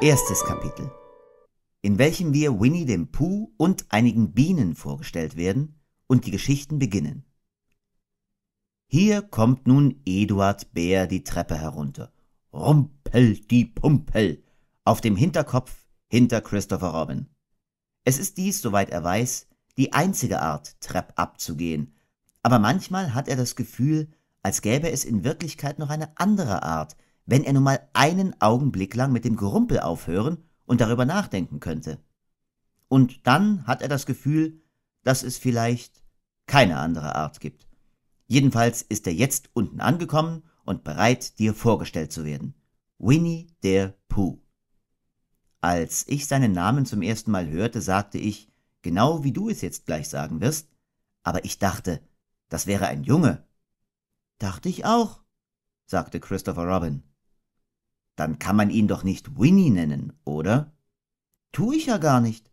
Erstes Kapitel, in welchem wir Winnie dem Pooh und einigen Bienen vorgestellt werden und die Geschichten beginnen. Hier kommt nun Eduard Bär die Treppe herunter. Rump! Pumpel, die Pumpel, auf dem Hinterkopf hinter Christopher Robin. Es ist dies, soweit er weiß, die einzige Art, Trepp abzugehen, aber manchmal hat er das Gefühl, als gäbe es in Wirklichkeit noch eine andere Art, wenn er nur mal einen Augenblick lang mit dem Gerumpel aufhören und darüber nachdenken könnte. Und dann hat er das Gefühl, dass es vielleicht keine andere Art gibt. Jedenfalls ist er jetzt unten angekommen und bereit, dir vorgestellt zu werden. Winnie der Pooh. Als ich seinen Namen zum ersten Mal hörte, sagte ich, genau wie du es jetzt gleich sagen wirst, aber ich dachte, das wäre ein Junge. Dachte ich auch, sagte Christopher Robin. Dann kann man ihn doch nicht Winnie nennen, oder? Tu ich ja gar nicht.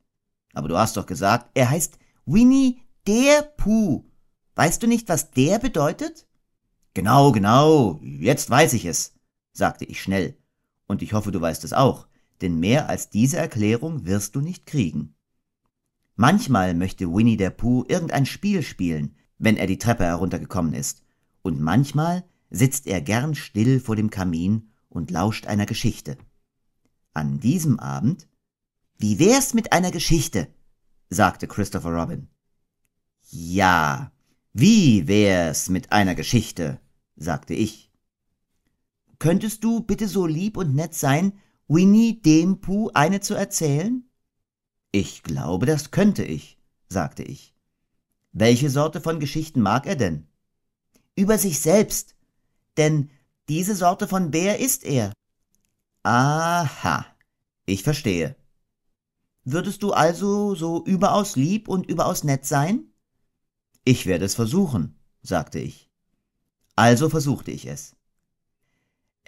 Aber du hast doch gesagt, er heißt Winnie der Pooh. Weißt du nicht, was der bedeutet? Genau, genau, jetzt weiß ich es, sagte ich schnell und ich hoffe, du weißt es auch, denn mehr als diese Erklärung wirst du nicht kriegen. Manchmal möchte Winnie der Pooh irgendein Spiel spielen, wenn er die Treppe heruntergekommen ist, und manchmal sitzt er gern still vor dem Kamin und lauscht einer Geschichte. An diesem Abend Wie wär's mit einer Geschichte? sagte Christopher Robin. Ja, wie wär's mit einer Geschichte? sagte ich könntest du bitte so lieb und nett sein, Winnie dem Pooh eine zu erzählen? Ich glaube, das könnte ich, sagte ich. Welche Sorte von Geschichten mag er denn? Über sich selbst, denn diese Sorte von Bär ist er. Aha, ich verstehe. Würdest du also so überaus lieb und überaus nett sein? Ich werde es versuchen, sagte ich. Also versuchte ich es.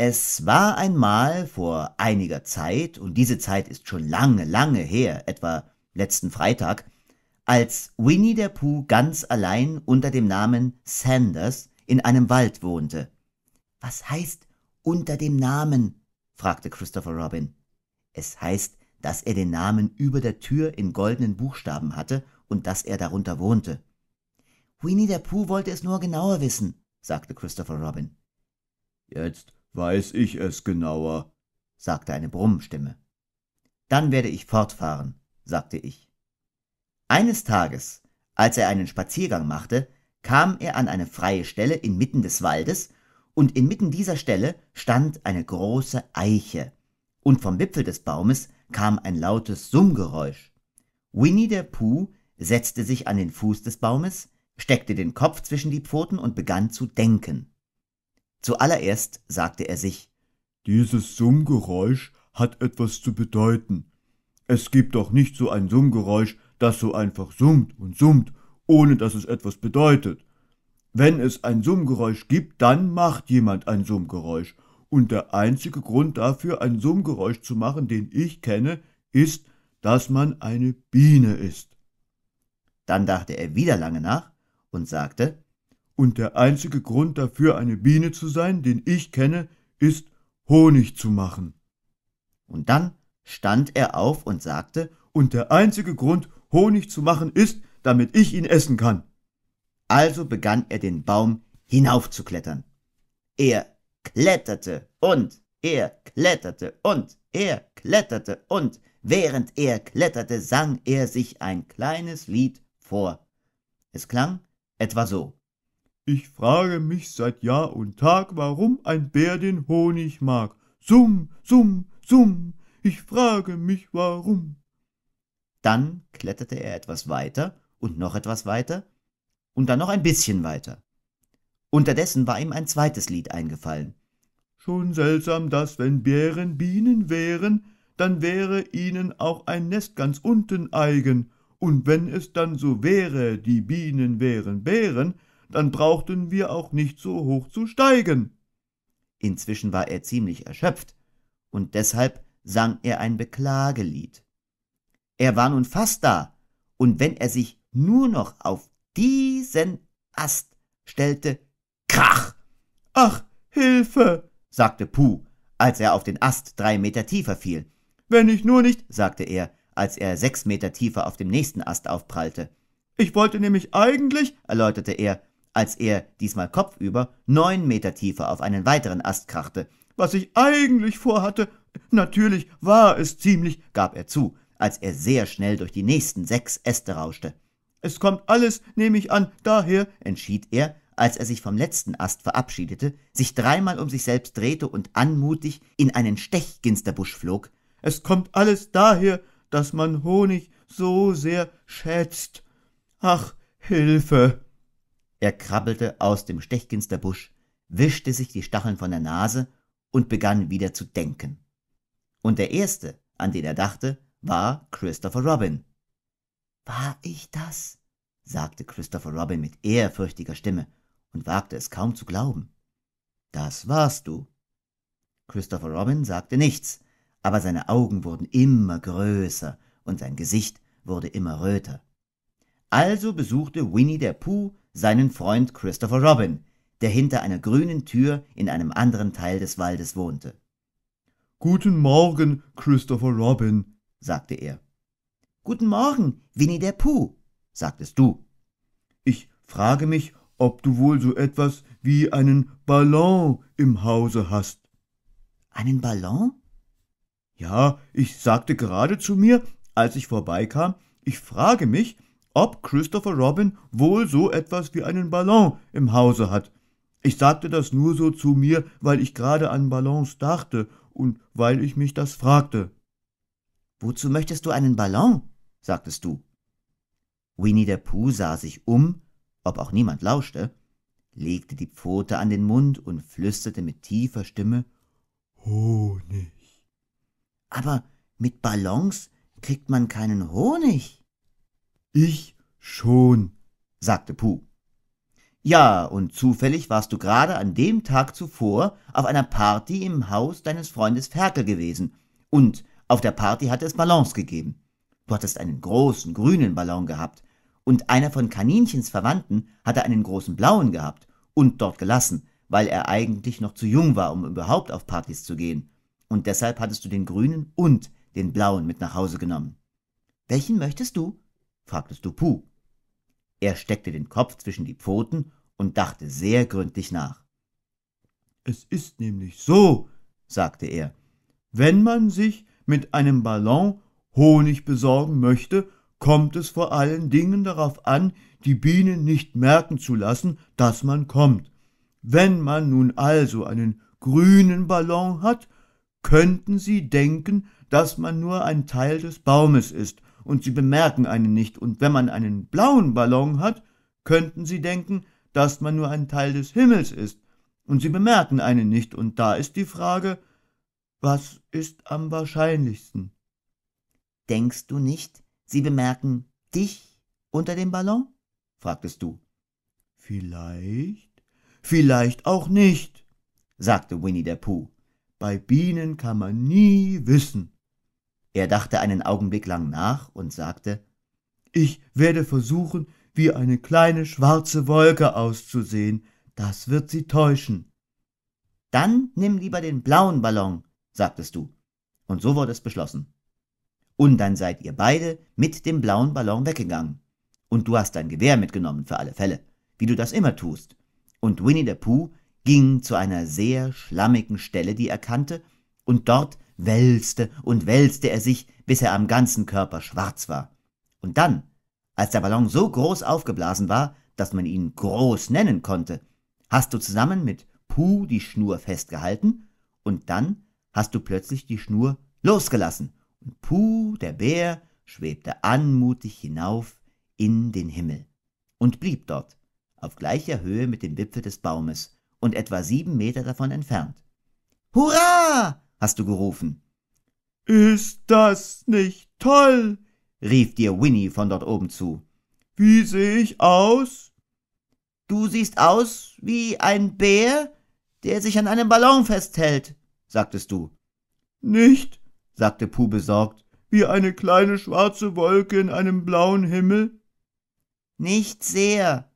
Es war einmal vor einiger Zeit, und diese Zeit ist schon lange, lange her, etwa letzten Freitag, als Winnie der Pooh ganz allein unter dem Namen Sanders in einem Wald wohnte. Was heißt unter dem Namen? fragte Christopher Robin. Es heißt, dass er den Namen über der Tür in goldenen Buchstaben hatte und dass er darunter wohnte. Winnie der Pooh wollte es nur genauer wissen, sagte Christopher Robin. Jetzt Weiß ich es genauer, sagte eine Brummstimme. Dann werde ich fortfahren, sagte ich. Eines Tages, als er einen Spaziergang machte, kam er an eine freie Stelle inmitten des Waldes, und inmitten dieser Stelle stand eine große Eiche, und vom Wipfel des Baumes kam ein lautes Summgeräusch. Winnie der Puh setzte sich an den Fuß des Baumes, steckte den Kopf zwischen die Pfoten und begann zu denken. Zuallererst sagte er sich, dieses Summgeräusch hat etwas zu bedeuten. Es gibt doch nicht so ein Summgeräusch, das so einfach summt und summt, ohne dass es etwas bedeutet. Wenn es ein Summgeräusch gibt, dann macht jemand ein Summgeräusch. Und der einzige Grund dafür, ein Summgeräusch zu machen, den ich kenne, ist, dass man eine Biene ist. Dann dachte er wieder lange nach und sagte, und der einzige Grund dafür, eine Biene zu sein, den ich kenne, ist Honig zu machen. Und dann stand er auf und sagte, und der einzige Grund, Honig zu machen, ist, damit ich ihn essen kann. Also begann er den Baum hinaufzuklettern. Er kletterte und er kletterte und er kletterte und während er kletterte, sang er sich ein kleines Lied vor. Es klang etwa so. Ich frage mich seit Jahr und Tag, warum ein Bär den Honig mag. Summ, summ, summ, ich frage mich warum. Dann kletterte er etwas weiter und noch etwas weiter und dann noch ein bisschen weiter. Unterdessen war ihm ein zweites Lied eingefallen. Schon seltsam, dass wenn Bären Bienen wären, dann wäre ihnen auch ein Nest ganz unten eigen, und wenn es dann so wäre, die Bienen wären Bären, dann brauchten wir auch nicht so hoch zu steigen. Inzwischen war er ziemlich erschöpft, und deshalb sang er ein Beklagelied. Er war nun fast da, und wenn er sich nur noch auf diesen Ast stellte, krach! Ach, Hilfe! sagte Puh, als er auf den Ast drei Meter tiefer fiel. Wenn ich nur nicht, sagte er, als er sechs Meter tiefer auf dem nächsten Ast aufprallte. Ich wollte nämlich eigentlich, erläuterte er, als er, diesmal kopfüber, neun Meter tiefer auf einen weiteren Ast krachte. Was ich eigentlich vorhatte, natürlich war es ziemlich, gab er zu, als er sehr schnell durch die nächsten sechs Äste rauschte. Es kommt alles, nehme ich an, daher, entschied er, als er sich vom letzten Ast verabschiedete, sich dreimal um sich selbst drehte und anmutig in einen Stechginsterbusch flog. Es kommt alles daher, dass man Honig so sehr schätzt. Ach, Hilfe! Er krabbelte aus dem Stechginsterbusch, wischte sich die Stacheln von der Nase und begann wieder zu denken. Und der erste, an den er dachte, war Christopher Robin. War ich das? sagte Christopher Robin mit ehrfürchtiger Stimme und wagte es kaum zu glauben. Das warst du. Christopher Robin sagte nichts, aber seine Augen wurden immer größer und sein Gesicht wurde immer röter. Also besuchte Winnie der Puh seinen Freund Christopher Robin, der hinter einer grünen Tür in einem anderen Teil des Waldes wohnte. Guten Morgen, Christopher Robin, sagte er. Guten Morgen, Winnie der Puh, sagtest du. Ich frage mich, ob du wohl so etwas wie einen Ballon im Hause hast. Einen Ballon? Ja, ich sagte gerade zu mir, als ich vorbeikam, ich frage mich, ob Christopher Robin wohl so etwas wie einen Ballon im Hause hat. Ich sagte das nur so zu mir, weil ich gerade an Ballons dachte und weil ich mich das fragte. Wozu möchtest du einen Ballon? sagtest du. Winnie der Pooh sah sich um, ob auch niemand lauschte, legte die Pfote an den Mund und flüsterte mit tiefer Stimme Honig. Aber mit Ballons kriegt man keinen Honig. Ich schon, sagte Puh. Ja, und zufällig warst du gerade an dem Tag zuvor auf einer Party im Haus deines Freundes Ferkel gewesen, und auf der Party hatte es Ballons gegeben. Du hattest einen großen grünen Ballon gehabt, und einer von Kaninchens Verwandten hatte einen großen blauen gehabt und dort gelassen, weil er eigentlich noch zu jung war, um überhaupt auf Partys zu gehen, und deshalb hattest du den grünen und den blauen mit nach Hause genommen. Welchen möchtest du? fragtest du Puh. Er steckte den Kopf zwischen die Pfoten und dachte sehr gründlich nach. Es ist nämlich so, sagte er, wenn man sich mit einem Ballon Honig besorgen möchte, kommt es vor allen Dingen darauf an, die Bienen nicht merken zu lassen, dass man kommt. Wenn man nun also einen grünen Ballon hat, könnten sie denken, dass man nur ein Teil des Baumes ist, und sie bemerken einen nicht, und wenn man einen blauen Ballon hat, könnten sie denken, dass man nur ein Teil des Himmels ist, und sie bemerken einen nicht, und da ist die Frage, was ist am wahrscheinlichsten? Denkst du nicht, sie bemerken dich unter dem Ballon? fragtest du. Vielleicht, vielleicht auch nicht, sagte Winnie der Pooh. Bei Bienen kann man nie wissen. Er dachte einen Augenblick lang nach und sagte Ich werde versuchen, wie eine kleine schwarze Wolke auszusehen, das wird sie täuschen. Dann nimm lieber den blauen Ballon, sagtest du. Und so wurde es beschlossen. Und dann seid ihr beide mit dem blauen Ballon weggegangen. Und du hast dein Gewehr mitgenommen für alle Fälle, wie du das immer tust. Und Winnie der Pooh ging zu einer sehr schlammigen Stelle, die er kannte, und dort wälzte und wälzte er sich, bis er am ganzen Körper schwarz war. Und dann, als der Ballon so groß aufgeblasen war, dass man ihn groß nennen konnte, hast du zusammen mit Puh die Schnur festgehalten und dann hast du plötzlich die Schnur losgelassen und Puh, der Bär, schwebte anmutig hinauf in den Himmel und blieb dort, auf gleicher Höhe mit dem Wipfel des Baumes und etwa sieben Meter davon entfernt. Hurra! hast du gerufen. Ist das nicht toll? rief dir Winnie von dort oben zu. Wie sehe ich aus? Du siehst aus wie ein Bär, der sich an einem Ballon festhält, sagtest du. Nicht, sagte Puh besorgt, wie eine kleine schwarze Wolke in einem blauen Himmel? Nicht sehr.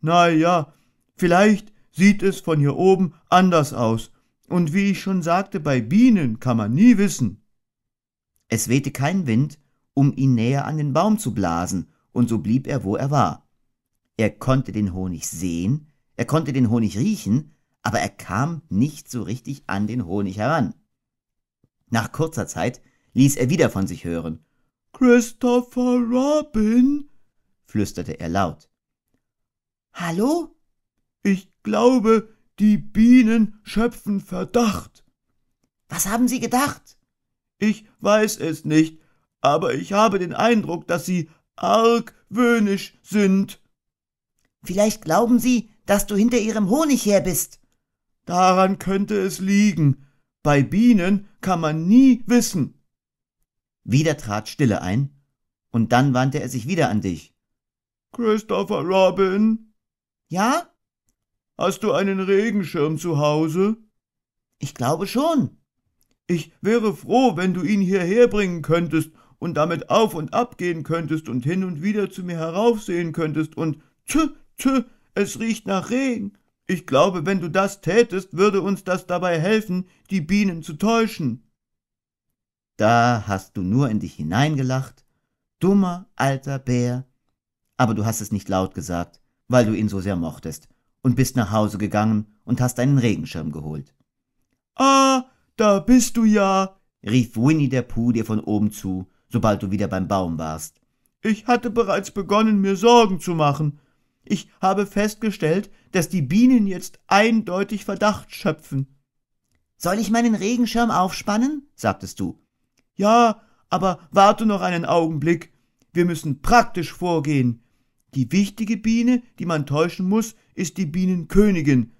Na ja, vielleicht sieht es von hier oben anders aus, und wie ich schon sagte, bei Bienen kann man nie wissen. Es wehte kein Wind, um ihn näher an den Baum zu blasen, und so blieb er, wo er war. Er konnte den Honig sehen, er konnte den Honig riechen, aber er kam nicht so richtig an den Honig heran. Nach kurzer Zeit ließ er wieder von sich hören. Christopher Robin, flüsterte er laut. Hallo? Ich glaube, die Bienen schöpfen Verdacht. Was haben Sie gedacht? Ich weiß es nicht, aber ich habe den Eindruck, dass Sie argwöhnisch sind. Vielleicht glauben Sie, dass du hinter ihrem Honig her bist. Daran könnte es liegen. Bei Bienen kann man nie wissen. Wieder trat Stille ein, und dann wandte er sich wieder an dich. Christopher Robin. Ja? Hast du einen Regenschirm zu Hause? Ich glaube schon. Ich wäre froh, wenn du ihn hierher bringen könntest und damit auf und ab gehen könntest und hin und wieder zu mir heraufsehen könntest und tschü, tschü, es riecht nach Regen. Ich glaube, wenn du das tätest, würde uns das dabei helfen, die Bienen zu täuschen. Da hast du nur in dich hineingelacht, dummer alter Bär. Aber du hast es nicht laut gesagt, weil du ihn so sehr mochtest, und bist nach Hause gegangen und hast einen Regenschirm geholt. Ah, da bist du ja, rief Winnie der Puh dir von oben zu, sobald du wieder beim Baum warst. Ich hatte bereits begonnen, mir Sorgen zu machen. Ich habe festgestellt, dass die Bienen jetzt eindeutig Verdacht schöpfen. Soll ich meinen Regenschirm aufspannen? sagtest du. Ja, aber warte noch einen Augenblick. Wir müssen praktisch vorgehen. Die wichtige Biene, die man täuschen muss, ist die Bienenkönigin.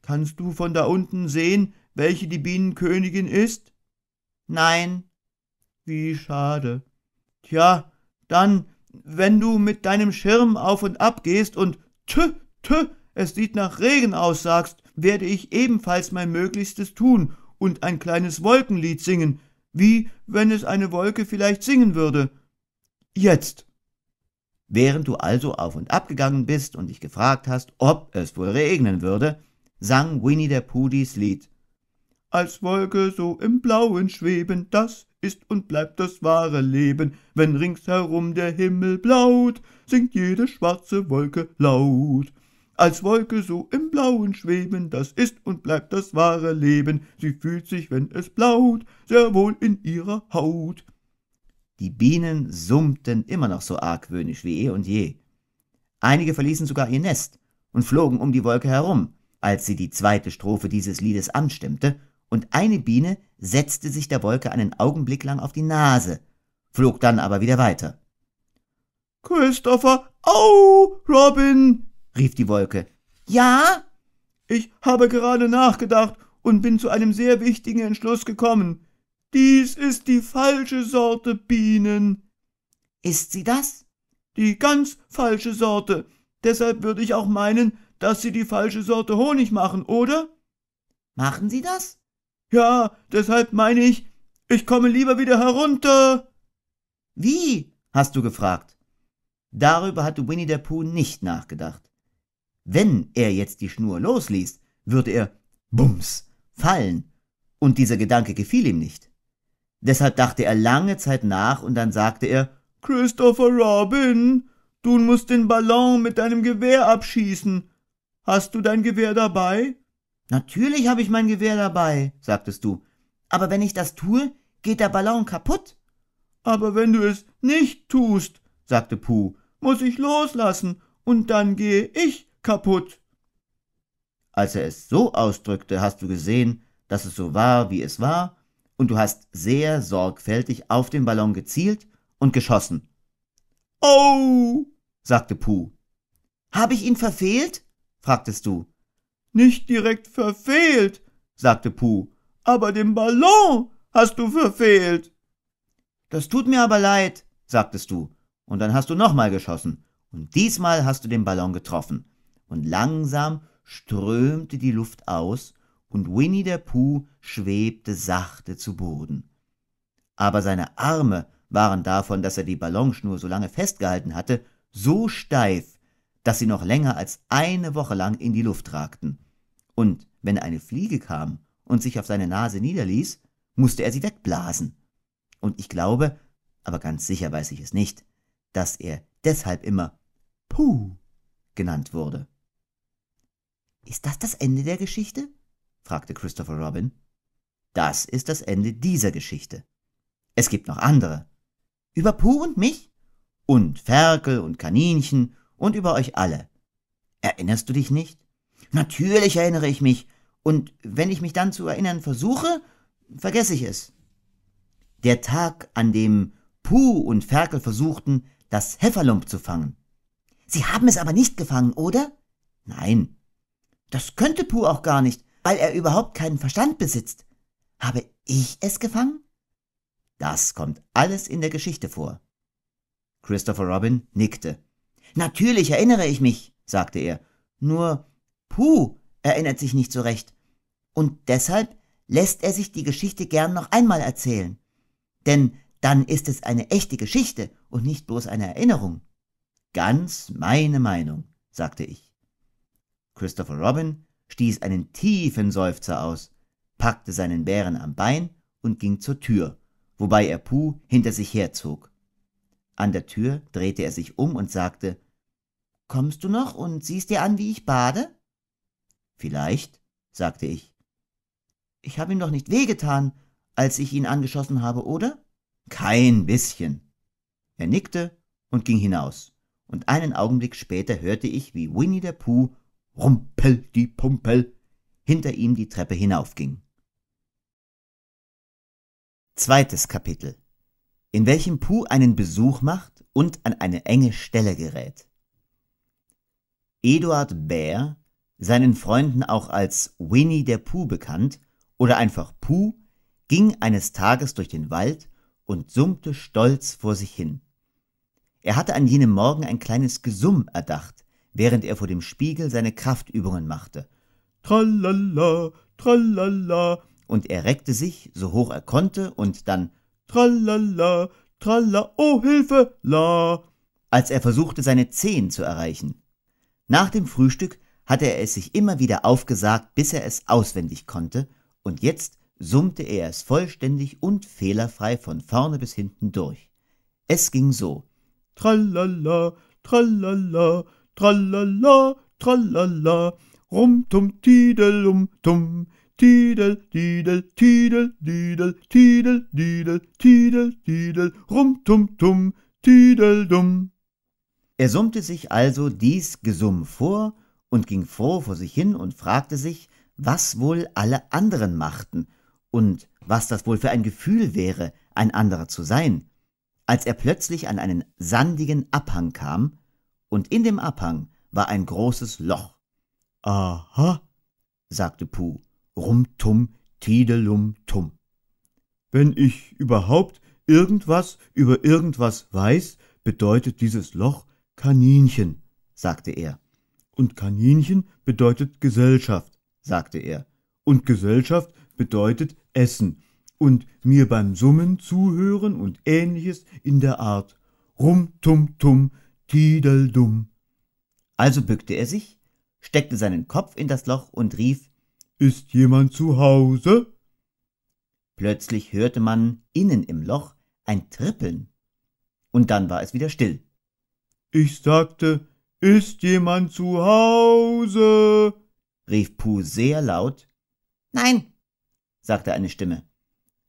Kannst du von da unten sehen, welche die Bienenkönigin ist? Nein. Wie schade. Tja, dann, wenn du mit deinem Schirm auf und ab gehst und tö, tö, es sieht nach Regen aus, sagst, werde ich ebenfalls mein Möglichstes tun und ein kleines Wolkenlied singen, wie wenn es eine Wolke vielleicht singen würde. Jetzt. Während du also auf und ab gegangen bist und dich gefragt hast, ob es wohl regnen würde, sang Winnie der Pooh dies Lied. Als Wolke so im Blauen schweben, das ist und bleibt das wahre Leben. Wenn ringsherum der Himmel blaut, singt jede schwarze Wolke laut. Als Wolke so im Blauen schweben, das ist und bleibt das wahre Leben. Sie fühlt sich, wenn es blaut, sehr wohl in ihrer Haut. Die Bienen summten immer noch so argwöhnisch wie eh und je. Einige verließen sogar ihr Nest und flogen um die Wolke herum, als sie die zweite Strophe dieses Liedes anstimmte, und eine Biene setzte sich der Wolke einen Augenblick lang auf die Nase, flog dann aber wieder weiter. Christopher, au, Robin, rief die Wolke. Ja? Ich habe gerade nachgedacht und bin zu einem sehr wichtigen Entschluss gekommen. Dies ist die falsche Sorte Bienen. Ist sie das? Die ganz falsche Sorte. Deshalb würde ich auch meinen, dass sie die falsche Sorte Honig machen, oder? Machen sie das? Ja, deshalb meine ich, ich komme lieber wieder herunter. Wie? hast du gefragt. Darüber hatte Winnie der Pooh nicht nachgedacht. Wenn er jetzt die Schnur losließ, würde er bums fallen, und dieser Gedanke gefiel ihm nicht. Deshalb dachte er lange Zeit nach und dann sagte er Christopher Robin, du musst den Ballon mit deinem Gewehr abschießen. Hast du dein Gewehr dabei? Natürlich habe ich mein Gewehr dabei, sagtest du. Aber wenn ich das tue, geht der Ballon kaputt. Aber wenn du es nicht tust, sagte Puh, muss ich loslassen und dann gehe ich kaputt. Als er es so ausdrückte, hast du gesehen, dass es so war, wie es war, und du hast sehr sorgfältig auf den Ballon gezielt und geschossen. Oh, sagte Puh. Habe ich ihn verfehlt? fragtest du. Nicht direkt verfehlt, sagte Puh, aber den Ballon hast du verfehlt. Das tut mir aber leid, sagtest du, und dann hast du nochmal geschossen, und diesmal hast du den Ballon getroffen, und langsam strömte die Luft aus, und Winnie der Pooh schwebte sachte zu Boden. Aber seine Arme waren davon, dass er die Ballonschnur so lange festgehalten hatte, so steif, dass sie noch länger als eine Woche lang in die Luft ragten. Und wenn eine Fliege kam und sich auf seine Nase niederließ, musste er sie wegblasen. Und ich glaube, aber ganz sicher weiß ich es nicht, dass er deshalb immer Puh genannt wurde. Ist das das Ende der Geschichte? fragte Christopher Robin. Das ist das Ende dieser Geschichte. Es gibt noch andere. Über Puh und mich? Und Ferkel und Kaninchen und über euch alle. Erinnerst du dich nicht? Natürlich erinnere ich mich. Und wenn ich mich dann zu erinnern versuche, vergesse ich es. Der Tag, an dem Puh und Ferkel versuchten, das Hefferlump zu fangen. Sie haben es aber nicht gefangen, oder? Nein. Das könnte Puh auch gar nicht, weil er überhaupt keinen Verstand besitzt. Habe ich es gefangen? Das kommt alles in der Geschichte vor. Christopher Robin nickte. Natürlich erinnere ich mich, sagte er. Nur Puh erinnert sich nicht so recht. Und deshalb lässt er sich die Geschichte gern noch einmal erzählen. Denn dann ist es eine echte Geschichte und nicht bloß eine Erinnerung. Ganz meine Meinung, sagte ich. Christopher Robin stieß einen tiefen Seufzer aus, packte seinen Bären am Bein und ging zur Tür, wobei er Puh hinter sich herzog. An der Tür drehte er sich um und sagte, Kommst du noch und siehst dir an, wie ich bade? Vielleicht, sagte ich. Ich habe ihm doch nicht wehgetan, als ich ihn angeschossen habe, oder? Kein bisschen. Er nickte und ging hinaus, und einen Augenblick später hörte ich, wie Winnie der Puh rumpel die Pumpel, hinter ihm die Treppe hinaufging. Zweites Kapitel In welchem Puh einen Besuch macht und an eine enge Stelle gerät. Eduard Bär, seinen Freunden auch als Winnie der Puh bekannt oder einfach Puh, ging eines Tages durch den Wald und summte stolz vor sich hin. Er hatte an jenem Morgen ein kleines Gesumm erdacht, während er vor dem Spiegel seine Kraftübungen machte. Tralala, tralala, und er reckte sich, so hoch er konnte, und dann tralala, tralala, oh Hilfe, la, als er versuchte, seine Zehen zu erreichen. Nach dem Frühstück hatte er es sich immer wieder aufgesagt, bis er es auswendig konnte, und jetzt summte er es vollständig und fehlerfrei von vorne bis hinten durch. Es ging so. Tralala, tralala, tralala, tralala, rum tum tidelum tum, tidel, didel tidel, didel tidel, didel tidel, didel rum tum tum, tideldum. Er summte sich also dies Gesumm vor und ging froh vor sich hin und fragte sich, was wohl alle anderen machten und was das wohl für ein Gefühl wäre, ein anderer zu sein. Als er plötzlich an einen sandigen Abhang kam, und in dem Abhang war ein großes Loch. Aha, sagte Puh, rumtum, tidelum, tum. Wenn ich überhaupt irgendwas über irgendwas weiß, bedeutet dieses Loch Kaninchen, sagte er. Und Kaninchen bedeutet Gesellschaft, sagte er. Und Gesellschaft bedeutet Essen und mir beim Summen zuhören und ähnliches in der Art. Rum, tum, tum, Tiedeldum. Also bückte er sich, steckte seinen Kopf in das Loch und rief Ist jemand zu Hause? Plötzlich hörte man innen im Loch ein Trippeln, und dann war es wieder still. Ich sagte, ist jemand zu Hause? rief Puh sehr laut. Nein, sagte eine Stimme.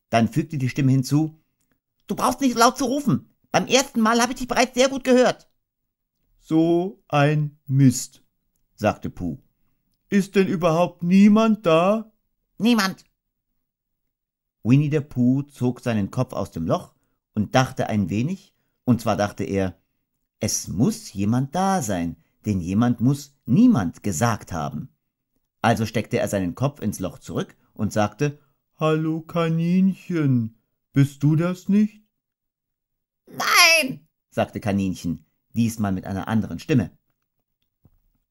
Dann fügte die Stimme hinzu, Du brauchst nicht laut zu rufen. Beim ersten Mal habe ich dich bereits sehr gut gehört. So ein Mist, sagte Puh. Ist denn überhaupt niemand da? Niemand. Winnie der Puh zog seinen Kopf aus dem Loch und dachte ein wenig, und zwar dachte er, es muss jemand da sein, denn jemand muss niemand gesagt haben. Also steckte er seinen Kopf ins Loch zurück und sagte, Hallo Kaninchen, bist du das nicht? Nein, sagte Kaninchen, diesmal mit einer anderen Stimme.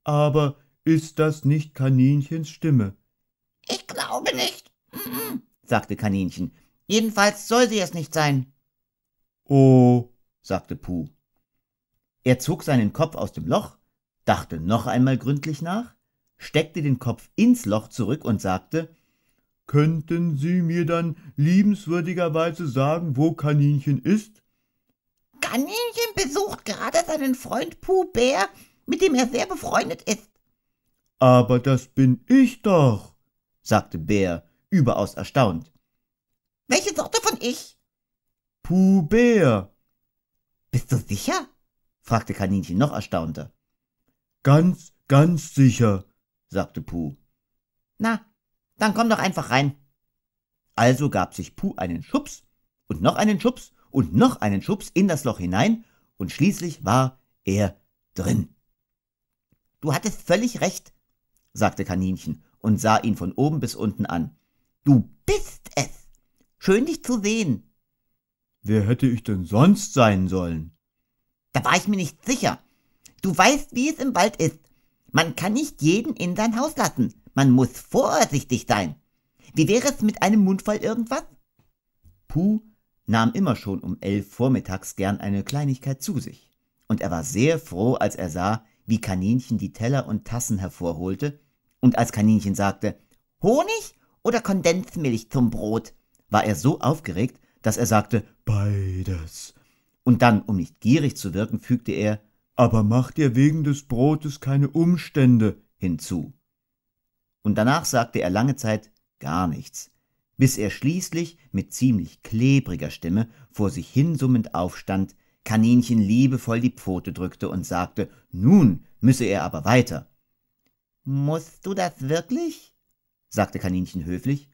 Aber ist das nicht Kaninchens Stimme? Ich glaube nicht, sagte Kaninchen. Jedenfalls soll sie es nicht sein. Oh, sagte Puh. Er zog seinen Kopf aus dem Loch, dachte noch einmal gründlich nach, steckte den Kopf ins Loch zurück und sagte Könnten Sie mir dann liebenswürdigerweise sagen, wo Kaninchen ist? Kaninchen besucht gerade seinen Freund Puh Bär, mit dem er sehr befreundet ist. Aber das bin ich doch, sagte Bär, überaus erstaunt. Welche Sorte von ich? Puh Bär. Bist du sicher? fragte Kaninchen noch erstaunter. Ganz, ganz sicher, sagte Puh. Na, dann komm doch einfach rein. Also gab sich Puh einen Schubs und noch einen Schubs und noch einen Schubs in das Loch hinein, und schließlich war er drin. Du hattest völlig recht, sagte Kaninchen und sah ihn von oben bis unten an. Du bist es. Schön dich zu sehen. Wer hätte ich denn sonst sein sollen? Da war ich mir nicht sicher. Du weißt, wie es im Wald ist. Man kann nicht jeden in sein Haus lassen. Man muss vorsichtig sein. Wie wäre es mit einem Mund voll irgendwas? Puh nahm immer schon um elf vormittags gern eine Kleinigkeit zu sich, und er war sehr froh, als er sah, wie Kaninchen die Teller und Tassen hervorholte, und als Kaninchen sagte Honig oder Kondensmilch zum Brot, war er so aufgeregt, dass er sagte Beides. Und dann, um nicht gierig zu wirken, fügte er Aber mach dir wegen des Brotes keine Umstände hinzu. Und danach sagte er lange Zeit gar nichts, bis er schließlich mit ziemlich klebriger Stimme vor sich hinsummend aufstand, Kaninchen liebevoll die Pfote drückte und sagte, nun müsse er aber weiter. Musst du das wirklich? sagte Kaninchen höflich.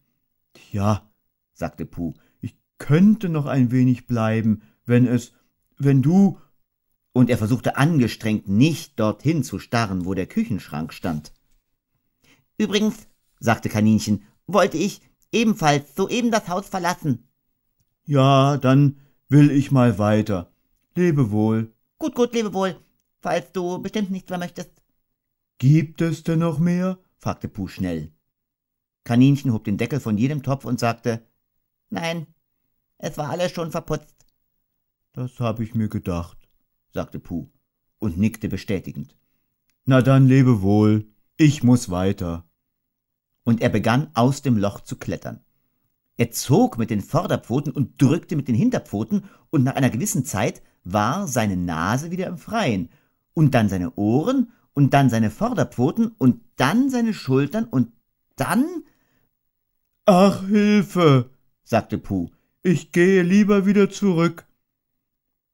Ja, sagte Puh, ich könnte noch ein wenig bleiben, wenn es, wenn du. Und er versuchte angestrengt nicht dorthin zu starren, wo der Küchenschrank stand. Übrigens, sagte Kaninchen, wollte ich, ebenfalls soeben das Haus verlassen. Ja, dann will ich mal weiter. Lebe wohl. Gut, gut, lebe wohl, falls du bestimmt nichts mehr möchtest. Gibt es denn noch mehr? fragte Puh schnell. Kaninchen hob den Deckel von jedem Topf und sagte, Nein, es war alles schon verputzt. Das habe ich mir gedacht, sagte Puh und nickte bestätigend. Na dann lebe wohl, ich muss weiter und er begann aus dem Loch zu klettern. Er zog mit den Vorderpfoten und drückte mit den Hinterpfoten, und nach einer gewissen Zeit war seine Nase wieder im Freien, und dann seine Ohren, und dann seine Vorderpfoten, und dann seine Schultern, und dann. Ach, Hilfe, sagte Puh, ich gehe lieber wieder zurück.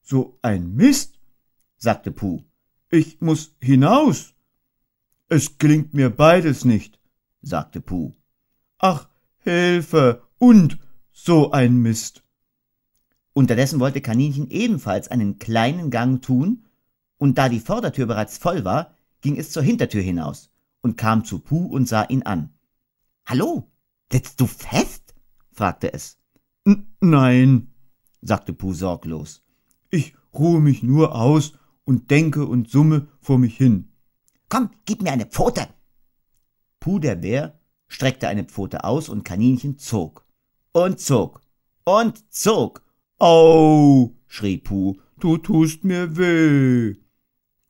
So ein Mist, sagte Puh, ich muß hinaus. Es klingt mir beides nicht sagte Puh. Ach, Hilfe und so ein Mist. Unterdessen wollte Kaninchen ebenfalls einen kleinen Gang tun, und da die Vordertür bereits voll war, ging es zur Hintertür hinaus und kam zu Puh und sah ihn an. Hallo, sitzt du fest? fragte es. nein, sagte Puh sorglos. Ich ruhe mich nur aus und denke und summe vor mich hin. Komm, gib mir eine Pfote, Puh der Bär streckte eine Pfote aus und Kaninchen zog und zog und zog. Au, schrie Puh, du tust mir weh.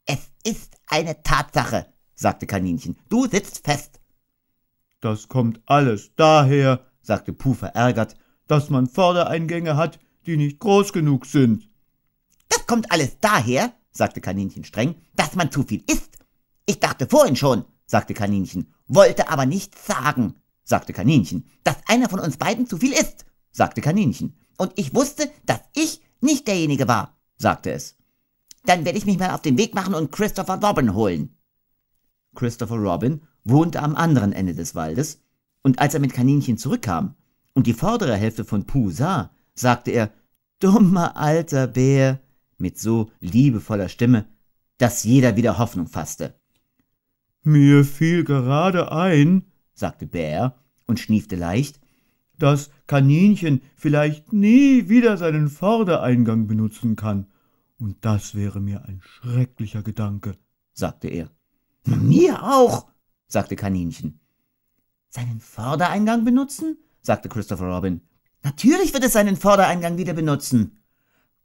Es ist eine Tatsache, sagte Kaninchen, du sitzt fest. Das kommt alles daher, sagte Puh verärgert, dass man Vordereingänge hat, die nicht groß genug sind. Das kommt alles daher, sagte Kaninchen streng, dass man zu viel isst. Ich dachte vorhin schon, sagte Kaninchen wollte aber nichts sagen, sagte Kaninchen, dass einer von uns beiden zu viel ist, sagte Kaninchen, und ich wusste, dass ich nicht derjenige war, sagte es. Dann werde ich mich mal auf den Weg machen und Christopher Robin holen. Christopher Robin wohnte am anderen Ende des Waldes, und als er mit Kaninchen zurückkam und die vordere Hälfte von Puh sah, sagte er, dummer alter Bär, mit so liebevoller Stimme, dass jeder wieder Hoffnung fasste. Mir fiel gerade ein, sagte Bär und schniefte leicht, dass Kaninchen vielleicht nie wieder seinen Vordereingang benutzen kann. Und das wäre mir ein schrecklicher Gedanke, sagte er. Mir auch, sagte Kaninchen. Seinen Vordereingang benutzen? sagte Christopher Robin. Natürlich wird es seinen Vordereingang wieder benutzen.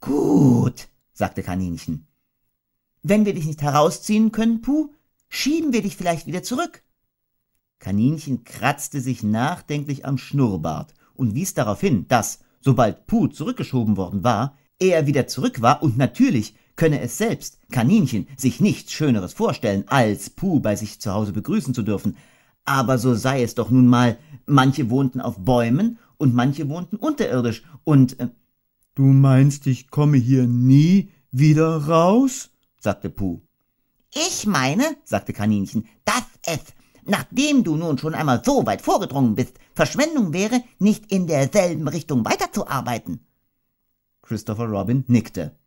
Gut, sagte Kaninchen. Wenn wir dich nicht herausziehen können, Puh, Schieben wir dich vielleicht wieder zurück. Kaninchen kratzte sich nachdenklich am Schnurrbart und wies darauf hin, dass, sobald Puh zurückgeschoben worden war, er wieder zurück war und natürlich könne es selbst, Kaninchen, sich nichts Schöneres vorstellen, als Puh bei sich zu Hause begrüßen zu dürfen. Aber so sei es doch nun mal, manche wohnten auf Bäumen und manche wohnten unterirdisch und... Äh, du meinst, ich komme hier nie wieder raus? sagte Puh. Ich meine, sagte Kaninchen, dass es, nachdem du nun schon einmal so weit vorgedrungen bist, Verschwendung wäre, nicht in derselben Richtung weiterzuarbeiten. Christopher Robin nickte.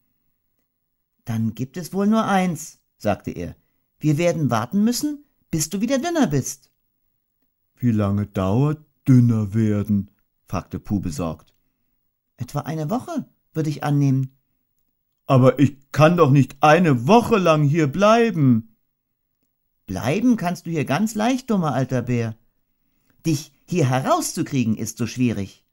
Dann gibt es wohl nur eins, sagte er. Wir werden warten müssen, bis du wieder dünner bist. Wie lange dauert dünner werden? fragte Puh besorgt. Etwa eine Woche, würde ich annehmen, aber ich kann doch nicht eine Woche lang hier bleiben. Bleiben kannst du hier ganz leicht, dummer alter Bär. Dich hier herauszukriegen ist so schwierig.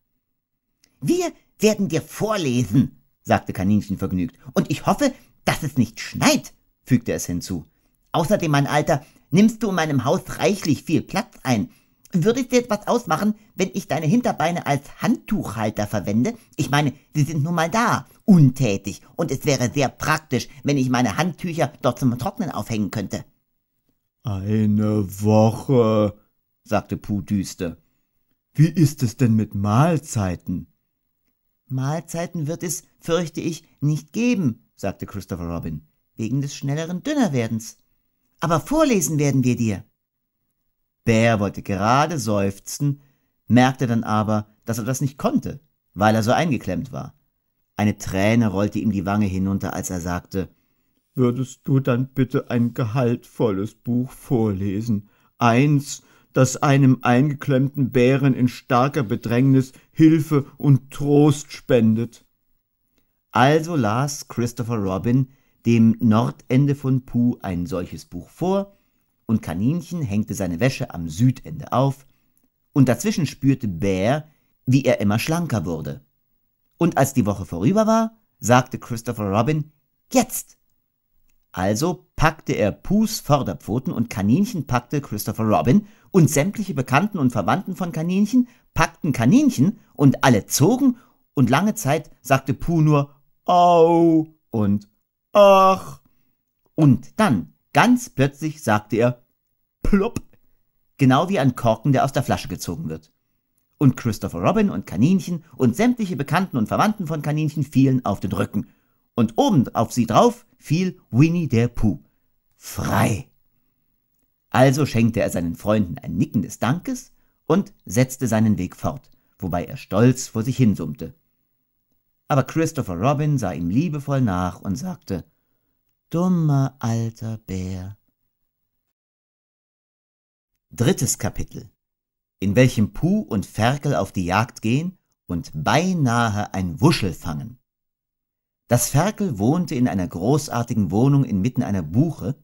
Wir werden dir vorlesen, sagte Kaninchen vergnügt, und ich hoffe, dass es nicht schneit, fügte es hinzu. Außerdem, mein Alter, nimmst du in meinem Haus reichlich viel Platz ein, würde es dir etwas ausmachen, wenn ich deine Hinterbeine als Handtuchhalter verwende? Ich meine, sie sind nun mal da, untätig, und es wäre sehr praktisch, wenn ich meine Handtücher dort zum Trocknen aufhängen könnte. Eine Woche, sagte Puh düster. Wie ist es denn mit Mahlzeiten? Mahlzeiten wird es, fürchte ich, nicht geben, sagte Christopher Robin, wegen des schnelleren Dünnerwerdens. Aber vorlesen werden wir dir. Bär wollte gerade seufzen, merkte dann aber, dass er das nicht konnte, weil er so eingeklemmt war. Eine Träne rollte ihm die Wange hinunter, als er sagte Würdest du dann bitte ein gehaltvolles Buch vorlesen, eins, das einem eingeklemmten Bären in starker Bedrängnis Hilfe und Trost spendet. Also las Christopher Robin dem Nordende von Pooh ein solches Buch vor, und Kaninchen hängte seine Wäsche am Südende auf, und dazwischen spürte Bär, wie er immer schlanker wurde. Und als die Woche vorüber war, sagte Christopher Robin, jetzt! Also packte er Pus Vorderpfoten und Kaninchen packte Christopher Robin und sämtliche Bekannten und Verwandten von Kaninchen packten Kaninchen und alle zogen und lange Zeit sagte Puh nur Au und Ach. Und dann Ganz plötzlich sagte er plopp, genau wie ein Korken, der aus der Flasche gezogen wird. Und Christopher Robin und Kaninchen und sämtliche Bekannten und Verwandten von Kaninchen fielen auf den Rücken. Und oben auf sie drauf fiel Winnie der Pooh. Frei! Also schenkte er seinen Freunden ein Nicken des Dankes und setzte seinen Weg fort, wobei er stolz vor sich hinsummte. Aber Christopher Robin sah ihm liebevoll nach und sagte, dummer alter Bär. Drittes Kapitel In welchem Puh und Ferkel auf die Jagd gehen und beinahe ein Wuschel fangen. Das Ferkel wohnte in einer großartigen Wohnung inmitten einer Buche,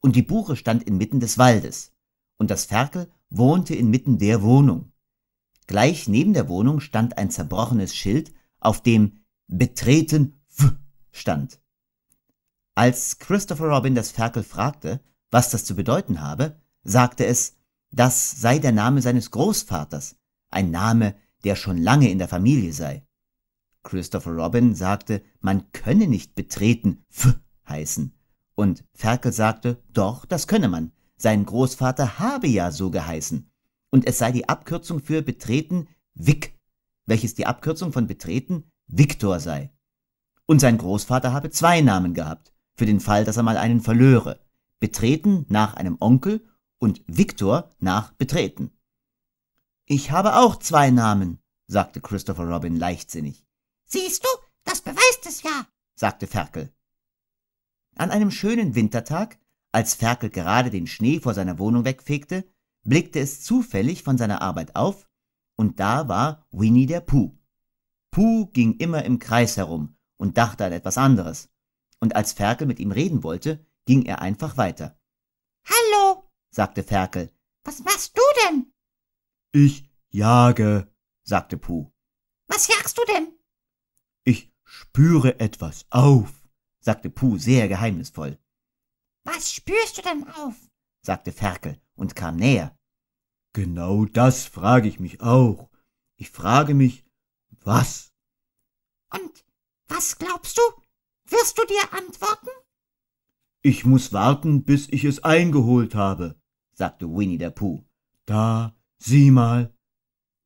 und die Buche stand inmitten des Waldes, und das Ferkel wohnte inmitten der Wohnung. Gleich neben der Wohnung stand ein zerbrochenes Schild, auf dem Betreten W stand. Als Christopher Robin das Ferkel fragte, was das zu bedeuten habe, sagte es, das sei der Name seines Großvaters, ein Name, der schon lange in der Familie sei. Christopher Robin sagte, man könne nicht betreten F heißen. Und Ferkel sagte, doch, das könne man. Sein Großvater habe ja so geheißen. Und es sei die Abkürzung für betreten Wick, welches die Abkürzung von betreten Viktor sei. Und sein Großvater habe zwei Namen gehabt für den Fall, dass er mal einen verlöre. Betreten nach einem Onkel und Viktor nach Betreten. Ich habe auch zwei Namen, sagte Christopher Robin leichtsinnig. Siehst du, das beweist es ja, sagte Ferkel. An einem schönen Wintertag, als Ferkel gerade den Schnee vor seiner Wohnung wegfegte, blickte es zufällig von seiner Arbeit auf, und da war Winnie der Puh. Puh ging immer im Kreis herum und dachte an etwas anderes, und als Ferkel mit ihm reden wollte, ging er einfach weiter. Hallo, sagte Ferkel, was machst du denn? Ich jage, sagte Puh. Was jagst du denn? Ich spüre etwas auf, sagte Puh sehr geheimnisvoll. Was spürst du denn auf? sagte Ferkel und kam näher. Genau das frage ich mich auch. Ich frage mich, was? Und was glaubst du, wirst du dir antworten? Ich muss warten, bis ich es eingeholt habe, sagte Winnie der Puh. Da, sieh mal.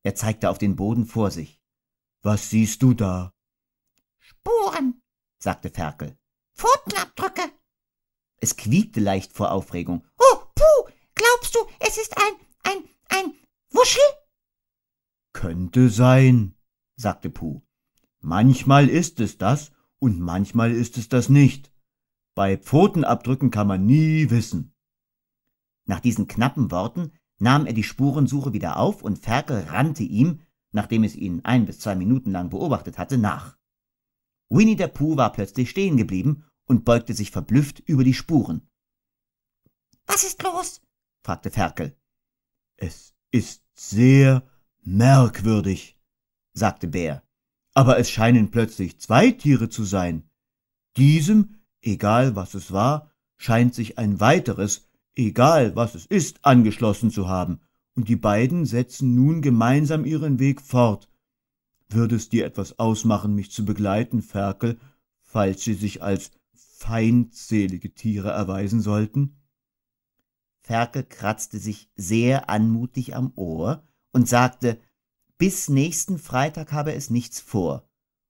Er zeigte auf den Boden vor sich. Was siehst du da? Spuren, sagte Ferkel. Pfotenabdrücke. Es quiekte leicht vor Aufregung. Oh, puh, glaubst du, es ist ein, ein, ein Wuschel? Könnte sein, sagte Puh. Manchmal ist es das und manchmal ist es das nicht. Bei Pfotenabdrücken kann man nie wissen. Nach diesen knappen Worten nahm er die Spurensuche wieder auf und Ferkel rannte ihm, nachdem es ihn ein bis zwei Minuten lang beobachtet hatte, nach. Winnie der Pooh war plötzlich stehen geblieben und beugte sich verblüfft über die Spuren. Was ist los? fragte Ferkel. Es ist sehr merkwürdig, sagte Bär aber es scheinen plötzlich zwei Tiere zu sein. Diesem, egal was es war, scheint sich ein weiteres, egal was es ist, angeschlossen zu haben, und die beiden setzen nun gemeinsam ihren Weg fort. Würde es dir etwas ausmachen, mich zu begleiten, Ferkel, falls sie sich als feindselige Tiere erweisen sollten? Ferkel kratzte sich sehr anmutig am Ohr und sagte bis nächsten Freitag habe es nichts vor.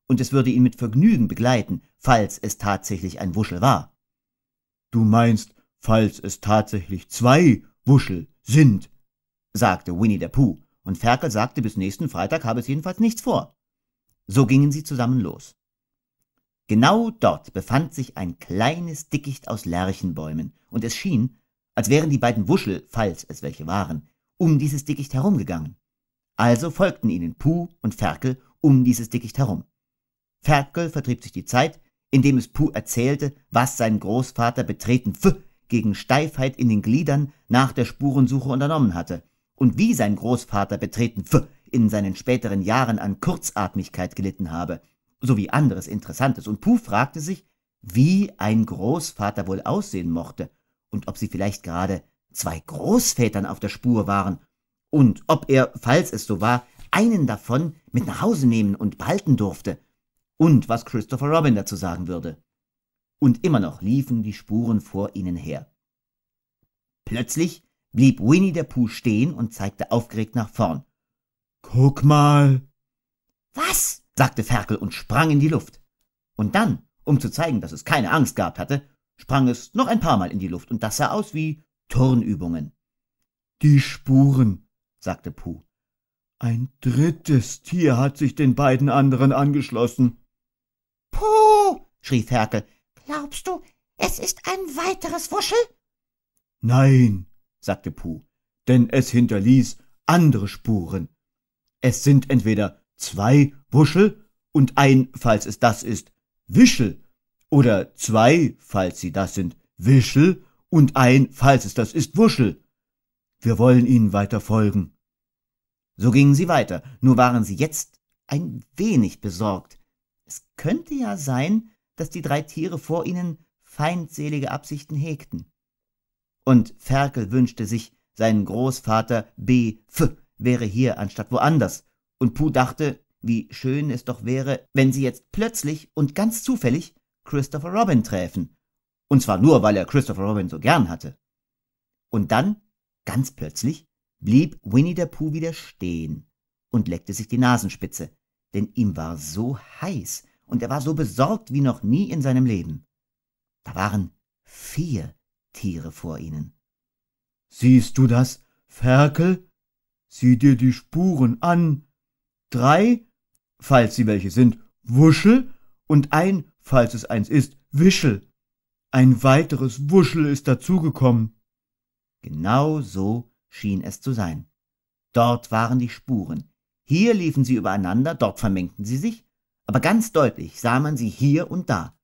Und es würde ihn mit Vergnügen begleiten, falls es tatsächlich ein Wuschel war. Du meinst, falls es tatsächlich zwei Wuschel sind, sagte Winnie der Pooh, und Ferkel sagte, bis nächsten Freitag habe es jedenfalls nichts vor. So gingen sie zusammen los. Genau dort befand sich ein kleines Dickicht aus Lärchenbäumen, und es schien, als wären die beiden Wuschel, falls es welche waren, um dieses Dickicht herumgegangen. Also folgten ihnen Puh und Ferkel um dieses Dickicht herum. Ferkel vertrieb sich die Zeit, indem es Puh erzählte, was sein Großvater betreten F gegen Steifheit in den Gliedern nach der Spurensuche unternommen hatte und wie sein Großvater betreten F in seinen späteren Jahren an Kurzatmigkeit gelitten habe, sowie anderes Interessantes, und Puh fragte sich, wie ein Großvater wohl aussehen mochte und ob sie vielleicht gerade zwei Großvätern auf der Spur waren und ob er, falls es so war, einen davon mit nach Hause nehmen und behalten durfte, und was Christopher Robin dazu sagen würde. Und immer noch liefen die Spuren vor ihnen her. Plötzlich blieb Winnie der Pooh stehen und zeigte aufgeregt nach vorn. Guck mal. Was? sagte Ferkel und sprang in die Luft. Und dann, um zu zeigen, dass es keine Angst gehabt hatte, sprang es noch ein paar Mal in die Luft und das sah aus wie Turnübungen. Die Spuren, sagte Puh. Ein drittes Tier hat sich den beiden anderen angeschlossen. Puh, schrie Ferkel. Glaubst du, es ist ein weiteres Wuschel? Nein, sagte Puh, denn es hinterließ andere Spuren. Es sind entweder zwei Wuschel und ein, falls es das ist, Wischel, oder zwei, falls sie das sind, Wischel und ein, falls es das ist, Wuschel. Wir wollen Ihnen weiter folgen. So gingen sie weiter, nur waren sie jetzt ein wenig besorgt. Es könnte ja sein, dass die drei Tiere vor ihnen feindselige Absichten hegten. Und Ferkel wünschte sich, sein Großvater B. F. wäre hier anstatt woanders, und Puh dachte, wie schön es doch wäre, wenn sie jetzt plötzlich und ganz zufällig Christopher Robin träfen. Und zwar nur, weil er Christopher Robin so gern hatte. Und dann Ganz plötzlich blieb Winnie der Pooh wieder stehen und leckte sich die Nasenspitze, denn ihm war so heiß und er war so besorgt wie noch nie in seinem Leben. Da waren vier Tiere vor ihnen. Siehst du das, Ferkel? Sieh dir die Spuren an. Drei, falls sie welche sind, Wuschel und ein, falls es eins ist, Wischel. Ein weiteres Wuschel ist dazugekommen. Genau so schien es zu sein. Dort waren die Spuren. Hier liefen sie übereinander, dort vermengten sie sich, aber ganz deutlich sah man sie hier und da.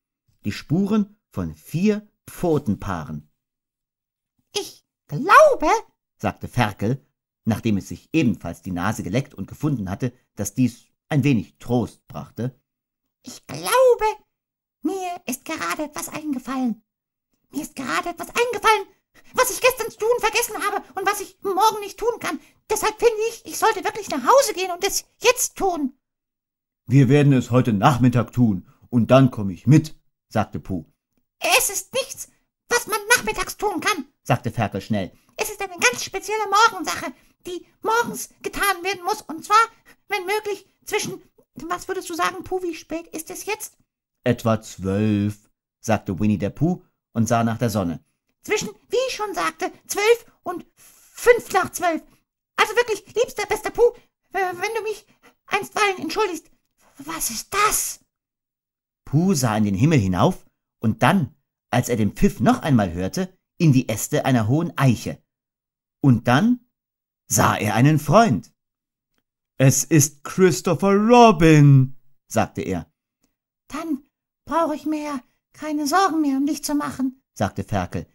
Die Spuren von vier Pfotenpaaren. Ich glaube, sagte Ferkel, nachdem es sich ebenfalls die Nase geleckt und gefunden hatte, dass dies ein wenig Trost brachte. Ich glaube, mir ist gerade etwas eingefallen. Mir ist gerade etwas eingefallen, was ich gestern zu tun vergessen habe und was ich morgen nicht tun kann. Deshalb finde ich, ich sollte wirklich nach Hause gehen und es jetzt tun. Wir werden es heute Nachmittag tun und dann komme ich mit, sagte Puh. Es ist nichts, was man nachmittags tun kann, sagte Ferkel schnell. Es ist eine ganz spezielle Morgensache, die morgens getan werden muss und zwar, wenn möglich, zwischen, was würdest du sagen, Puh, wie spät ist es jetzt? Etwa zwölf, sagte Winnie der Puh und sah nach der Sonne zwischen, wie ich schon sagte, zwölf und fünf nach zwölf. Also wirklich, liebster, bester Puh, wenn du mich einstweilen entschuldigst, was ist das? Puh sah in den Himmel hinauf und dann, als er den Pfiff noch einmal hörte, in die Äste einer hohen Eiche. Und dann sah er einen Freund. Es ist Christopher Robin, sagte er. Dann brauche ich mir ja keine Sorgen mehr um dich zu machen, sagte Ferkel,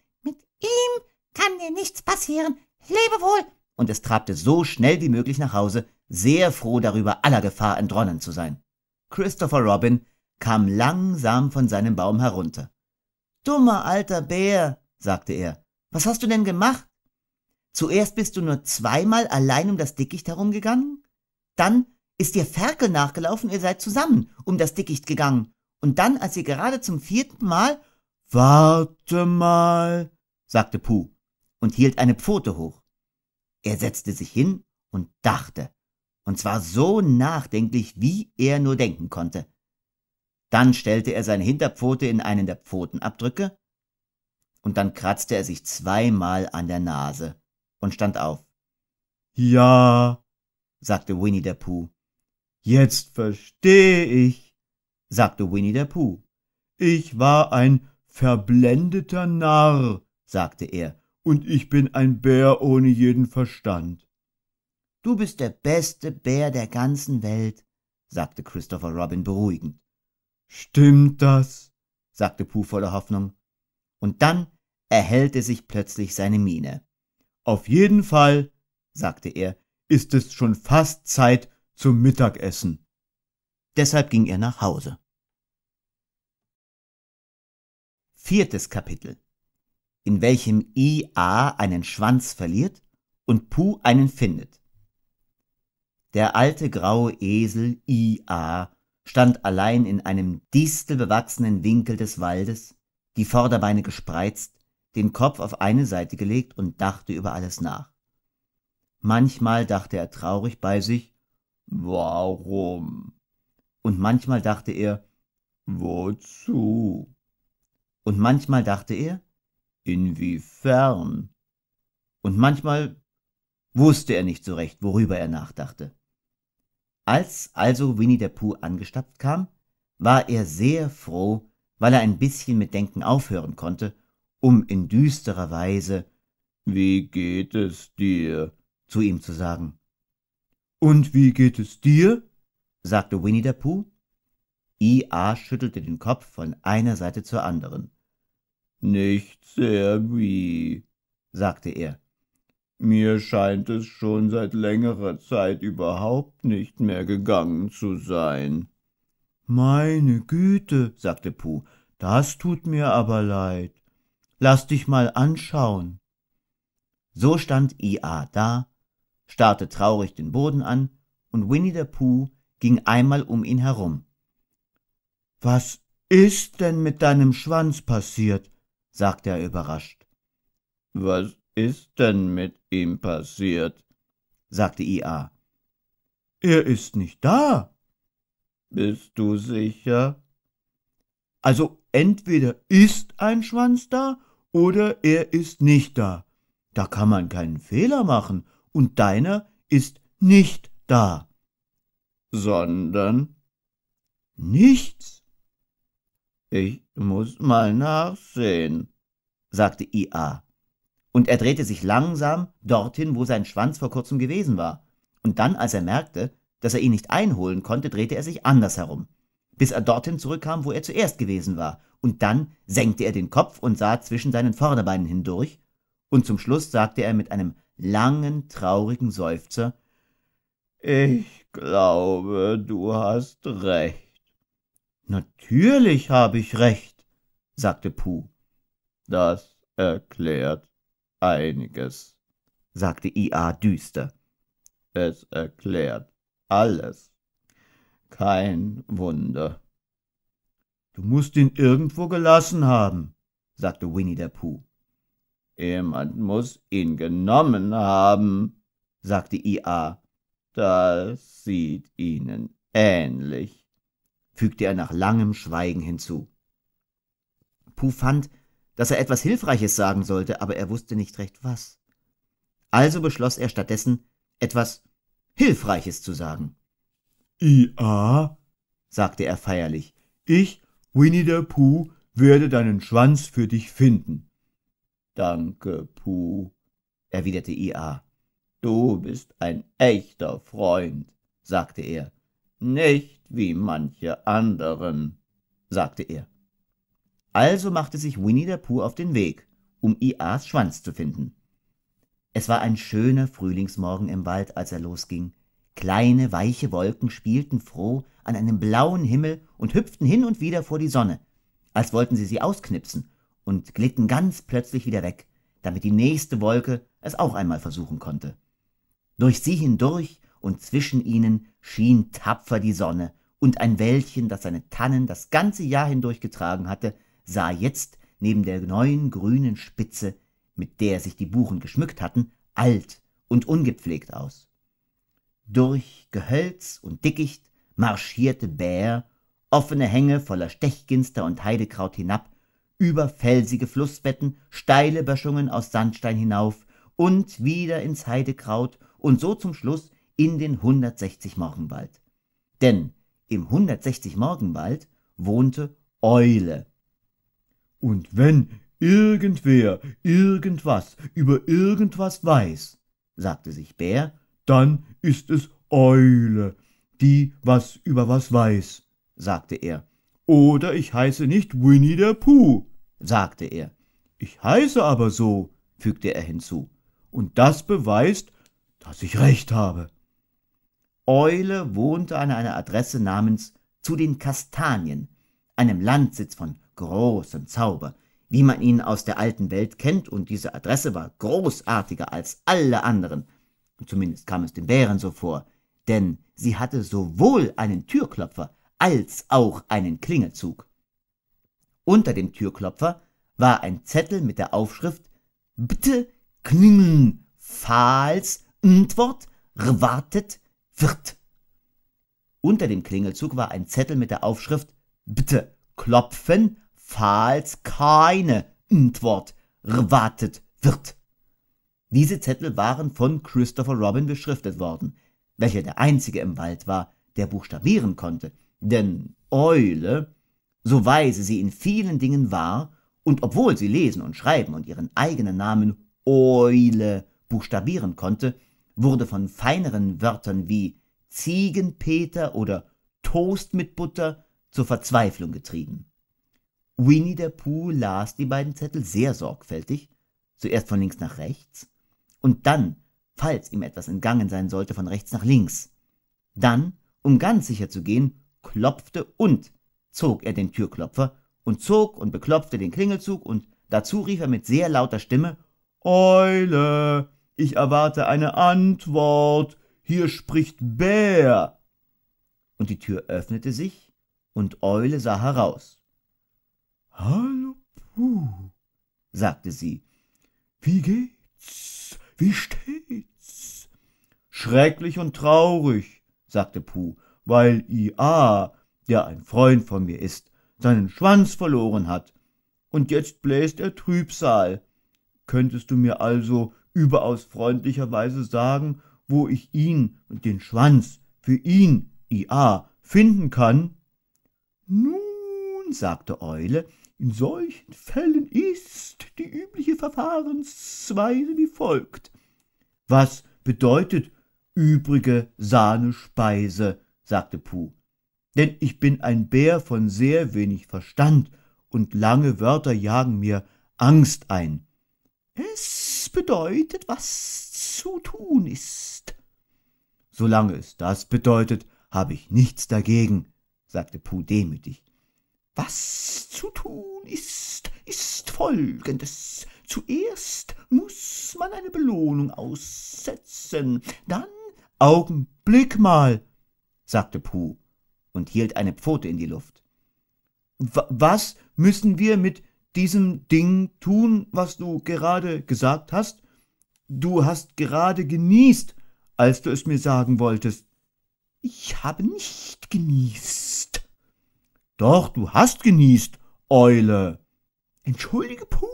Ihm kann dir nichts passieren. Lebe wohl! Und es trabte so schnell wie möglich nach Hause, sehr froh darüber, aller Gefahr entronnen zu sein. Christopher Robin kam langsam von seinem Baum herunter. Dummer alter Bär, sagte er, was hast du denn gemacht? Zuerst bist du nur zweimal allein um das Dickicht herumgegangen, dann ist dir Ferkel nachgelaufen, ihr seid zusammen um das Dickicht gegangen, und dann, als ihr gerade zum vierten Mal Warte mal, sagte Puh und hielt eine Pfote hoch. Er setzte sich hin und dachte, und zwar so nachdenklich, wie er nur denken konnte. Dann stellte er seine Hinterpfote in einen der Pfotenabdrücke, und dann kratzte er sich zweimal an der Nase und stand auf. Ja, sagte Winnie der Pooh. Jetzt verstehe ich, sagte Winnie der Pooh. Ich war ein verblendeter Narr sagte er, und ich bin ein Bär ohne jeden Verstand. Du bist der beste Bär der ganzen Welt, sagte Christopher Robin beruhigend. Stimmt das? sagte Puh voller Hoffnung. Und dann erhellte sich plötzlich seine Miene. Auf jeden Fall, sagte er, ist es schon fast Zeit zum Mittagessen. Deshalb ging er nach Hause. Viertes Kapitel in welchem IA einen Schwanz verliert und Puh einen findet. Der alte graue Esel IA stand allein in einem distelbewachsenen Winkel des Waldes, die Vorderbeine gespreizt, den Kopf auf eine Seite gelegt und dachte über alles nach. Manchmal dachte er traurig bei sich, warum? Und manchmal dachte er, wozu? Und manchmal dachte er, Inwiefern? Und manchmal wusste er nicht so recht, worüber er nachdachte. Als also Winnie der Pooh angestapft kam, war er sehr froh, weil er ein bisschen mit Denken aufhören konnte, um in düsterer Weise Wie geht es dir? zu ihm zu sagen. Und wie geht es dir? sagte Winnie der Pooh. IA schüttelte den Kopf von einer Seite zur anderen. Nicht sehr wie, sagte er. Mir scheint es schon seit längerer Zeit überhaupt nicht mehr gegangen zu sein. Meine Güte, sagte Puh, das tut mir aber leid. Lass dich mal anschauen. So stand Ia da, starrte traurig den Boden an, und Winnie der Puh ging einmal um ihn herum. Was ist denn mit deinem Schwanz passiert? sagte er überrascht. Was ist denn mit ihm passiert? sagte Ia. Er ist nicht da. Bist du sicher? Also entweder ist ein Schwanz da oder er ist nicht da. Da kann man keinen Fehler machen und deiner ist nicht da. Sondern nichts. Ich muss mal nachsehen, sagte IA. Und er drehte sich langsam dorthin, wo sein Schwanz vor kurzem gewesen war. Und dann, als er merkte, dass er ihn nicht einholen konnte, drehte er sich anders herum, bis er dorthin zurückkam, wo er zuerst gewesen war. Und dann senkte er den Kopf und sah zwischen seinen Vorderbeinen hindurch. Und zum Schluss sagte er mit einem langen, traurigen Seufzer Ich glaube, du hast recht. Natürlich habe ich recht, sagte Puh. Das erklärt einiges, sagte Ia düster. Es erklärt alles. Kein Wunder. Du musst ihn irgendwo gelassen haben, sagte Winnie der Puh. Jemand muß ihn genommen haben, sagte Ia. Das sieht ihnen ähnlich fügte er nach langem Schweigen hinzu. Puh fand, dass er etwas Hilfreiches sagen sollte, aber er wusste nicht recht was. Also beschloss er stattdessen, etwas Hilfreiches zu sagen. Ia, sagte er feierlich, ich, Winnie der Puh, werde deinen Schwanz für dich finden. Danke, Puh, erwiderte Ia. Du bist ein echter Freund, sagte er nicht wie manche anderen, sagte er. Also machte sich Winnie der Pooh auf den Weg, um Ias Schwanz zu finden. Es war ein schöner Frühlingsmorgen im Wald, als er losging. Kleine, weiche Wolken spielten froh an einem blauen Himmel und hüpften hin und wieder vor die Sonne, als wollten sie sie ausknipsen und glitten ganz plötzlich wieder weg, damit die nächste Wolke es auch einmal versuchen konnte. Durch sie hindurch und zwischen ihnen schien tapfer die Sonne, und ein Wäldchen, das seine Tannen das ganze Jahr hindurch getragen hatte, sah jetzt neben der neuen grünen Spitze, mit der sich die Buchen geschmückt hatten, alt und ungepflegt aus. Durch Gehölz und Dickicht marschierte Bär offene Hänge voller Stechginster und Heidekraut hinab, über felsige Flussbetten, steile Böschungen aus Sandstein hinauf und wieder ins Heidekraut und so zum Schluss in den 160 Morgenwald. Denn im 160 Morgenwald wohnte Eule. Und wenn irgendwer irgendwas über irgendwas weiß, sagte sich Bär, dann ist es Eule, die was über was weiß, sagte er. Oder ich heiße nicht Winnie der Pooh, sagte er. Ich heiße aber so, fügte er hinzu. Und das beweist, dass ich recht habe. Eule wohnte an einer Adresse namens Zu den Kastanien, einem Landsitz von großem Zauber, wie man ihn aus der alten Welt kennt, und diese Adresse war großartiger als alle anderen, zumindest kam es den Bären so vor, denn sie hatte sowohl einen Türklopfer als auch einen Klingelzug. Unter dem Türklopfer war ein Zettel mit der Aufschrift Bitte klingeln, falls Antwort erwartet wird. Unter dem Klingelzug war ein Zettel mit der Aufschrift Bitte klopfen, falls keine Antwort erwartet wird. Diese Zettel waren von Christopher Robin beschriftet worden, welcher der einzige im Wald war, der buchstabieren konnte, denn Eule, so weise sie in vielen Dingen war, und obwohl sie lesen und schreiben und ihren eigenen Namen Eule buchstabieren konnte, wurde von feineren Wörtern wie Ziegenpeter oder Toast mit Butter zur Verzweiflung getrieben. Winnie der Pooh las die beiden Zettel sehr sorgfältig, zuerst von links nach rechts und dann, falls ihm etwas entgangen sein sollte, von rechts nach links. Dann, um ganz sicher zu gehen, klopfte und zog er den Türklopfer und zog und beklopfte den Klingelzug und dazu rief er mit sehr lauter Stimme Eule, ich erwarte eine Antwort. Hier spricht Bär. Und die Tür öffnete sich, und Eule sah heraus. Hallo, Puh, sagte sie. Wie geht's? Wie steht's? Schrecklich und traurig, sagte Puh, weil IA, der ein Freund von mir ist, seinen Schwanz verloren hat. Und jetzt bläst er Trübsal. Könntest du mir also überaus freundlicherweise sagen, wo ich ihn und den Schwanz für ihn, Ia, finden kann? Nun, sagte Eule, in solchen Fällen ist die übliche Verfahrensweise wie folgt. Was bedeutet übrige Sahnespeise? sagte Puh. Denn ich bin ein Bär von sehr wenig Verstand und lange Wörter jagen mir Angst ein. Es bedeutet, was zu tun ist. Solange es das bedeutet, habe ich nichts dagegen, sagte Puh demütig. Was zu tun ist, ist folgendes. Zuerst muss man eine Belohnung aussetzen, dann Augenblick mal, sagte Puh und hielt eine Pfote in die Luft. Was müssen wir mit diesem Ding tun, was du gerade gesagt hast? Du hast gerade genießt, als du es mir sagen wolltest. Ich habe nicht genießt. Doch, du hast genießt, Eule. Entschuldige, Puh,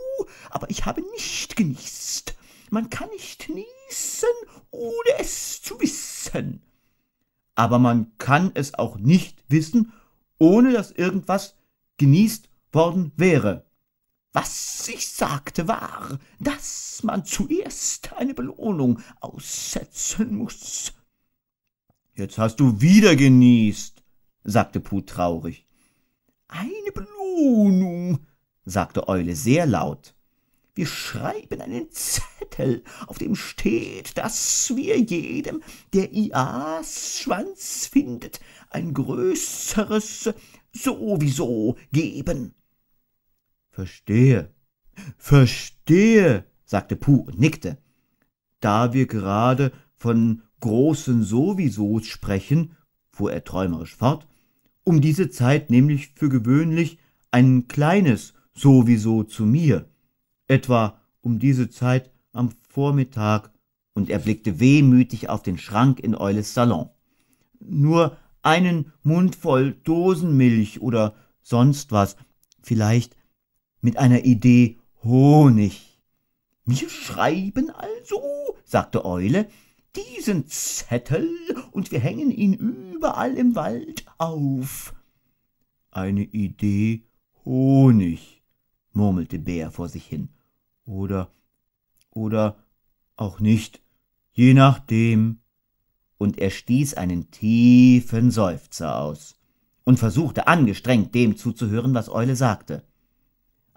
aber ich habe nicht genießt. Man kann nicht niesen, ohne es zu wissen. Aber man kann es auch nicht wissen, ohne dass irgendwas genießt worden wäre. Was ich sagte, war, dass man zuerst eine Belohnung aussetzen muß. Jetzt hast du wieder genießt, sagte Puh traurig. Eine Belohnung, sagte Eule sehr laut. Wir schreiben einen Zettel, auf dem steht, dass wir jedem, der Ias Schwanz findet, ein größeres sowieso geben. Verstehe. Verstehe, sagte Puh und nickte. Da wir gerade von großen Sowiesos sprechen, fuhr er träumerisch fort, um diese Zeit nämlich für gewöhnlich ein kleines Sowieso zu mir, etwa um diese Zeit am Vormittag, und er blickte wehmütig auf den Schrank in Eules Salon. Nur einen Mund voll Dosenmilch oder sonst was, vielleicht mit einer Idee Honig. Wir schreiben also, sagte Eule, diesen Zettel und wir hängen ihn überall im Wald auf. Eine Idee Honig, murmelte Bär vor sich hin. Oder, oder auch nicht, je nachdem. Und er stieß einen tiefen Seufzer aus und versuchte angestrengt dem zuzuhören, was Eule sagte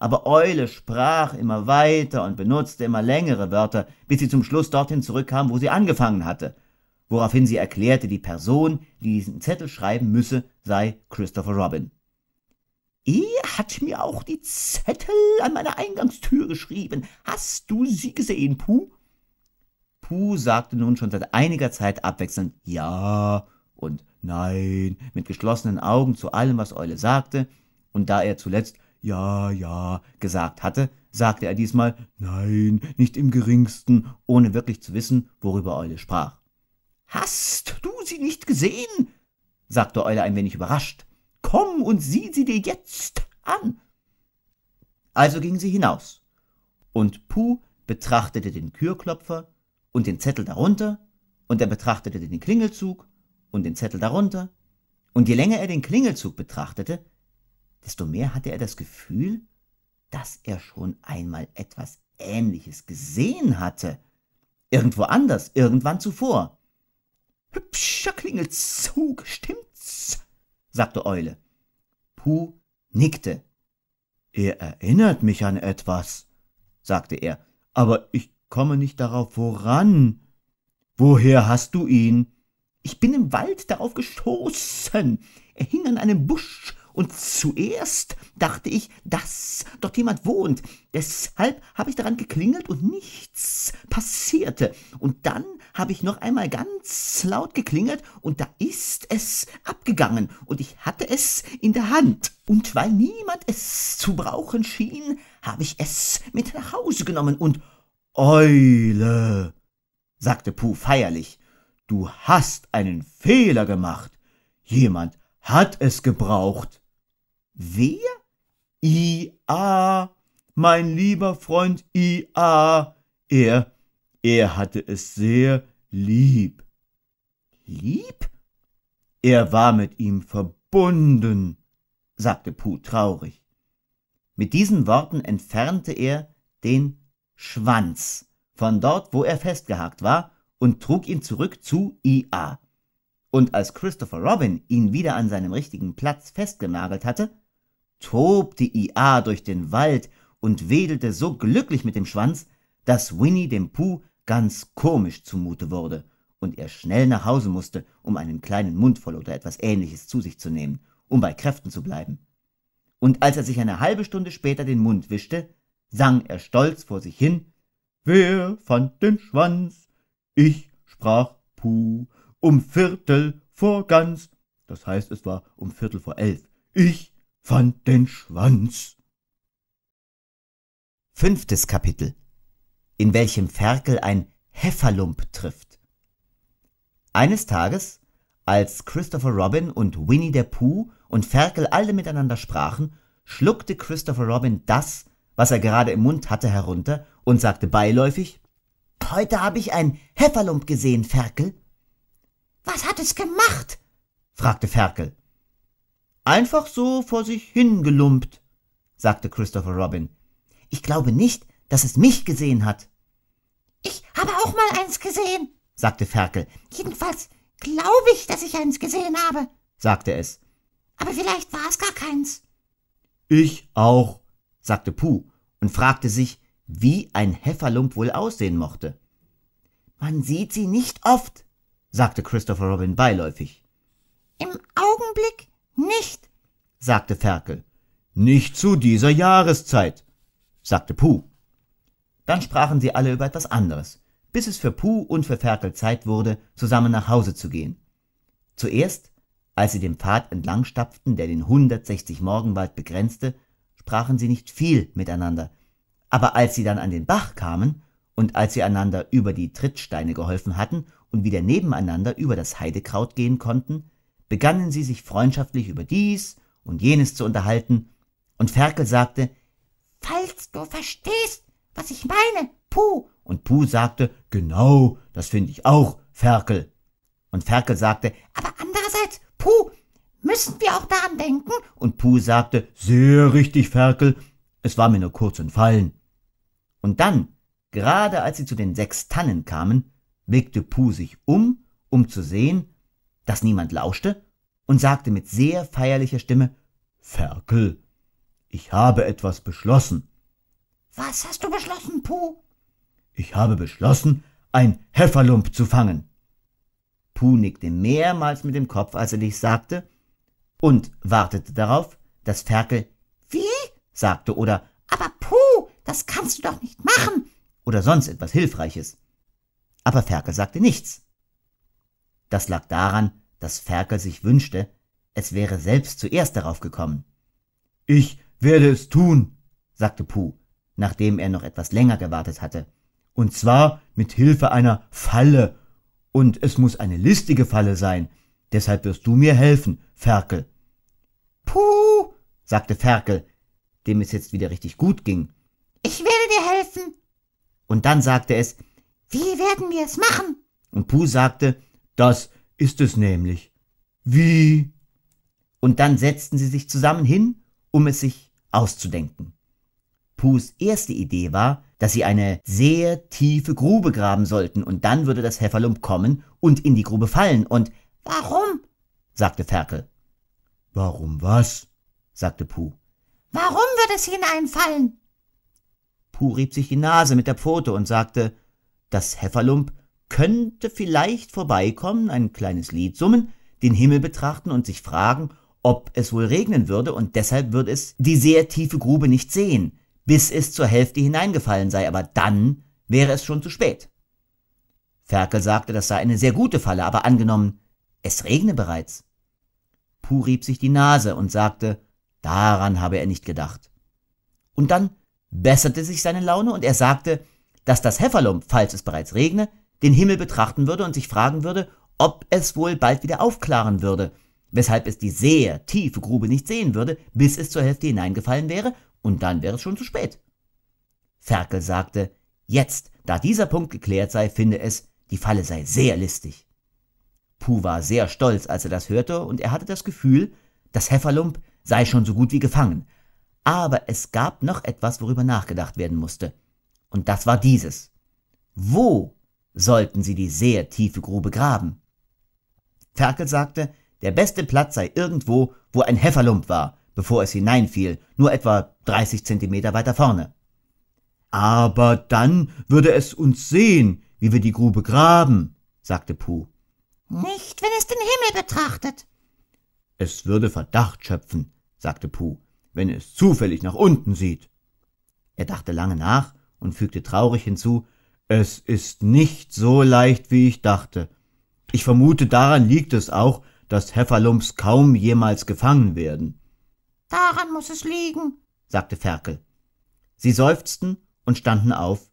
aber Eule sprach immer weiter und benutzte immer längere Wörter, bis sie zum Schluss dorthin zurückkam, wo sie angefangen hatte, woraufhin sie erklärte, die Person, die diesen Zettel schreiben müsse, sei Christopher Robin. Er hat mir auch die Zettel an meiner Eingangstür geschrieben. Hast du sie gesehen, Puh? Puh sagte nun schon seit einiger Zeit abwechselnd Ja und Nein mit geschlossenen Augen zu allem, was Eule sagte, und da er zuletzt ja, ja gesagt hatte, sagte er diesmal nein, nicht im geringsten, ohne wirklich zu wissen, worüber Eule sprach. Hast du sie nicht gesehen? sagte Eule ein wenig überrascht. Komm und sieh sie dir jetzt an. Also ging sie hinaus, und Puh betrachtete den Kürklopfer und den Zettel darunter, und er betrachtete den Klingelzug und den Zettel darunter, und je länger er den Klingelzug betrachtete, desto mehr hatte er das Gefühl, dass er schon einmal etwas Ähnliches gesehen hatte. Irgendwo anders, irgendwann zuvor. Hübscher Klingelzug, stimmt's? sagte Eule. Puh nickte. Er erinnert mich an etwas, sagte er, aber ich komme nicht darauf voran. Woher hast du ihn? Ich bin im Wald darauf gestoßen. Er hing an einem Busch und zuerst dachte ich, dass dort jemand wohnt. Deshalb habe ich daran geklingelt und nichts passierte. Und dann habe ich noch einmal ganz laut geklingelt und da ist es abgegangen und ich hatte es in der Hand. Und weil niemand es zu brauchen schien, habe ich es mit nach Hause genommen und Eule, sagte Puh feierlich, du hast einen Fehler gemacht. Jemand hat es gebraucht. Wer? Ia, mein lieber Freund Ia. Er, er hatte es sehr lieb. Lieb? Er war mit ihm verbunden, sagte Puh traurig. Mit diesen Worten entfernte er den Schwanz von dort, wo er festgehakt war, und trug ihn zurück zu Ia. Und als Christopher Robin ihn wieder an seinem richtigen Platz festgenagelt hatte, tobte Ia durch den Wald und wedelte so glücklich mit dem Schwanz, dass Winnie dem Puh ganz komisch zumute wurde und er schnell nach Hause musste, um einen kleinen Mund voll oder etwas ähnliches zu sich zu nehmen, um bei Kräften zu bleiben. Und als er sich eine halbe Stunde später den Mund wischte, sang er stolz vor sich hin Wer fand den Schwanz? Ich sprach Puh um Viertel vor ganz, das heißt es war um Viertel vor elf. Ich fand den Schwanz. Fünftes Kapitel In welchem Ferkel ein Hefferlump trifft. Eines Tages, als Christopher Robin und Winnie der Pooh und Ferkel alle miteinander sprachen, schluckte Christopher Robin das, was er gerade im Mund hatte, herunter und sagte beiläufig, Heute habe ich ein Hefferlump gesehen, Ferkel. Was hat es gemacht? fragte Ferkel einfach so vor sich hingelumpt, sagte Christopher Robin. Ich glaube nicht, dass es mich gesehen hat. Ich habe auch mal eins gesehen, sagte Ferkel. Jedenfalls glaube ich, dass ich eins gesehen habe, sagte es. Aber vielleicht war es gar keins. Ich auch, sagte Puh und fragte sich, wie ein Hefferlump wohl aussehen mochte. Man sieht sie nicht oft, sagte Christopher Robin beiläufig. Im Augenblick nicht, sagte Ferkel. Nicht zu dieser Jahreszeit, sagte Puh. Dann sprachen sie alle über etwas anderes, bis es für Puh und für Ferkel Zeit wurde, zusammen nach Hause zu gehen. Zuerst, als sie den Pfad entlang stapften, der den 160 Morgenwald begrenzte, sprachen sie nicht viel miteinander, aber als sie dann an den Bach kamen und als sie einander über die Trittsteine geholfen hatten und wieder nebeneinander über das Heidekraut gehen konnten, begannen sie sich freundschaftlich über dies und jenes zu unterhalten, und Ferkel sagte, Falls du verstehst, was ich meine, Puh, und Puh sagte, Genau, das finde ich auch, Ferkel. Und Ferkel sagte, Aber andererseits, Puh, müssen wir auch daran denken? Und Puh sagte, Sehr richtig, Ferkel, es war mir nur kurz entfallen. Und dann, gerade als sie zu den sechs Tannen kamen, blickte Puh sich um, um zu sehen, dass niemand lauschte, und sagte mit sehr feierlicher Stimme Ferkel, ich habe etwas beschlossen. Was hast du beschlossen, Puh? Ich habe beschlossen, ein Hefferlump zu fangen. Puh nickte mehrmals mit dem Kopf, als er dies sagte, und wartete darauf, dass Ferkel Wie? sagte oder Aber Puh, das kannst du doch nicht machen oder sonst etwas Hilfreiches. Aber Ferkel sagte nichts. Das lag daran, dass Ferkel sich wünschte, es wäre selbst zuerst darauf gekommen. Ich werde es tun, sagte Puh, nachdem er noch etwas länger gewartet hatte. Und zwar mit Hilfe einer Falle. Und es muss eine listige Falle sein. Deshalb wirst du mir helfen, Ferkel. Puh, sagte Ferkel, dem es jetzt wieder richtig gut ging. Ich werde dir helfen. Und dann sagte es, wie werden wir es machen? Und Puh sagte, das ist es nämlich. Wie? Und dann setzten sie sich zusammen hin, um es sich auszudenken. Puhs erste Idee war, dass sie eine sehr tiefe Grube graben sollten und dann würde das Hefferlump kommen und in die Grube fallen und Warum? sagte Ferkel. Warum was? sagte Puh. Warum wird es hineinfallen? Puh rieb sich die Nase mit der Pfote und sagte, das Hefferlump könnte vielleicht vorbeikommen, ein kleines Lied summen, den Himmel betrachten und sich fragen, ob es wohl regnen würde, und deshalb würde es die sehr tiefe Grube nicht sehen, bis es zur Hälfte hineingefallen sei, aber dann wäre es schon zu spät. Ferkel sagte, das sei eine sehr gute Falle, aber angenommen, es regne bereits. Puh rieb sich die Nase und sagte, daran habe er nicht gedacht. Und dann besserte sich seine Laune und er sagte, dass das Hefferlump, falls es bereits regne, den Himmel betrachten würde und sich fragen würde, ob es wohl bald wieder aufklaren würde, weshalb es die sehr tiefe Grube nicht sehen würde, bis es zur Hälfte hineingefallen wäre, und dann wäre es schon zu spät. Ferkel sagte, jetzt, da dieser Punkt geklärt sei, finde es, die Falle sei sehr listig. Puh war sehr stolz, als er das hörte, und er hatte das Gefühl, das Hefferlump sei schon so gut wie gefangen. Aber es gab noch etwas, worüber nachgedacht werden musste. Und das war dieses. Wo sollten sie die sehr tiefe Grube graben. Ferkel sagte, der beste Platz sei irgendwo, wo ein Hefferlump war, bevor es hineinfiel, nur etwa 30 Zentimeter weiter vorne. Aber dann würde es uns sehen, wie wir die Grube graben, sagte Puh. Nicht, wenn es den Himmel betrachtet. Es würde Verdacht schöpfen, sagte Puh, wenn es zufällig nach unten sieht. Er dachte lange nach und fügte traurig hinzu, es ist nicht so leicht, wie ich dachte. Ich vermute, daran liegt es auch, dass Hefferlumps kaum jemals gefangen werden. Daran muss es liegen, sagte Ferkel. Sie seufzten und standen auf,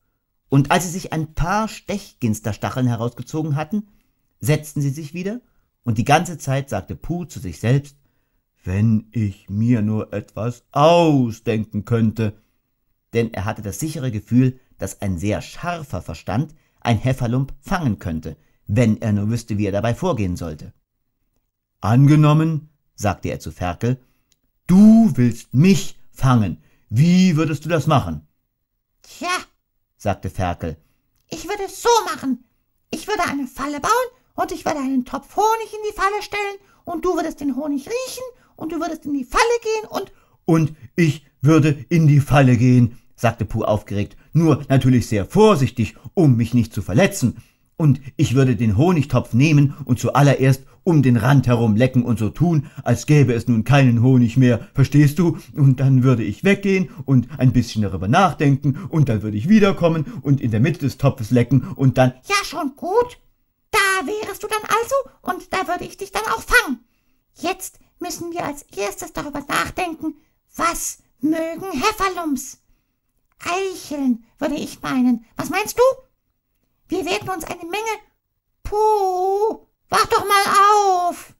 und als sie sich ein paar Stechginsterstacheln herausgezogen hatten, setzten sie sich wieder, und die ganze Zeit sagte Puh zu sich selbst, wenn ich mir nur etwas ausdenken könnte. Denn er hatte das sichere Gefühl, dass ein sehr scharfer Verstand ein Hefferlump fangen könnte, wenn er nur wüsste, wie er dabei vorgehen sollte. Angenommen, sagte er zu Ferkel, du willst mich fangen. Wie würdest du das machen? Tja, sagte Ferkel, ich würde es so machen. Ich würde eine Falle bauen und ich würde einen Topf Honig in die Falle stellen und du würdest den Honig riechen und du würdest in die Falle gehen und... Und ich würde in die Falle gehen, sagte Puh aufgeregt nur natürlich sehr vorsichtig, um mich nicht zu verletzen, und ich würde den Honigtopf nehmen und zuallererst um den Rand herum lecken und so tun, als gäbe es nun keinen Honig mehr, verstehst du? Und dann würde ich weggehen und ein bisschen darüber nachdenken, und dann würde ich wiederkommen und in der Mitte des Topfes lecken und dann... Ja, schon gut. Da wärest du dann also, und da würde ich dich dann auch fangen. Jetzt müssen wir als erstes darüber nachdenken, was mögen Heffalums? Eicheln, würde ich meinen. Was meinst du? Wir werden uns eine Menge. Puh, wach doch mal auf!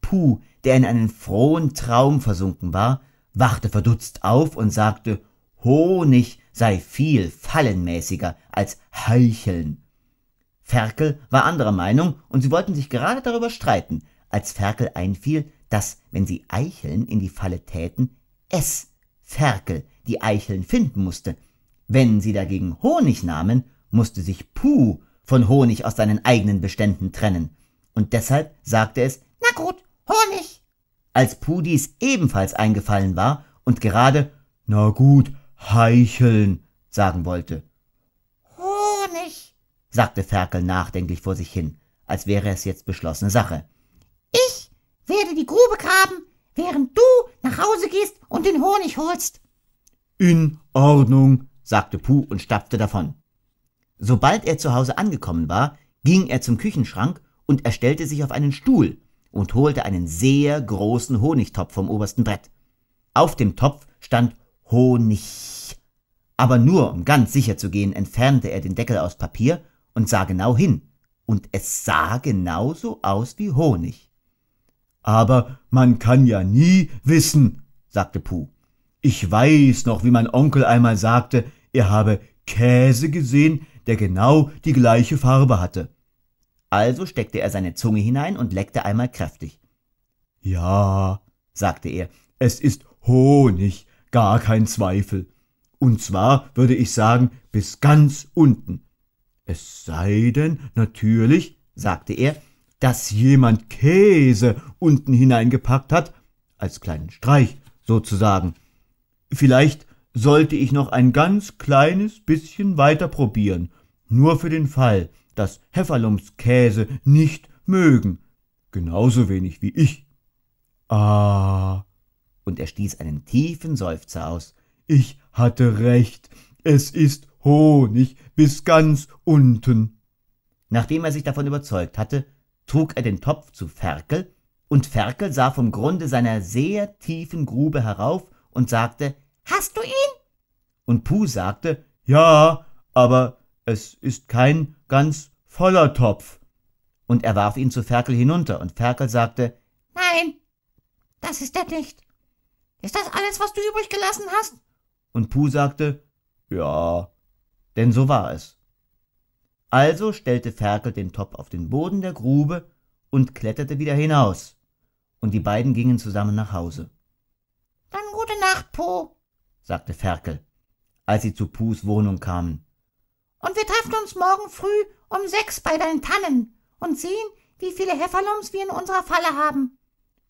Puh, der in einen frohen Traum versunken war, wachte verdutzt auf und sagte, Honig sei viel fallenmäßiger als Heicheln. Ferkel war anderer Meinung und sie wollten sich gerade darüber streiten, als Ferkel einfiel, dass, wenn sie Eicheln in die Falle täten, es, Ferkel, die Eicheln finden musste. Wenn sie dagegen Honig nahmen, musste sich Puh von Honig aus seinen eigenen Beständen trennen. Und deshalb sagte es, na gut, Honig. Als Puh dies ebenfalls eingefallen war und gerade, na gut, Heicheln sagen wollte. Honig, sagte Ferkel nachdenklich vor sich hin, als wäre es jetzt beschlossene Sache. Ich werde die Grube graben, während du nach Hause gehst und den Honig holst. In Ordnung, sagte Puh und stapfte davon. Sobald er zu Hause angekommen war, ging er zum Küchenschrank und er stellte sich auf einen Stuhl und holte einen sehr großen Honigtopf vom obersten Brett. Auf dem Topf stand Honig. Aber nur um ganz sicher zu gehen, entfernte er den Deckel aus Papier und sah genau hin. Und es sah genauso aus wie Honig. Aber man kann ja nie wissen, sagte Puh. Ich weiß noch, wie mein Onkel einmal sagte, er habe Käse gesehen, der genau die gleiche Farbe hatte. Also steckte er seine Zunge hinein und leckte einmal kräftig. Ja, sagte er, es ist Honig, gar kein Zweifel. Und zwar würde ich sagen, bis ganz unten. Es sei denn, natürlich, sagte er, dass jemand Käse unten hineingepackt hat, als kleinen Streich sozusagen. Vielleicht sollte ich noch ein ganz kleines bisschen weiter probieren, nur für den Fall, dass Hefferlums Käse nicht mögen, genauso wenig wie ich. Ah. Und er stieß einen tiefen Seufzer aus. Ich hatte recht, es ist Honig bis ganz unten. Nachdem er sich davon überzeugt hatte, trug er den Topf zu Ferkel, und Ferkel sah vom Grunde seiner sehr tiefen Grube herauf und sagte Hast du ihn? Und Puh sagte, ja, aber es ist kein ganz voller Topf. Und er warf ihn zu Ferkel hinunter, und Ferkel sagte, Nein, das ist er nicht. Ist das alles, was du übrig gelassen hast? Und Puh sagte, Ja, denn so war es. Also stellte Ferkel den Topf auf den Boden der Grube und kletterte wieder hinaus, und die beiden gingen zusammen nach Hause. Dann gute Nacht, Puh sagte Ferkel, als sie zu Pus Wohnung kamen. Und wir treffen uns morgen früh um sechs bei deinen Tannen und sehen, wie viele Hefferlums wir in unserer Falle haben.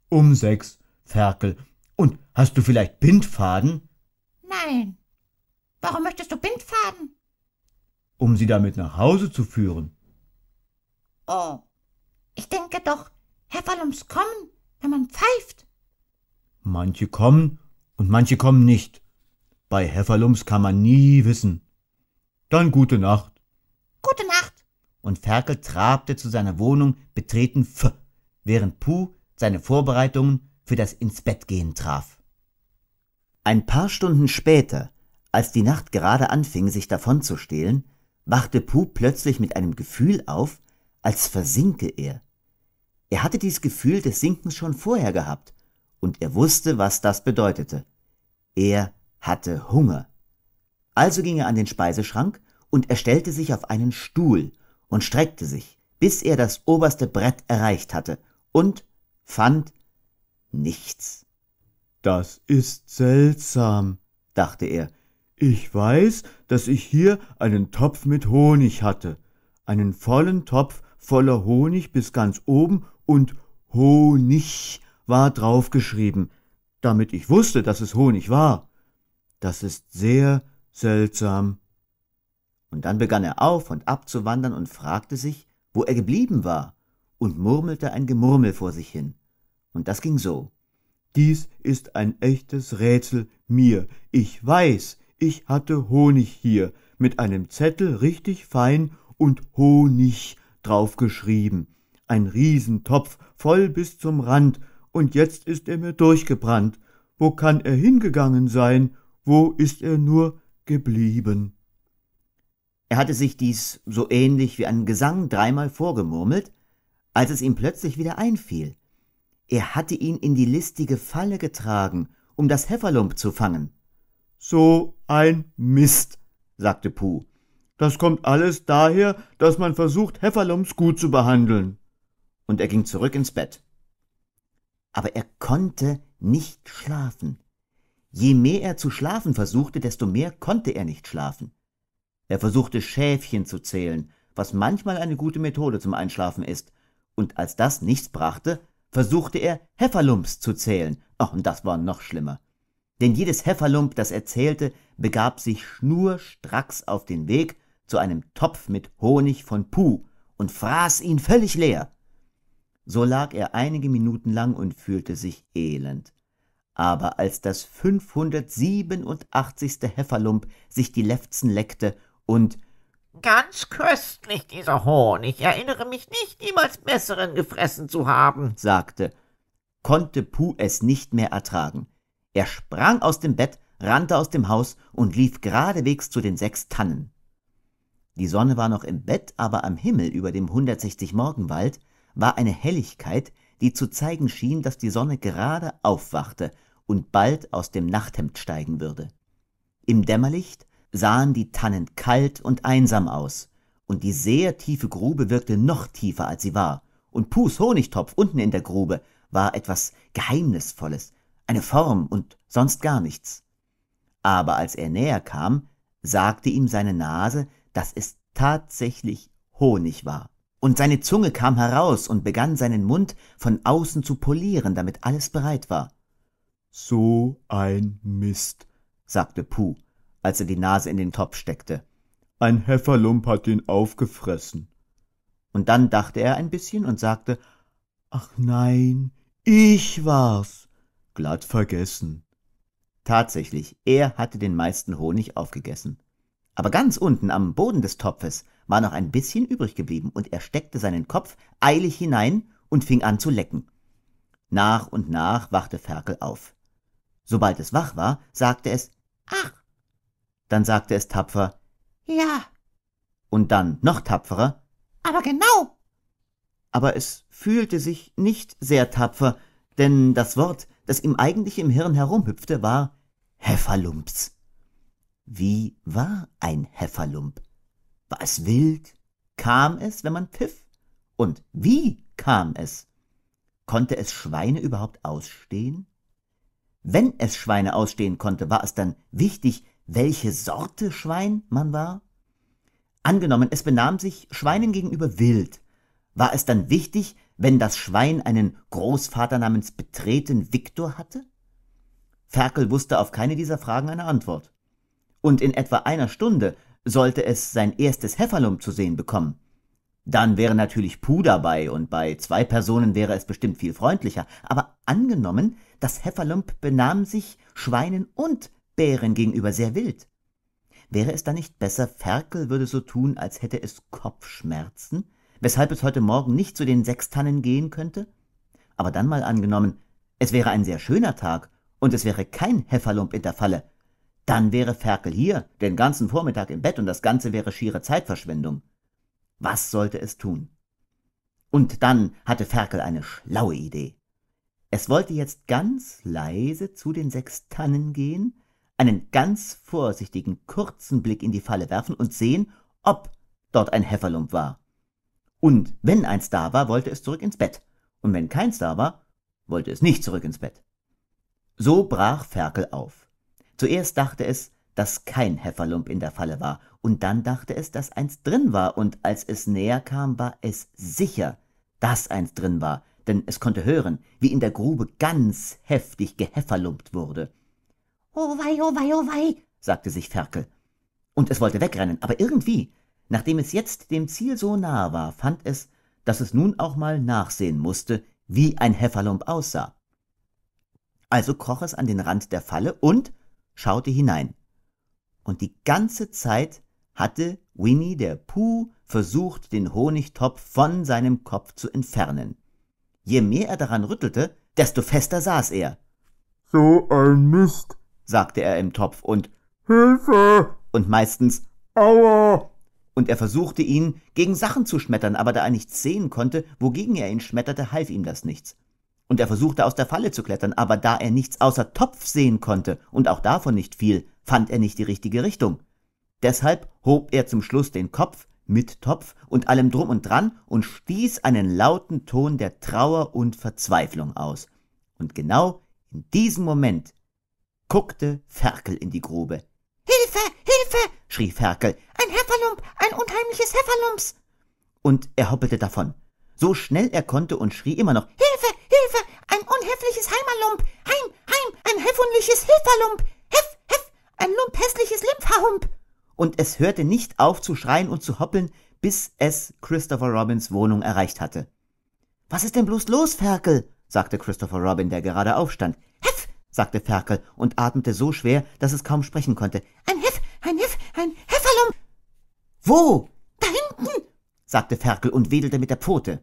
Um sechs, Ferkel. Und hast du vielleicht Bindfaden? Nein. Warum möchtest du Bindfaden? Um sie damit nach Hause zu führen. Oh, ich denke doch, Hefferlums kommen, wenn man pfeift. Manche kommen und manche kommen nicht. Bei Hefferlums kann man nie wissen. Dann gute Nacht. Gute Nacht. Und Ferkel trabte zu seiner Wohnung, betreten F, während Puh seine Vorbereitungen für das ins Bett gehen traf. Ein paar Stunden später, als die Nacht gerade anfing, sich davonzustehlen, wachte Puh plötzlich mit einem Gefühl auf, als versinke er. Er hatte dies Gefühl des Sinkens schon vorher gehabt, und er wusste, was das bedeutete. Er hatte Hunger. Also ging er an den Speiseschrank und er stellte sich auf einen Stuhl und streckte sich, bis er das oberste Brett erreicht hatte und fand nichts. Das ist seltsam, dachte er. Ich weiß, dass ich hier einen Topf mit Honig hatte, einen vollen Topf voller Honig bis ganz oben und Honig war draufgeschrieben, damit ich wusste, dass es Honig war. Das ist sehr seltsam. Und dann begann er auf und ab zu wandern und fragte sich, wo er geblieben war, und murmelte ein Gemurmel vor sich hin. Und das ging so. Dies ist ein echtes Rätsel mir. Ich weiß, ich hatte Honig hier, mit einem Zettel richtig fein und Honig draufgeschrieben. Ein Riesentopf voll bis zum Rand, und jetzt ist er mir durchgebrannt. Wo kann er hingegangen sein? Wo ist er nur geblieben? Er hatte sich dies so ähnlich wie ein Gesang dreimal vorgemurmelt, als es ihm plötzlich wieder einfiel. Er hatte ihn in die listige Falle getragen, um das Hefferlump zu fangen. So ein Mist, sagte Puh. Das kommt alles daher, dass man versucht, Hefferlumps gut zu behandeln. Und er ging zurück ins Bett. Aber er konnte nicht schlafen. Je mehr er zu schlafen versuchte, desto mehr konnte er nicht schlafen. Er versuchte Schäfchen zu zählen, was manchmal eine gute Methode zum Einschlafen ist, und als das nichts brachte, versuchte er Hefferlumps zu zählen, ach, und das war noch schlimmer. Denn jedes Hefferlump, das er zählte, begab sich schnurstracks auf den Weg zu einem Topf mit Honig von Puh und fraß ihn völlig leer. So lag er einige Minuten lang und fühlte sich elend. Aber als das 587. Hefferlump sich die Lefzen leckte und Ganz köstlich dieser Horn, ich erinnere mich nicht, jemals besseren gefressen zu haben, sagte, konnte Puh es nicht mehr ertragen. Er sprang aus dem Bett, rannte aus dem Haus und lief geradewegs zu den sechs Tannen. Die Sonne war noch im Bett, aber am Himmel über dem 160 Morgenwald war eine Helligkeit, die zu zeigen schien, dass die Sonne gerade aufwachte und bald aus dem Nachthemd steigen würde. Im Dämmerlicht sahen die Tannen kalt und einsam aus, und die sehr tiefe Grube wirkte noch tiefer, als sie war, und Pus Honigtopf unten in der Grube war etwas Geheimnisvolles, eine Form und sonst gar nichts. Aber als er näher kam, sagte ihm seine Nase, dass es tatsächlich Honig war. Und seine Zunge kam heraus und begann seinen Mund von außen zu polieren, damit alles bereit war. So ein Mist, sagte Puh, als er die Nase in den Topf steckte. Ein Hefferlump hat ihn aufgefressen. Und dann dachte er ein bisschen und sagte, Ach nein, ich war's. Glatt vergessen. Tatsächlich, er hatte den meisten Honig aufgegessen. Aber ganz unten am Boden des Topfes war noch ein bisschen übrig geblieben, und er steckte seinen Kopf eilig hinein und fing an zu lecken. Nach und nach wachte Ferkel auf. Sobald es wach war, sagte es Ach. Dann sagte es tapfer Ja. Und dann noch tapferer Aber genau. Aber es fühlte sich nicht sehr tapfer, denn das Wort, das ihm eigentlich im Hirn herumhüpfte, war Hefferlumps. Wie war ein Hefferlump? War es wild? Kam es, wenn man pfiff? Und wie kam es? Konnte es Schweine überhaupt ausstehen? Wenn es Schweine ausstehen konnte, war es dann wichtig, welche Sorte Schwein man war? Angenommen, es benahm sich Schweinen gegenüber wild, war es dann wichtig, wenn das Schwein einen Großvater namens betreten Viktor hatte? Ferkel wusste auf keine dieser Fragen eine Antwort. Und in etwa einer Stunde sollte es sein erstes Heffalum zu sehen bekommen. Dann wäre natürlich Puh dabei und bei zwei Personen wäre es bestimmt viel freundlicher. Aber angenommen, das Hefferlump benahm sich Schweinen und Bären gegenüber sehr wild. Wäre es dann nicht besser, Ferkel würde so tun, als hätte es Kopfschmerzen, weshalb es heute Morgen nicht zu den Sechstannen gehen könnte? Aber dann mal angenommen, es wäre ein sehr schöner Tag und es wäre kein Hefferlump in der Falle. Dann wäre Ferkel hier, den ganzen Vormittag im Bett und das Ganze wäre schiere Zeitverschwendung. Was sollte es tun? Und dann hatte Ferkel eine schlaue Idee. Es wollte jetzt ganz leise zu den sechs Tannen gehen, einen ganz vorsichtigen, kurzen Blick in die Falle werfen und sehen, ob dort ein Hefferlump war. Und wenn eins da war, wollte es zurück ins Bett, und wenn keins da war, wollte es nicht zurück ins Bett. So brach Ferkel auf. Zuerst dachte es, dass kein Hefferlump in der Falle war, und dann dachte es, dass eins drin war, und als es näher kam, war es sicher, dass eins drin war, denn es konnte hören, wie in der Grube ganz heftig gehefferlumpt wurde. Oh wei, oh wei, oh wei, sagte sich Ferkel. Und es wollte wegrennen, aber irgendwie, nachdem es jetzt dem Ziel so nahe war, fand es, dass es nun auch mal nachsehen musste, wie ein Hefferlump aussah. Also kroch es an den Rand der Falle und schaute hinein und die ganze Zeit hatte Winnie der Puh versucht, den Honigtopf von seinem Kopf zu entfernen. Je mehr er daran rüttelte, desto fester saß er. So ein Mist, sagte er im Topf und Hilfe und meistens Aua. Und er versuchte ihn gegen Sachen zu schmettern, aber da er nichts sehen konnte, wogegen er ihn schmetterte, half ihm das nichts. Und er versuchte aus der Falle zu klettern, aber da er nichts außer Topf sehen konnte und auch davon nicht viel, fand er nicht die richtige Richtung. Deshalb hob er zum Schluss den Kopf mit Topf und allem drum und dran und stieß einen lauten Ton der Trauer und Verzweiflung aus. Und genau in diesem Moment guckte Ferkel in die Grube. Hilfe, Hilfe! schrie Ferkel. Ein Hefferlump, ein unheimliches Hefferlumps! Und er hoppelte davon, so schnell er konnte und schrie immer noch Hilfe, Hilfe, ein unhefliches Heimerlump, heim, heim, ein heffunliches Hilferlump, heff, heff, ein lump hässliches Limpferhump! Und es hörte nicht auf zu schreien und zu hoppeln, bis es Christopher Robins Wohnung erreicht hatte. Was ist denn bloß los, Ferkel? sagte Christopher Robin, der gerade aufstand. Hef! sagte Ferkel und atmete so schwer, dass es kaum sprechen konnte. Ein Hef, ein Hef, ein Hefferlump! Wo? Da hinten! sagte Ferkel und wedelte mit der Pfote.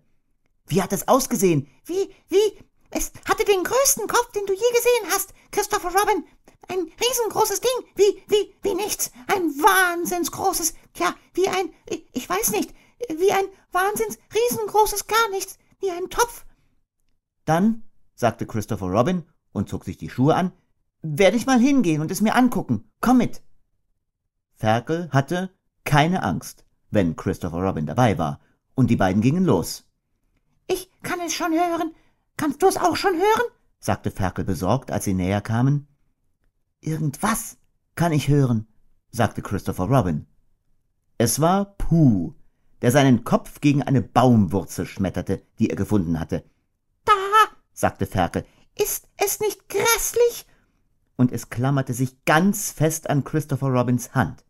Wie hat es ausgesehen? Wie, wie? Es hatte den größten Kopf, den du je gesehen hast, Christopher Robin, ein riesengroßes Ding, wie, wie, wie nichts. Ein wahnsinnsgroßes, ja, wie ein, ich weiß nicht, wie ein wahnsinns riesengroßes gar nichts, wie ein Topf. Dann, sagte Christopher Robin und zog sich die Schuhe an, werde ich mal hingehen und es mir angucken. Komm mit. Ferkel hatte keine Angst, wenn Christopher Robin dabei war, und die beiden gingen los. Ich kann es schon hören. Kannst du es auch schon hören? sagte Ferkel besorgt, als sie näher kamen. Irgendwas kann ich hören, sagte Christopher Robin. Es war Puh, der seinen Kopf gegen eine Baumwurzel schmetterte, die er gefunden hatte. Da, sagte Ferkel, ist es nicht grässlich? Und es klammerte sich ganz fest an Christopher Robins Hand.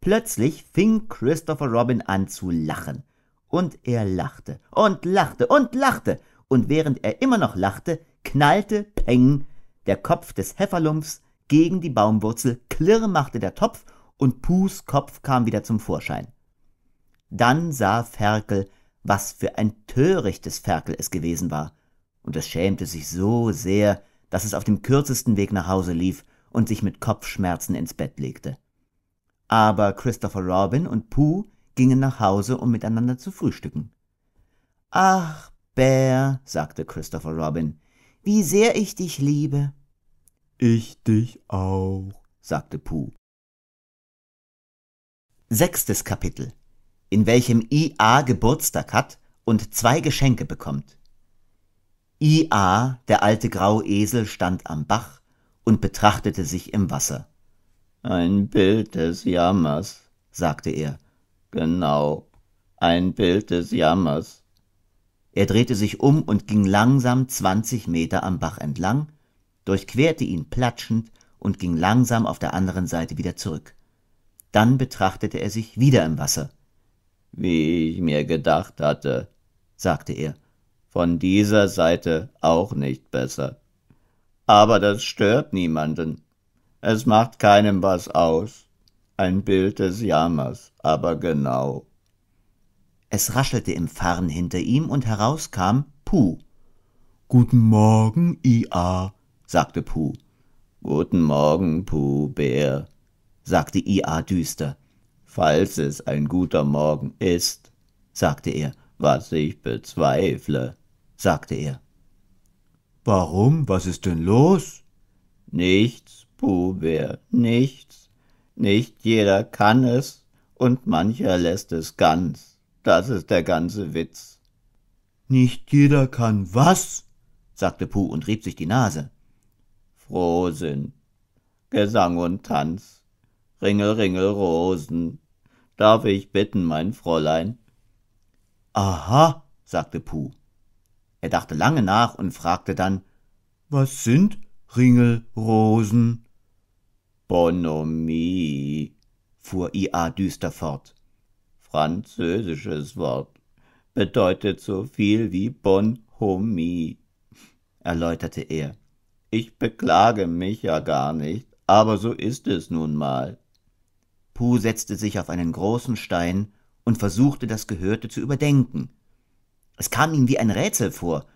Plötzlich fing Christopher Robin an zu lachen. Und er lachte und lachte und lachte. Und während er immer noch lachte, knallte Peng der Kopf des Hefferlumps gegen die Baumwurzel, klirr machte der Topf und Puhs Kopf kam wieder zum Vorschein. Dann sah Ferkel, was für ein törichtes Ferkel es gewesen war, und es schämte sich so sehr, dass es auf dem kürzesten Weg nach Hause lief und sich mit Kopfschmerzen ins Bett legte. Aber Christopher Robin und Puh gingen nach Hause, um miteinander zu frühstücken. Ach, Bär, sagte Christopher Robin, wie sehr ich dich liebe. Ich dich auch, sagte Puh. Sechstes Kapitel, in welchem IA Geburtstag hat und zwei Geschenke bekommt. IA, der alte Grauesel, stand am Bach und betrachtete sich im Wasser. Ein Bild des Jammers, sagte er. Genau, ein Bild des Jammers. Er drehte sich um und ging langsam zwanzig Meter am Bach entlang, durchquerte ihn platschend und ging langsam auf der anderen Seite wieder zurück. Dann betrachtete er sich wieder im Wasser. Wie ich mir gedacht hatte, sagte er, von dieser Seite auch nicht besser. Aber das stört niemanden. Es macht keinem was aus. Ein Bild des Jammers, aber genau. Es raschelte im Farn hinter ihm und heraus kam Puh. Guten Morgen, IA, sagte Puh. Guten Morgen, Puh-Bär, sagte Ia düster. Falls es ein guter Morgen ist, sagte er, was ich bezweifle, sagte er. Warum? Was ist denn los? Nichts, Puhbär, nichts. Nicht jeder kann es, und mancher lässt es ganz. Das ist der ganze Witz. Nicht jeder kann was? sagte Puh und rieb sich die Nase. Frohsinn, Gesang und Tanz, Ringel, Ringel, Rosen. Darf ich bitten, mein Fräulein? Aha, sagte Puh. Er dachte lange nach und fragte dann, was sind Ringel, Rosen? Bonhomie, fuhr IA düster fort. Französisches Wort, bedeutet so viel wie Bonhomie, erläuterte er. Ich beklage mich ja gar nicht, aber so ist es nun mal. Puh setzte sich auf einen großen Stein und versuchte, das Gehörte zu überdenken. Es kam ihm wie ein Rätsel vor,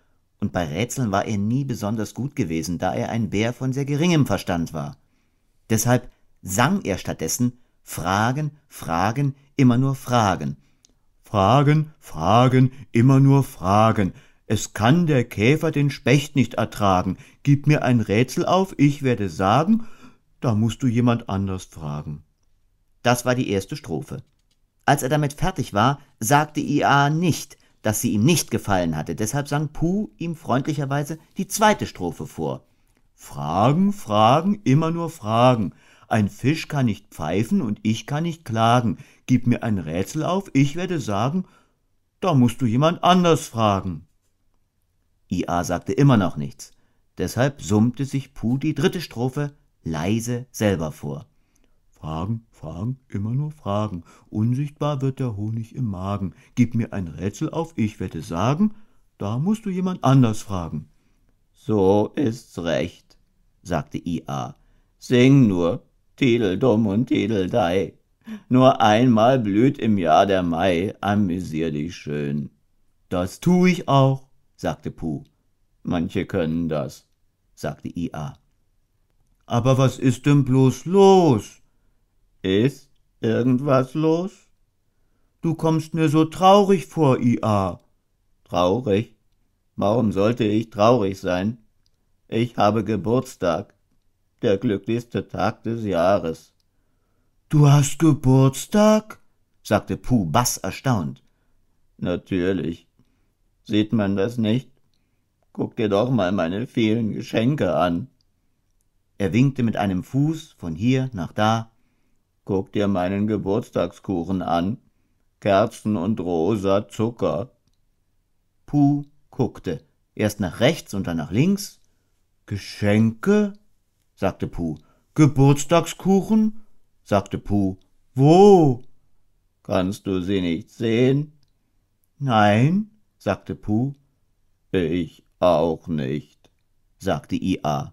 und bei Rätseln war er nie besonders gut gewesen, da er ein Bär von sehr geringem Verstand war. Deshalb sang er stattdessen Fragen, Fragen, immer nur Fragen. Fragen, Fragen, immer nur Fragen, es kann der Käfer den Specht nicht ertragen. Gib mir ein Rätsel auf, ich werde sagen, da musst du jemand anders fragen. Das war die erste Strophe. Als er damit fertig war, sagte Ia nicht, dass sie ihm nicht gefallen hatte, deshalb sang Puh ihm freundlicherweise die zweite Strophe vor. Fragen, Fragen, immer nur Fragen. Ein Fisch kann nicht pfeifen und ich kann nicht klagen. Gib mir ein Rätsel auf, ich werde sagen, da musst du jemand anders fragen. IA sagte immer noch nichts. Deshalb summte sich Puh die dritte Strophe leise selber vor. Fragen, Fragen, immer nur Fragen. Unsichtbar wird der Honig im Magen. Gib mir ein Rätsel auf, ich werde sagen, da musst du jemand anders fragen. So ist's recht, sagte IA. Sing nur, Tiedeldum und Tiedeldei. Nur einmal blüht im Jahr der Mai, amüsier dich schön. Das tu ich auch, sagte Puh. Manche können das, sagte Ia. Aber was ist denn bloß los? Ist irgendwas los? Du kommst mir so traurig vor, Ia. Traurig? Warum sollte ich traurig sein? Ich habe Geburtstag, der glücklichste Tag des Jahres. Du hast Geburtstag? sagte Puh Bass erstaunt. Natürlich, Sieht man das nicht? Guck dir doch mal meine vielen Geschenke an. Er winkte mit einem Fuß von hier nach da. Guck dir meinen Geburtstagskuchen an. Kerzen und rosa Zucker. Puh guckte, erst nach rechts und dann nach links. Geschenke? sagte Puh. Geburtstagskuchen? sagte Puh. Wo? Kannst du sie nicht sehen? Nein, sagte Puh. Ich auch nicht, sagte Ia. E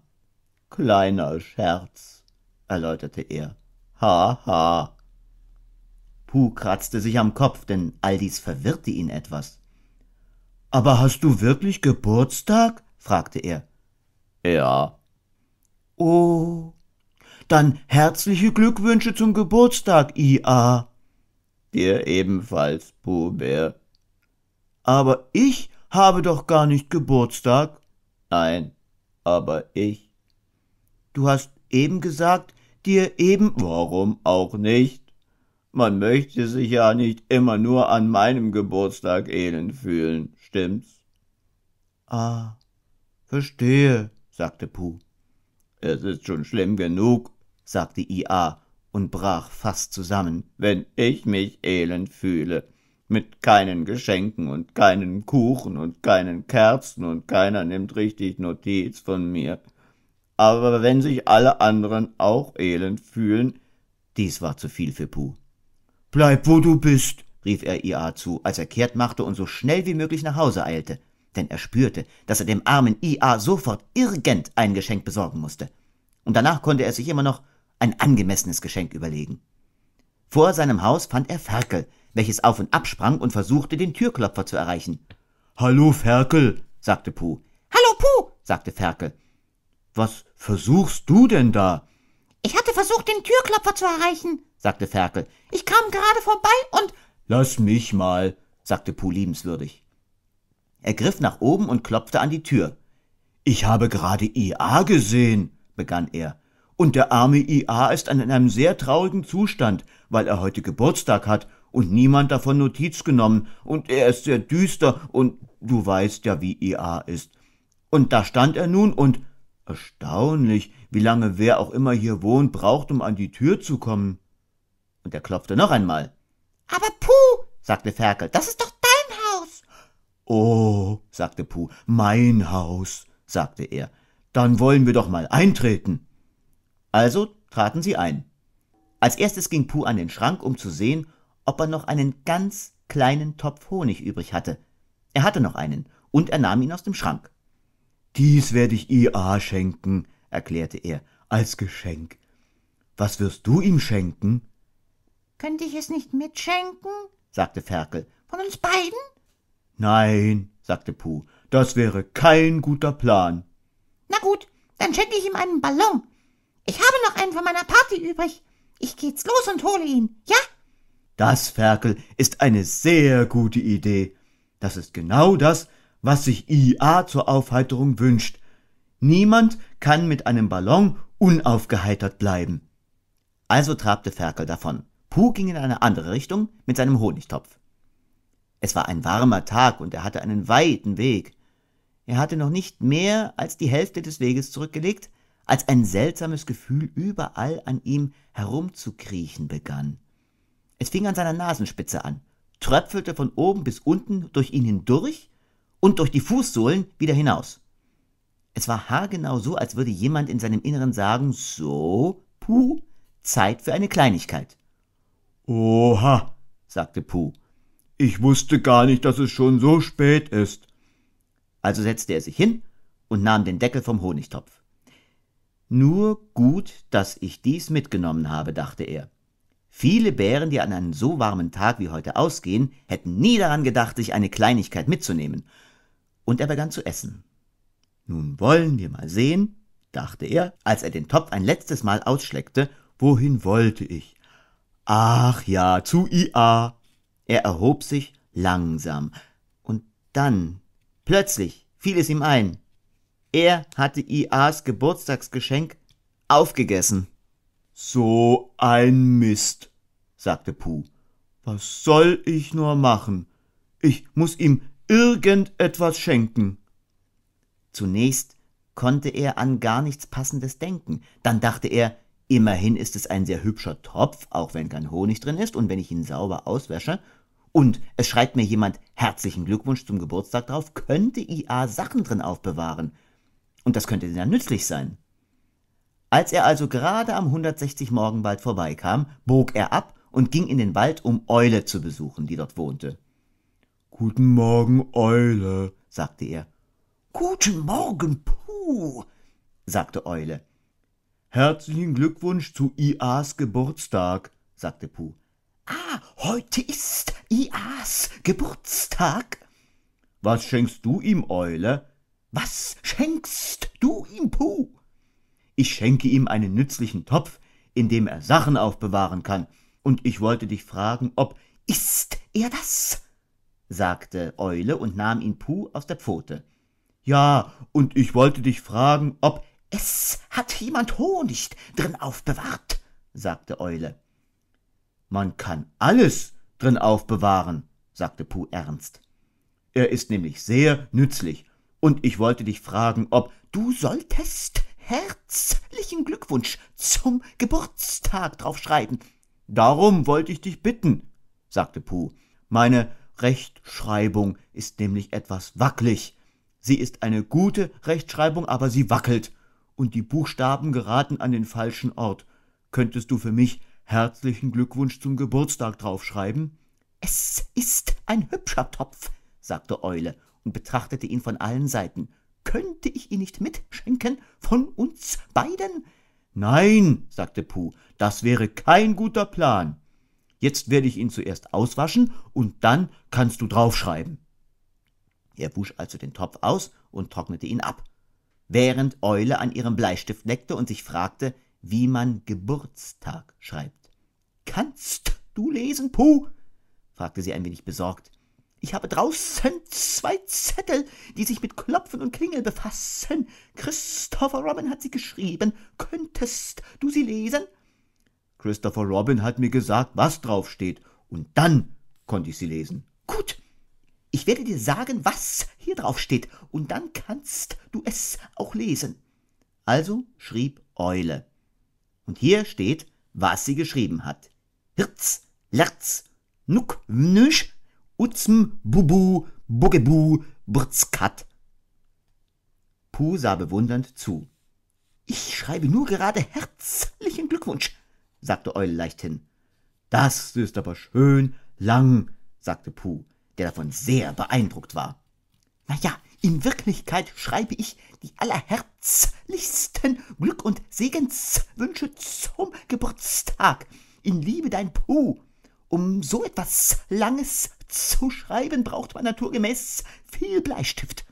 Kleiner Scherz, erläuterte er. Ha, ha. Puh kratzte sich am Kopf, denn all dies verwirrte ihn etwas. Aber hast du wirklich Geburtstag? fragte er. Ja. Oh, dann herzliche Glückwünsche zum Geburtstag, Ia. E Dir ebenfalls, Puhbär, aber ich habe doch gar nicht Geburtstag. Nein, aber ich. Du hast eben gesagt, dir eben. Warum auch nicht? Man möchte sich ja nicht immer nur an meinem Geburtstag elend fühlen, stimmt's? Ah, verstehe, sagte Puh. Es ist schon schlimm genug, sagte IA und brach fast zusammen, wenn ich mich elend fühle mit keinen Geschenken und keinen Kuchen und keinen Kerzen und keiner nimmt richtig Notiz von mir. Aber wenn sich alle anderen auch elend fühlen, dies war zu viel für Puh. Bleib, wo du bist, rief er IA zu, als er kehrt machte und so schnell wie möglich nach Hause eilte, denn er spürte, dass er dem armen IA sofort irgend ein Geschenk besorgen musste. Und danach konnte er sich immer noch ein angemessenes Geschenk überlegen. Vor seinem Haus fand er Ferkel, welches auf und ab sprang und versuchte, den Türklopfer zu erreichen. Hallo, Ferkel, sagte Puh. Hallo, Puh, sagte Ferkel. Was versuchst du denn da? Ich hatte versucht, den Türklopfer zu erreichen, sagte Ferkel. Ich kam gerade vorbei und. Lass mich mal, sagte Puh liebenswürdig. Er griff nach oben und klopfte an die Tür. Ich habe gerade IA e gesehen, begann er. Und der arme IA e ist in einem sehr traurigen Zustand, weil er heute Geburtstag hat und niemand davon Notiz genommen, und er ist sehr düster, und du weißt ja, wie IA e ist. Und da stand er nun und erstaunlich, wie lange wer auch immer hier wohnt, braucht, um an die Tür zu kommen. Und er klopfte noch einmal. Aber Puh, sagte Ferkel, das ist doch dein Haus. Oh, sagte Puh, mein Haus, sagte er, dann wollen wir doch mal eintreten. Also traten sie ein. Als erstes ging Puh an den Schrank, um zu sehen, ob er noch einen ganz kleinen Topf Honig übrig hatte. Er hatte noch einen, und er nahm ihn aus dem Schrank. Dies werde ich IA schenken, erklärte er, als Geschenk. Was wirst du ihm schenken? Könnte ich es nicht mitschenken? sagte Ferkel. Von uns beiden? Nein, sagte Puh, das wäre kein guter Plan. Na gut, dann schenke ich ihm einen Ballon. Ich habe noch einen von meiner Party übrig. Ich geht's los und hole ihn, ja? Das, Ferkel, ist eine sehr gute Idee. Das ist genau das, was sich IA zur Aufheiterung wünscht. Niemand kann mit einem Ballon unaufgeheitert bleiben. Also trabte Ferkel davon. Puh ging in eine andere Richtung mit seinem Honigtopf. Es war ein warmer Tag und er hatte einen weiten Weg. Er hatte noch nicht mehr als die Hälfte des Weges zurückgelegt, als ein seltsames Gefühl überall an ihm herumzukriechen begann. Es fing an seiner Nasenspitze an, tröpfelte von oben bis unten durch ihn hindurch und durch die Fußsohlen wieder hinaus. Es war haargenau so, als würde jemand in seinem Inneren sagen, so, Puh, Zeit für eine Kleinigkeit. Oha, sagte Puh, ich wusste gar nicht, dass es schon so spät ist. Also setzte er sich hin und nahm den Deckel vom Honigtopf. Nur gut, dass ich dies mitgenommen habe, dachte er. Viele Bären, die an einem so warmen Tag wie heute ausgehen, hätten nie daran gedacht, sich eine Kleinigkeit mitzunehmen. Und er begann zu essen. Nun wollen wir mal sehen, dachte er, als er den Topf ein letztes Mal ausschleckte, wohin wollte ich? Ach ja, zu IA. Er erhob sich langsam. Und dann, plötzlich, fiel es ihm ein. Er hatte IAs Geburtstagsgeschenk aufgegessen. So ein Mist, sagte Puh. Was soll ich nur machen? Ich muß ihm irgendetwas schenken. Zunächst konnte er an gar nichts Passendes denken. Dann dachte er, immerhin ist es ein sehr hübscher Topf, auch wenn kein Honig drin ist und wenn ich ihn sauber auswäsche. Und es schreibt mir jemand herzlichen Glückwunsch zum Geburtstag drauf, könnte IA Sachen drin aufbewahren. Und das könnte ja nützlich sein. Als er also gerade am 160 Morgenwald vorbeikam, bog er ab und ging in den Wald, um Eule zu besuchen, die dort wohnte. Guten Morgen, Eule, sagte er. Guten Morgen, Puh, sagte Eule. Herzlichen Glückwunsch zu IAs Geburtstag, sagte Puh. Ah, heute ist IAs Geburtstag. Was schenkst du ihm, Eule? Was schenkst du ihm, Puh? Ich schenke ihm einen nützlichen Topf, in dem er Sachen aufbewahren kann, und ich wollte dich fragen, ob ist er das? sagte Eule und nahm ihn Puh aus der Pfote. Ja, und ich wollte dich fragen, ob es hat jemand Honig drin aufbewahrt, sagte Eule. Man kann alles drin aufbewahren, sagte Puh ernst. Er ist nämlich sehr nützlich, und ich wollte dich fragen, ob du solltest herzlichen Glückwunsch zum Geburtstag draufschreiben. Darum wollte ich dich bitten, sagte Puh. Meine Rechtschreibung ist nämlich etwas wackelig. Sie ist eine gute Rechtschreibung, aber sie wackelt. Und die Buchstaben geraten an den falschen Ort. Könntest du für mich herzlichen Glückwunsch zum Geburtstag draufschreiben? Es ist ein hübscher Topf, sagte Eule und betrachtete ihn von allen Seiten könnte ich ihn nicht mitschenken von uns beiden? Nein, sagte Puh, das wäre kein guter Plan. Jetzt werde ich ihn zuerst auswaschen und dann kannst du draufschreiben. Er wusch also den Topf aus und trocknete ihn ab, während Eule an ihrem Bleistift leckte und sich fragte, wie man Geburtstag schreibt. Kannst du lesen, Puh? fragte sie ein wenig besorgt. Ich habe draußen zwei Zettel, die sich mit Klopfen und Klingeln befassen. Christopher Robin hat sie geschrieben. Könntest du sie lesen? Christopher Robin hat mir gesagt, was draufsteht, und dann konnte ich sie lesen. Gut, ich werde dir sagen, was hier draufsteht, und dann kannst du es auch lesen. Also schrieb Eule. Und hier steht, was sie geschrieben hat. Hirz, Lerz, Nuck, Nüsch, Utzm, Bubu, Bugebu, Burzkat. Puh sah bewundernd zu. Ich schreibe nur gerade herzlichen Glückwunsch, sagte Eule leichthin. Das ist aber schön lang, sagte Puh, der davon sehr beeindruckt war. Na ja, in Wirklichkeit schreibe ich die allerherzlichsten Glück- und Segenswünsche zum Geburtstag. In Liebe dein Puh. Um so etwas Langes zu schreiben braucht man naturgemäß viel Bleistift.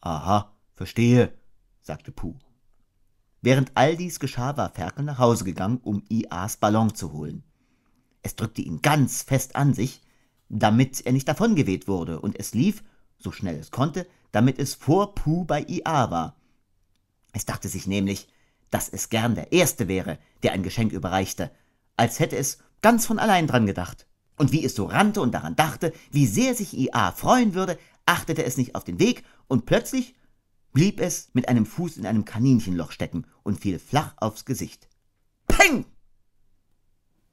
Aha, verstehe, sagte Puh. Während all dies geschah, war Ferkel nach Hause gegangen, um IAs Ballon zu holen. Es drückte ihn ganz fest an sich, damit er nicht davongeweht wurde, und es lief, so schnell es konnte, damit es vor Puh bei IA war. Es dachte sich nämlich, dass es gern der Erste wäre, der ein Geschenk überreichte, als hätte es ganz von allein dran gedacht. Und wie es so rannte und daran dachte, wie sehr sich IA e freuen würde, achtete es nicht auf den Weg und plötzlich blieb es mit einem Fuß in einem Kaninchenloch stecken und fiel flach aufs Gesicht. Peng!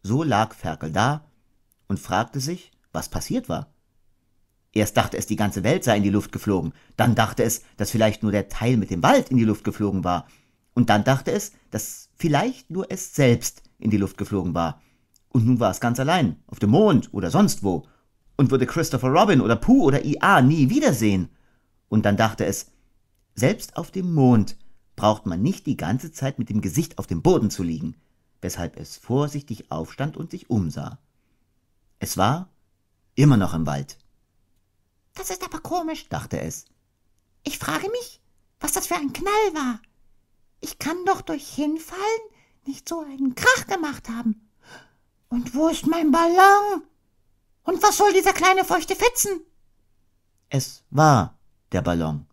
So lag Ferkel da und fragte sich, was passiert war. Erst dachte es, die ganze Welt sei in die Luft geflogen, dann dachte es, dass vielleicht nur der Teil mit dem Wald in die Luft geflogen war, und dann dachte es, dass vielleicht nur es selbst in die Luft geflogen war. Und nun war es ganz allein, auf dem Mond oder sonst wo, und würde Christopher Robin oder Pooh oder IA e nie wiedersehen. Und dann dachte es, selbst auf dem Mond braucht man nicht die ganze Zeit mit dem Gesicht auf dem Boden zu liegen, weshalb es vorsichtig aufstand und sich umsah. Es war immer noch im Wald. Das ist aber komisch, dachte es. Ich frage mich, was das für ein Knall war. Ich kann doch durch Hinfallen nicht so einen Krach gemacht haben. Und wo ist mein Ballon? Und was soll dieser kleine feuchte Fetzen? Es war der Ballon.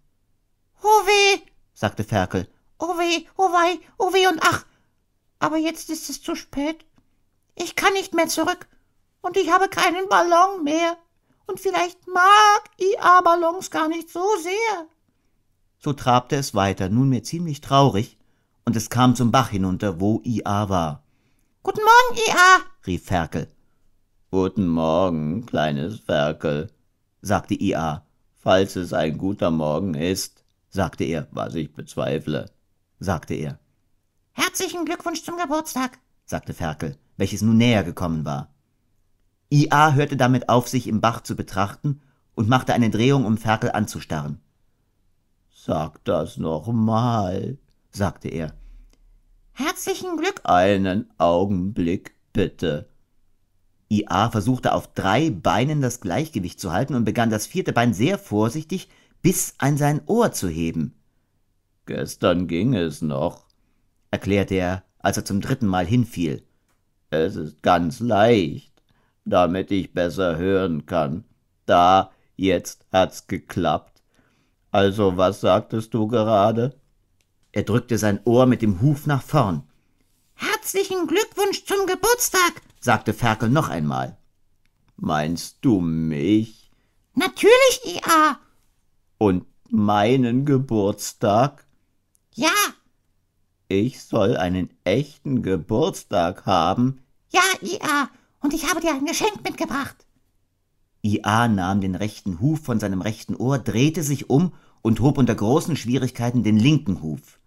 Oh weh, sagte Ferkel. Oh weh, oh wei, oh weh und ach. Aber jetzt ist es zu spät. Ich kann nicht mehr zurück. Und ich habe keinen Ballon mehr. Und vielleicht mag Ia Ballons gar nicht so sehr. So trabte es weiter, nunmehr ziemlich traurig, und es kam zum Bach hinunter, wo Ia war. Guten Morgen, Ia, rief Ferkel. Guten Morgen, kleines Ferkel, sagte Ia. Falls es ein guter Morgen ist, sagte er, was ich bezweifle, sagte er. Herzlichen Glückwunsch zum Geburtstag, sagte Ferkel, welches nun näher gekommen war. Ia hörte damit auf, sich im Bach zu betrachten und machte eine Drehung, um Ferkel anzustarren. Sag das nochmal, sagte er. Herzlichen Glück. Einen Augenblick, bitte. IA versuchte auf drei Beinen das Gleichgewicht zu halten und begann das vierte Bein sehr vorsichtig bis an sein Ohr zu heben. Gestern ging es noch, erklärte er, als er zum dritten Mal hinfiel. Es ist ganz leicht, damit ich besser hören kann. Da, jetzt hat's geklappt. Also was sagtest du gerade? Er drückte sein Ohr mit dem Huf nach vorn. Herzlichen Glückwunsch zum Geburtstag, sagte Ferkel noch einmal. Meinst du mich? Natürlich, IA. Und meinen Geburtstag? Ja. Ich soll einen echten Geburtstag haben? Ja, IA. Und ich habe dir ein Geschenk mitgebracht. IA nahm den rechten Huf von seinem rechten Ohr, drehte sich um und hob unter großen Schwierigkeiten den linken Huf.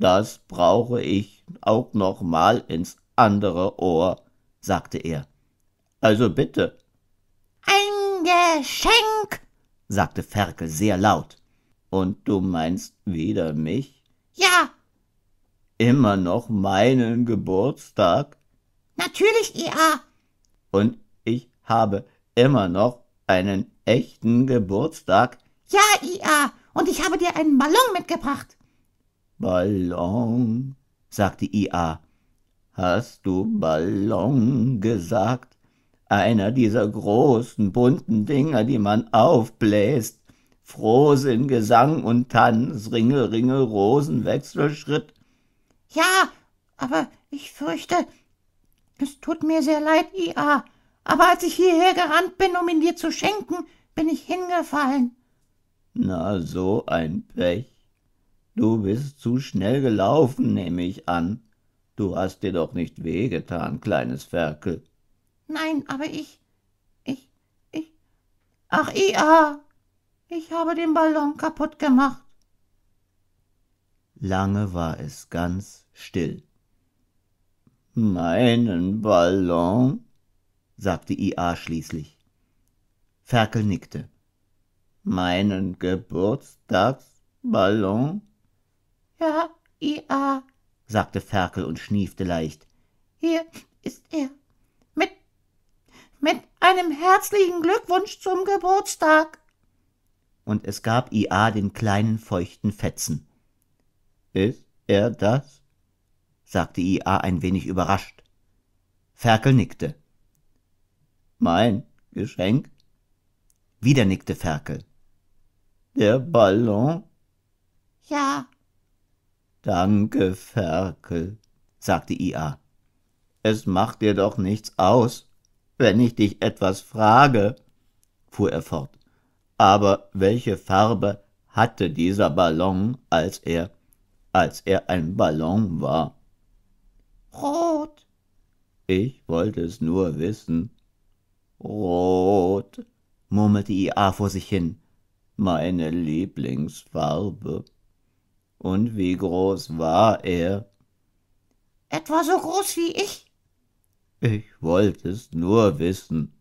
Das brauche ich auch noch mal ins andere Ohr, sagte er. Also bitte. Ein Geschenk, sagte Ferkel sehr laut. Und du meinst wieder mich? Ja. Immer noch meinen Geburtstag? Natürlich, ja. Und ich habe immer noch einen echten Geburtstag? Ja, ja. Und ich habe dir einen Ballon mitgebracht. Ballon, sagte Ia. Hast du Ballon gesagt? Einer dieser großen, bunten Dinger, die man aufbläst. Frohsinn, Gesang und Tanz, Ringel, Ringel, Rosen, Wechselschritt. Ja, aber ich fürchte, es tut mir sehr leid, Ia. Aber als ich hierher gerannt bin, um ihn dir zu schenken, bin ich hingefallen. Na, so ein Pech. Du bist zu schnell gelaufen, nehme ich an. Du hast dir doch nicht wehgetan, kleines Ferkel. Nein, aber ich. Ich. Ich. Ach, Ia! Ich habe den Ballon kaputt gemacht. Lange war es ganz still. Meinen Ballon? sagte Ia schließlich. Ferkel nickte. Meinen Geburtstagsballon? Ja, Ia, sagte Ferkel und schniefte leicht. Hier ist er. Mit, mit einem herzlichen Glückwunsch zum Geburtstag. Und es gab IA den kleinen feuchten Fetzen. Ist er das? sagte IA ein wenig überrascht. Ferkel nickte. Mein Geschenk? Wieder nickte Ferkel. Der Ballon? Ja, Danke, Ferkel, sagte Ia. Es macht dir doch nichts aus, wenn ich dich etwas frage, fuhr er fort. Aber welche Farbe hatte dieser Ballon, als er, als er ein Ballon war? Rot. Ich wollte es nur wissen. Rot, murmelte Ia vor sich hin. Meine Lieblingsfarbe. Und wie groß war er? Etwa so groß wie ich. Ich wollte es nur wissen.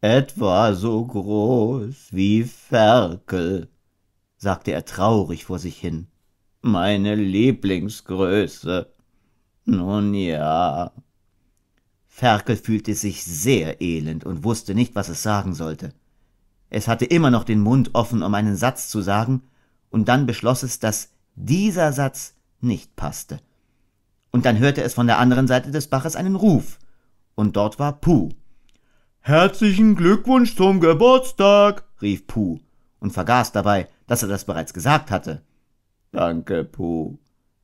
Etwa so groß wie Ferkel, sagte er traurig vor sich hin. Meine Lieblingsgröße. Nun ja. Ferkel fühlte sich sehr elend und wusste nicht, was es sagen sollte. Es hatte immer noch den Mund offen, um einen Satz zu sagen, und dann beschloss es, dass dieser Satz nicht passte. Und dann hörte es von der anderen Seite des Baches einen Ruf, und dort war Puh. Herzlichen Glückwunsch zum Geburtstag, rief Puh und vergaß dabei, dass er das bereits gesagt hatte. Danke, Puh.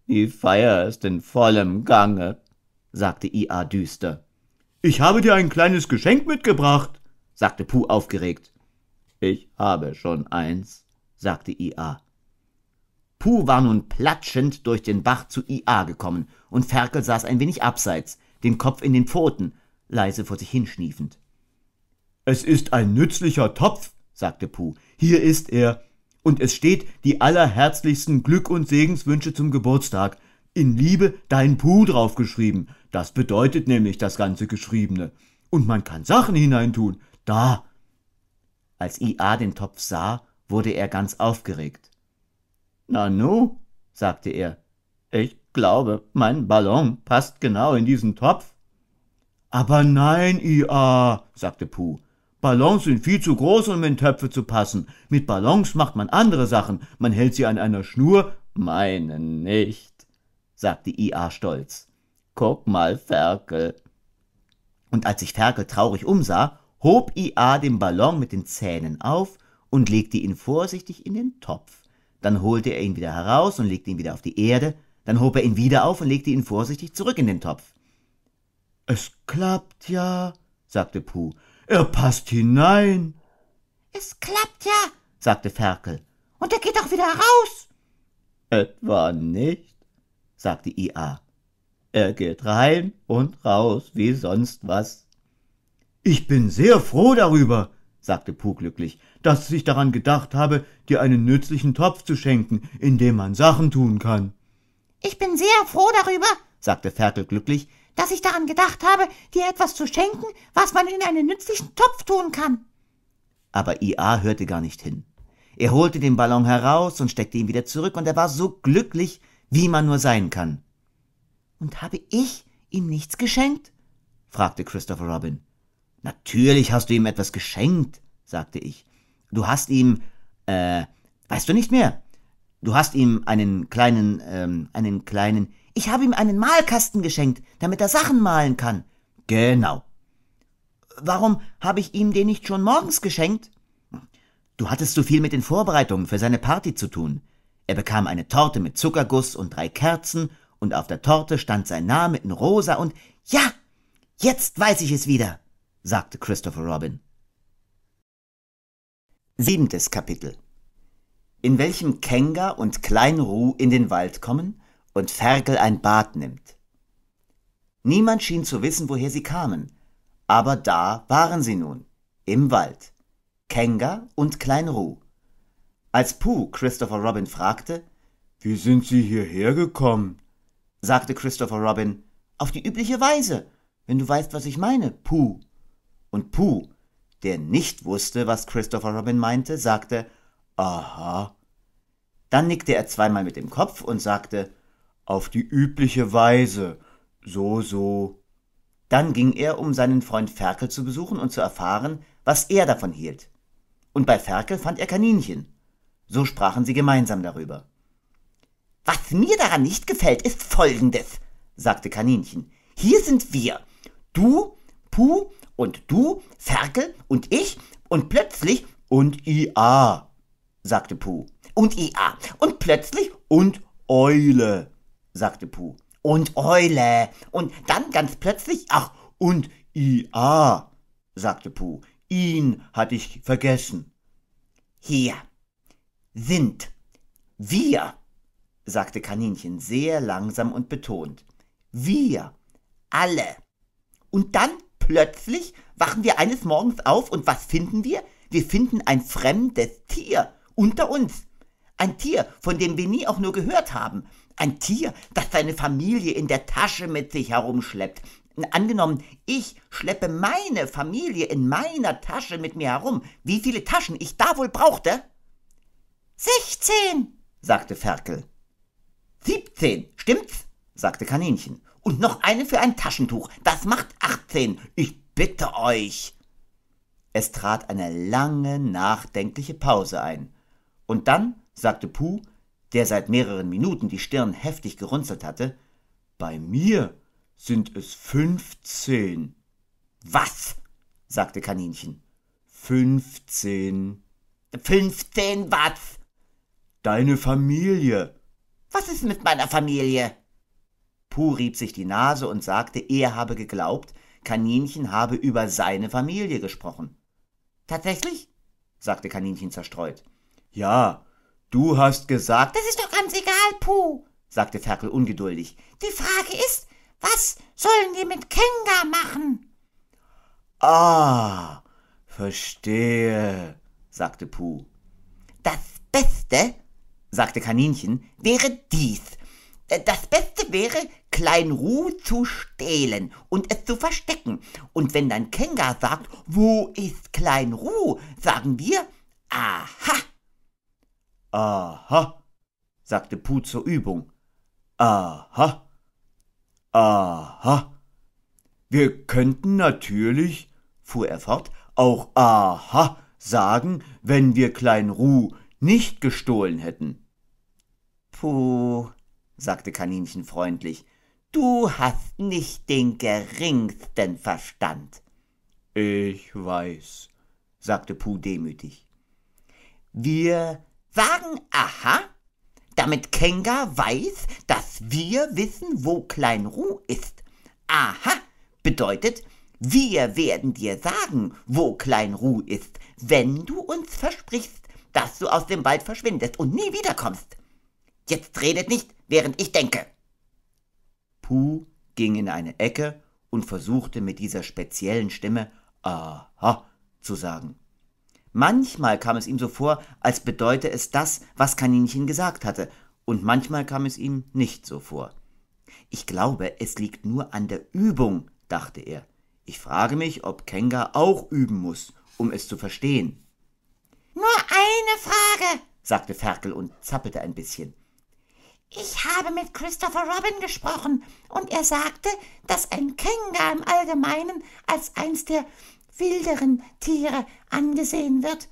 Die Feier ist in vollem Gange, sagte Ia düster. Ich habe dir ein kleines Geschenk mitgebracht, sagte Puh aufgeregt. Ich habe schon eins, sagte Ia. Puh war nun platschend durch den Bach zu IA gekommen, und Ferkel saß ein wenig abseits, den Kopf in den Pfoten, leise vor sich hinschniefend. Es ist ein nützlicher Topf, sagte Puh, hier ist er, und es steht die allerherzlichsten Glück und Segenswünsche zum Geburtstag, in Liebe dein Puh draufgeschrieben, das bedeutet nämlich das ganze Geschriebene, und man kann Sachen hineintun, da. Als IA den Topf sah, wurde er ganz aufgeregt. Nanu, sagte er, ich glaube, mein Ballon passt genau in diesen Topf. Aber nein, Ia, sagte Puh. Ballons sind viel zu groß, um in Töpfe zu passen. Mit Ballons macht man andere Sachen. Man hält sie an einer Schnur. Meine nicht, sagte Ia stolz. Guck mal, Ferkel. Und als sich Ferkel traurig umsah, hob Ia den Ballon mit den Zähnen auf und legte ihn vorsichtig in den Topf. Dann holte er ihn wieder heraus und legte ihn wieder auf die Erde, dann hob er ihn wieder auf und legte ihn vorsichtig zurück in den Topf. Es klappt ja, sagte Puh. Er passt hinein. Es klappt ja, sagte Ferkel. Und er geht auch wieder raus. Etwa nicht, sagte Ia. Er geht rein und raus wie sonst was. Ich bin sehr froh darüber, sagte Puh glücklich, dass ich daran gedacht habe, dir einen nützlichen Topf zu schenken, in dem man Sachen tun kann. Ich bin sehr froh darüber, sagte Ferkel glücklich, dass ich daran gedacht habe, dir etwas zu schenken, was man in einen nützlichen Topf tun kann. Aber IA hörte gar nicht hin. Er holte den Ballon heraus und steckte ihn wieder zurück, und er war so glücklich, wie man nur sein kann. Und habe ich ihm nichts geschenkt? fragte Christopher Robin. Natürlich hast du ihm etwas geschenkt, sagte ich. Du hast ihm, äh, weißt du nicht mehr? Du hast ihm einen kleinen, ähm, einen kleinen, ich habe ihm einen Malkasten geschenkt, damit er Sachen malen kann. Genau. Warum habe ich ihm den nicht schon morgens geschenkt? Du hattest so viel mit den Vorbereitungen für seine Party zu tun. Er bekam eine Torte mit Zuckerguss und drei Kerzen, und auf der Torte stand sein Name in rosa und ja, jetzt weiß ich es wieder sagte Christopher Robin. Siebentes Kapitel In welchem Kenga und Klein Kleinru in den Wald kommen und Ferkel ein Bad nimmt. Niemand schien zu wissen, woher sie kamen, aber da waren sie nun, im Wald. Kenga und Klein Kleinru. Als Puh Christopher Robin fragte, wie sind Sie hierher gekommen? sagte Christopher Robin, auf die übliche Weise, wenn du weißt, was ich meine, Puh. Und Puh, der nicht wusste, was Christopher Robin meinte, sagte Aha. Dann nickte er zweimal mit dem Kopf und sagte Auf die übliche Weise. So, so. Dann ging er, um seinen Freund Ferkel zu besuchen und zu erfahren, was er davon hielt. Und bei Ferkel fand er Kaninchen. So sprachen sie gemeinsam darüber. Was mir daran nicht gefällt, ist Folgendes, sagte Kaninchen. Hier sind wir. Du, Puh und Du, Ferkel und ich und plötzlich und IA, sagte Puh. Und IA. Und plötzlich und Eule, sagte Puh. Und Eule. Und dann ganz plötzlich, ach, und IA, sagte Puh. Ihn hatte ich vergessen. Hier sind wir, sagte Kaninchen sehr langsam und betont. Wir alle. Und dann Plötzlich wachen wir eines Morgens auf und was finden wir? Wir finden ein fremdes Tier unter uns. Ein Tier, von dem wir nie auch nur gehört haben. Ein Tier, das seine Familie in der Tasche mit sich herumschleppt. Angenommen, ich schleppe meine Familie in meiner Tasche mit mir herum. Wie viele Taschen ich da wohl brauchte? Sechzehn, sagte Ferkel. Siebzehn, stimmt's? sagte Kaninchen und noch eine für ein Taschentuch. Das macht 18. Ich bitte euch. Es trat eine lange, nachdenkliche Pause ein. Und dann sagte Puh, der seit mehreren Minuten die Stirn heftig gerunzelt hatte, bei mir sind es 15. Was? sagte Kaninchen. 15. 15 was? Deine Familie. Was ist mit meiner Familie? Puh rieb sich die Nase und sagte, er habe geglaubt, Kaninchen habe über seine Familie gesprochen. Tatsächlich? sagte Kaninchen zerstreut. Ja, du hast gesagt. Das ist doch ganz egal, Puh, sagte Ferkel ungeduldig. Die Frage ist, was sollen die mit Kenga machen? Ah, verstehe, sagte Puh. Das Beste, sagte Kaninchen, wäre dies. Das Beste wäre, Klein Kleinru zu stehlen und es zu verstecken. Und wenn dann Kenga sagt, wo ist Klein Kleinru, sagen wir, aha. Aha, sagte Pu zur Übung. Aha. Aha. Wir könnten natürlich, fuhr er fort, auch aha sagen, wenn wir Klein Kleinru nicht gestohlen hätten. Puh, sagte Kaninchen freundlich, du hast nicht den geringsten Verstand. Ich weiß, sagte Puh demütig. Wir sagen Aha, damit Kenga weiß, dass wir wissen, wo Klein Ruh ist. Aha bedeutet, wir werden dir sagen, wo Klein Ruh ist, wenn du uns versprichst, dass du aus dem Wald verschwindest und nie wiederkommst. Jetzt redet nicht, während ich denke. Puh ging in eine Ecke und versuchte mit dieser speziellen Stimme Aha zu sagen. Manchmal kam es ihm so vor, als bedeute es das, was Kaninchen gesagt hatte, und manchmal kam es ihm nicht so vor. Ich glaube, es liegt nur an der Übung, dachte er. Ich frage mich, ob Kenga auch üben muss, um es zu verstehen. Nur eine Frage, sagte Ferkel und zappelte ein bisschen. Ich habe mit Christopher Robin gesprochen und er sagte, dass ein Känguru im Allgemeinen als eins der wilderen Tiere angesehen wird.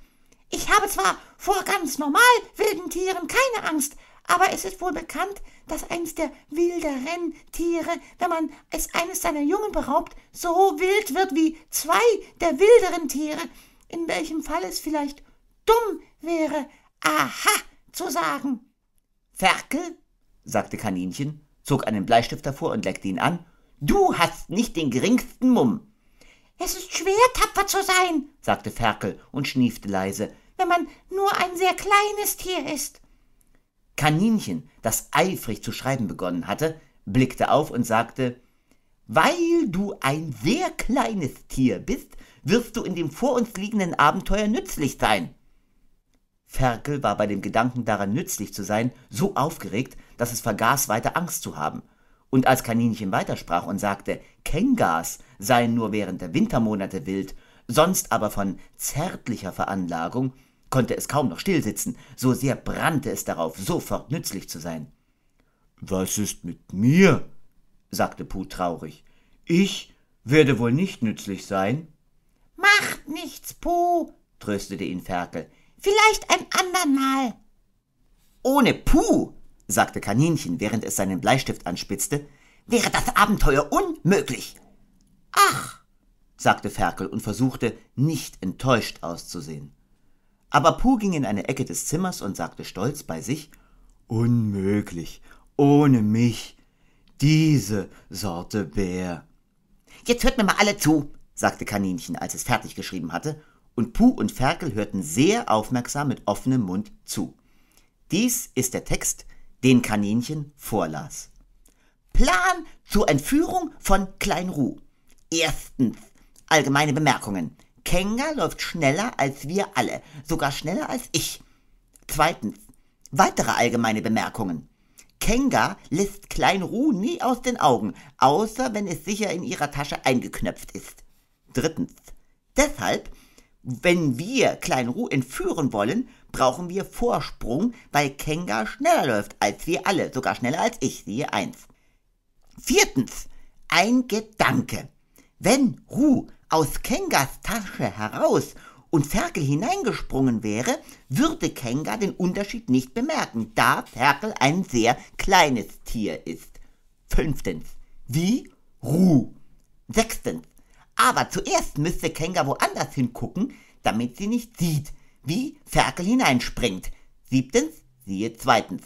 Ich habe zwar vor ganz normal wilden Tieren keine Angst, aber es ist wohl bekannt, dass eins der wilderen Tiere, wenn man es eines seiner Jungen beraubt, so wild wird wie zwei der wilderen Tiere, in welchem Fall es vielleicht dumm wäre, aha zu sagen. Ferkel sagte Kaninchen, zog einen Bleistift hervor und leckte ihn an. Du hast nicht den geringsten Mumm. Es ist schwer, tapfer zu sein, sagte Ferkel und schniefte leise, wenn man nur ein sehr kleines Tier ist. Kaninchen, das eifrig zu schreiben begonnen hatte, blickte auf und sagte, weil du ein sehr kleines Tier bist, wirst du in dem vor uns liegenden Abenteuer nützlich sein. Ferkel war bei dem Gedanken daran nützlich zu sein so aufgeregt, dass es vergaß, weiter Angst zu haben. Und als Kaninchen weitersprach und sagte, Kängas seien nur während der Wintermonate wild, sonst aber von zärtlicher Veranlagung, konnte es kaum noch stillsitzen, so sehr brannte es darauf, sofort nützlich zu sein. Was ist mit mir? sagte Puh traurig. Ich werde wohl nicht nützlich sein. Macht nichts, Puh, tröstete ihn Ferkel. Vielleicht ein andermal. Ohne Puh sagte Kaninchen, während es seinen Bleistift anspitzte, wäre das Abenteuer unmöglich. Ach, sagte Ferkel und versuchte, nicht enttäuscht auszusehen. Aber Puh ging in eine Ecke des Zimmers und sagte stolz bei sich, Unmöglich, ohne mich, diese Sorte Bär. Jetzt hört mir mal alle zu, sagte Kaninchen, als es fertig geschrieben hatte, und Puh und Ferkel hörten sehr aufmerksam mit offenem Mund zu. Dies ist der Text den Kaninchen vorlas. Plan zur Entführung von Kleinru. Erstens, allgemeine Bemerkungen. Känga läuft schneller als wir alle, sogar schneller als ich. Zweitens, weitere allgemeine Bemerkungen. Känga lässt Kleinru nie aus den Augen, außer wenn es sicher in ihrer Tasche eingeknöpft ist. Drittens, deshalb, wenn wir Kleinru entführen wollen, brauchen wir Vorsprung, weil Kenga schneller läuft als wir alle, sogar schneller als ich, siehe eins. Viertens, ein Gedanke. Wenn Ru aus Kengas Tasche heraus und Ferkel hineingesprungen wäre, würde Kenga den Unterschied nicht bemerken, da Ferkel ein sehr kleines Tier ist. Fünftens, wie Ru. Sechstens, aber zuerst müsste Kenga woanders hingucken, damit sie nicht sieht, wie Ferkel hineinspringt. Siebtens, siehe zweitens.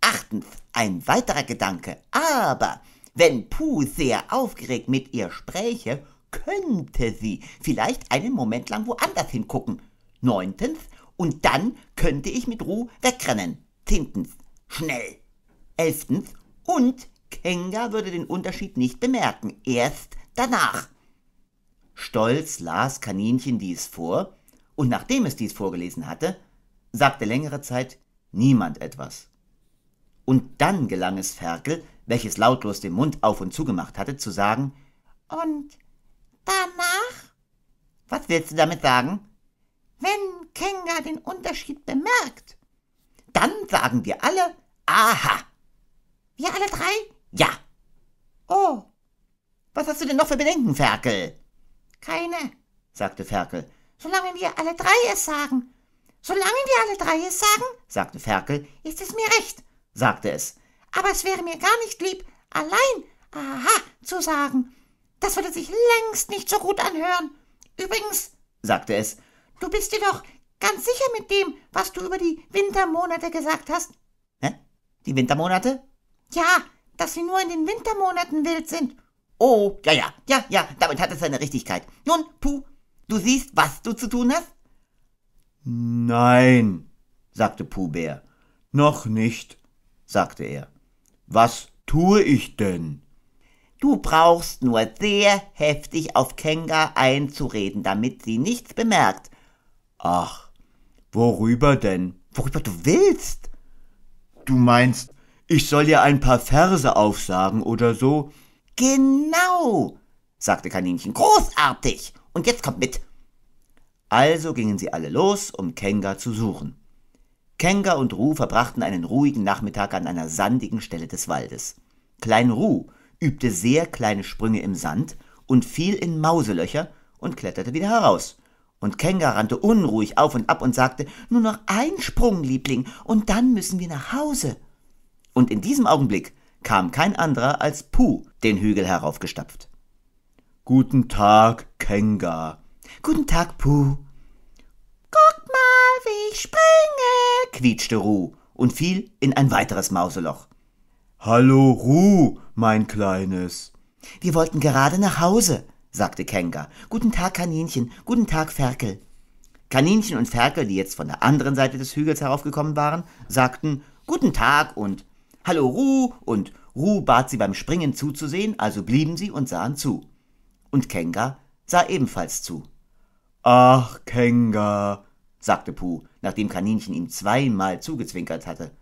Achtens, ein weiterer Gedanke. Aber wenn Puh sehr aufgeregt mit ihr spräche, könnte sie vielleicht einen Moment lang woanders hingucken. Neuntens, und dann könnte ich mit Ruhe wegrennen. Zehntens, schnell. Elftens, und Kenga würde den Unterschied nicht bemerken. Erst danach. Stolz las Kaninchen dies vor und nachdem es dies vorgelesen hatte, sagte längere Zeit niemand etwas. Und dann gelang es Ferkel, welches lautlos den Mund auf und zugemacht hatte, zu sagen Und danach? Was willst du damit sagen? Wenn Kenga den Unterschied bemerkt, dann sagen wir alle Aha. Wir alle drei? Ja. Oh. Was hast du denn noch für Bedenken, Ferkel? Keine, sagte Ferkel solange wir alle drei es sagen. Solange wir alle drei es sagen, sagte Ferkel, ist es mir recht, sagte es. Aber es wäre mir gar nicht lieb, allein aha zu sagen. Das würde sich längst nicht so gut anhören. Übrigens, sagte es, du bist dir doch ganz sicher mit dem, was du über die Wintermonate gesagt hast. Hä? Die Wintermonate? Ja, dass sie nur in den Wintermonaten wild sind. Oh, ja, ja, ja, ja, damit hat es seine Richtigkeit. Nun, puh, Du siehst, was du zu tun hast? Nein, sagte Puhbär. Noch nicht, sagte er. Was tue ich denn? Du brauchst nur sehr heftig auf Kenga einzureden, damit sie nichts bemerkt. Ach, worüber denn? Worüber du willst? Du meinst, ich soll ihr ein paar Verse aufsagen oder so? Genau, sagte Kaninchen, großartig. Und jetzt kommt mit! Also gingen sie alle los, um Kenga zu suchen. Kenga und Ru verbrachten einen ruhigen Nachmittag an einer sandigen Stelle des Waldes. Klein Ru übte sehr kleine Sprünge im Sand und fiel in Mauselöcher und kletterte wieder heraus. Und Kenga rannte unruhig auf und ab und sagte, nur noch ein Sprung, Liebling, und dann müssen wir nach Hause. Und in diesem Augenblick kam kein anderer als Pu den Hügel heraufgestapft. Guten Tag, Kenga. Guten Tag, Puh. Guck mal, wie ich springe, quietschte Ruh und fiel in ein weiteres Mauseloch. Hallo, Ruh, mein Kleines. Wir wollten gerade nach Hause, sagte Kenga. Guten Tag, Kaninchen. Guten Tag, Ferkel. Kaninchen und Ferkel, die jetzt von der anderen Seite des Hügels heraufgekommen waren, sagten Guten Tag und Hallo Ruh und Ruh bat sie beim Springen zuzusehen, also blieben sie und sahen zu und Kenga sah ebenfalls zu. Ach, Kenga, sagte Puh, nachdem Kaninchen ihm zweimal zugezwinkert hatte.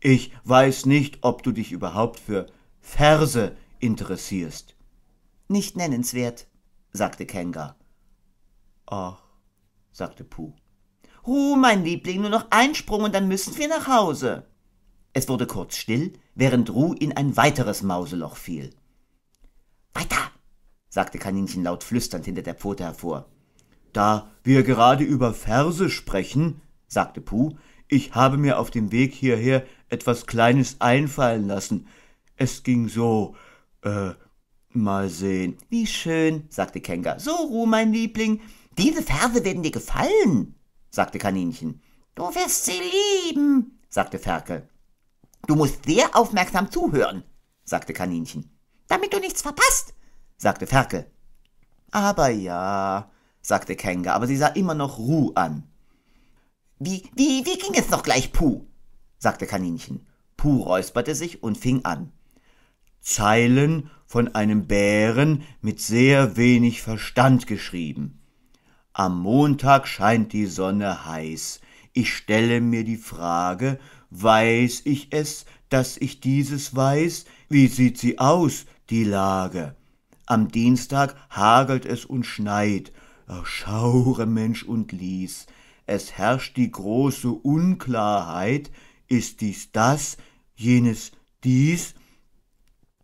Ich weiß nicht, ob du dich überhaupt für Verse interessierst. Nicht nennenswert, sagte Kenga. Ach, sagte Puh. Ruh, mein Liebling, nur noch ein Sprung und dann müssen wir nach Hause. Es wurde kurz still, während Ruh in ein weiteres Mauseloch fiel. Weiter, sagte Kaninchen laut flüsternd hinter der Pfote hervor. Da wir gerade über Verse sprechen, sagte Puh, ich habe mir auf dem Weg hierher etwas Kleines einfallen lassen. Es ging so, äh, mal sehen. Wie schön, sagte Kenga. So, Ruh, mein Liebling. Diese Verse werden dir gefallen, sagte Kaninchen. Du wirst sie lieben, sagte Ferkel. Du musst sehr aufmerksam zuhören, sagte Kaninchen, damit du nichts verpasst sagte Ferkel. Aber ja, sagte Kenga, aber sie sah immer noch Ruh an. Wie, wie, wie ging es noch gleich, Puh? sagte Kaninchen. Puh räusperte sich und fing an. Zeilen von einem Bären mit sehr wenig Verstand geschrieben. Am Montag scheint die Sonne heiß. Ich stelle mir die Frage, weiß ich es, dass ich dieses weiß? Wie sieht sie aus, die Lage? Am Dienstag hagelt es und schneit. Schaure Mensch und Lies. Es herrscht die große Unklarheit. Ist dies das, jenes dies?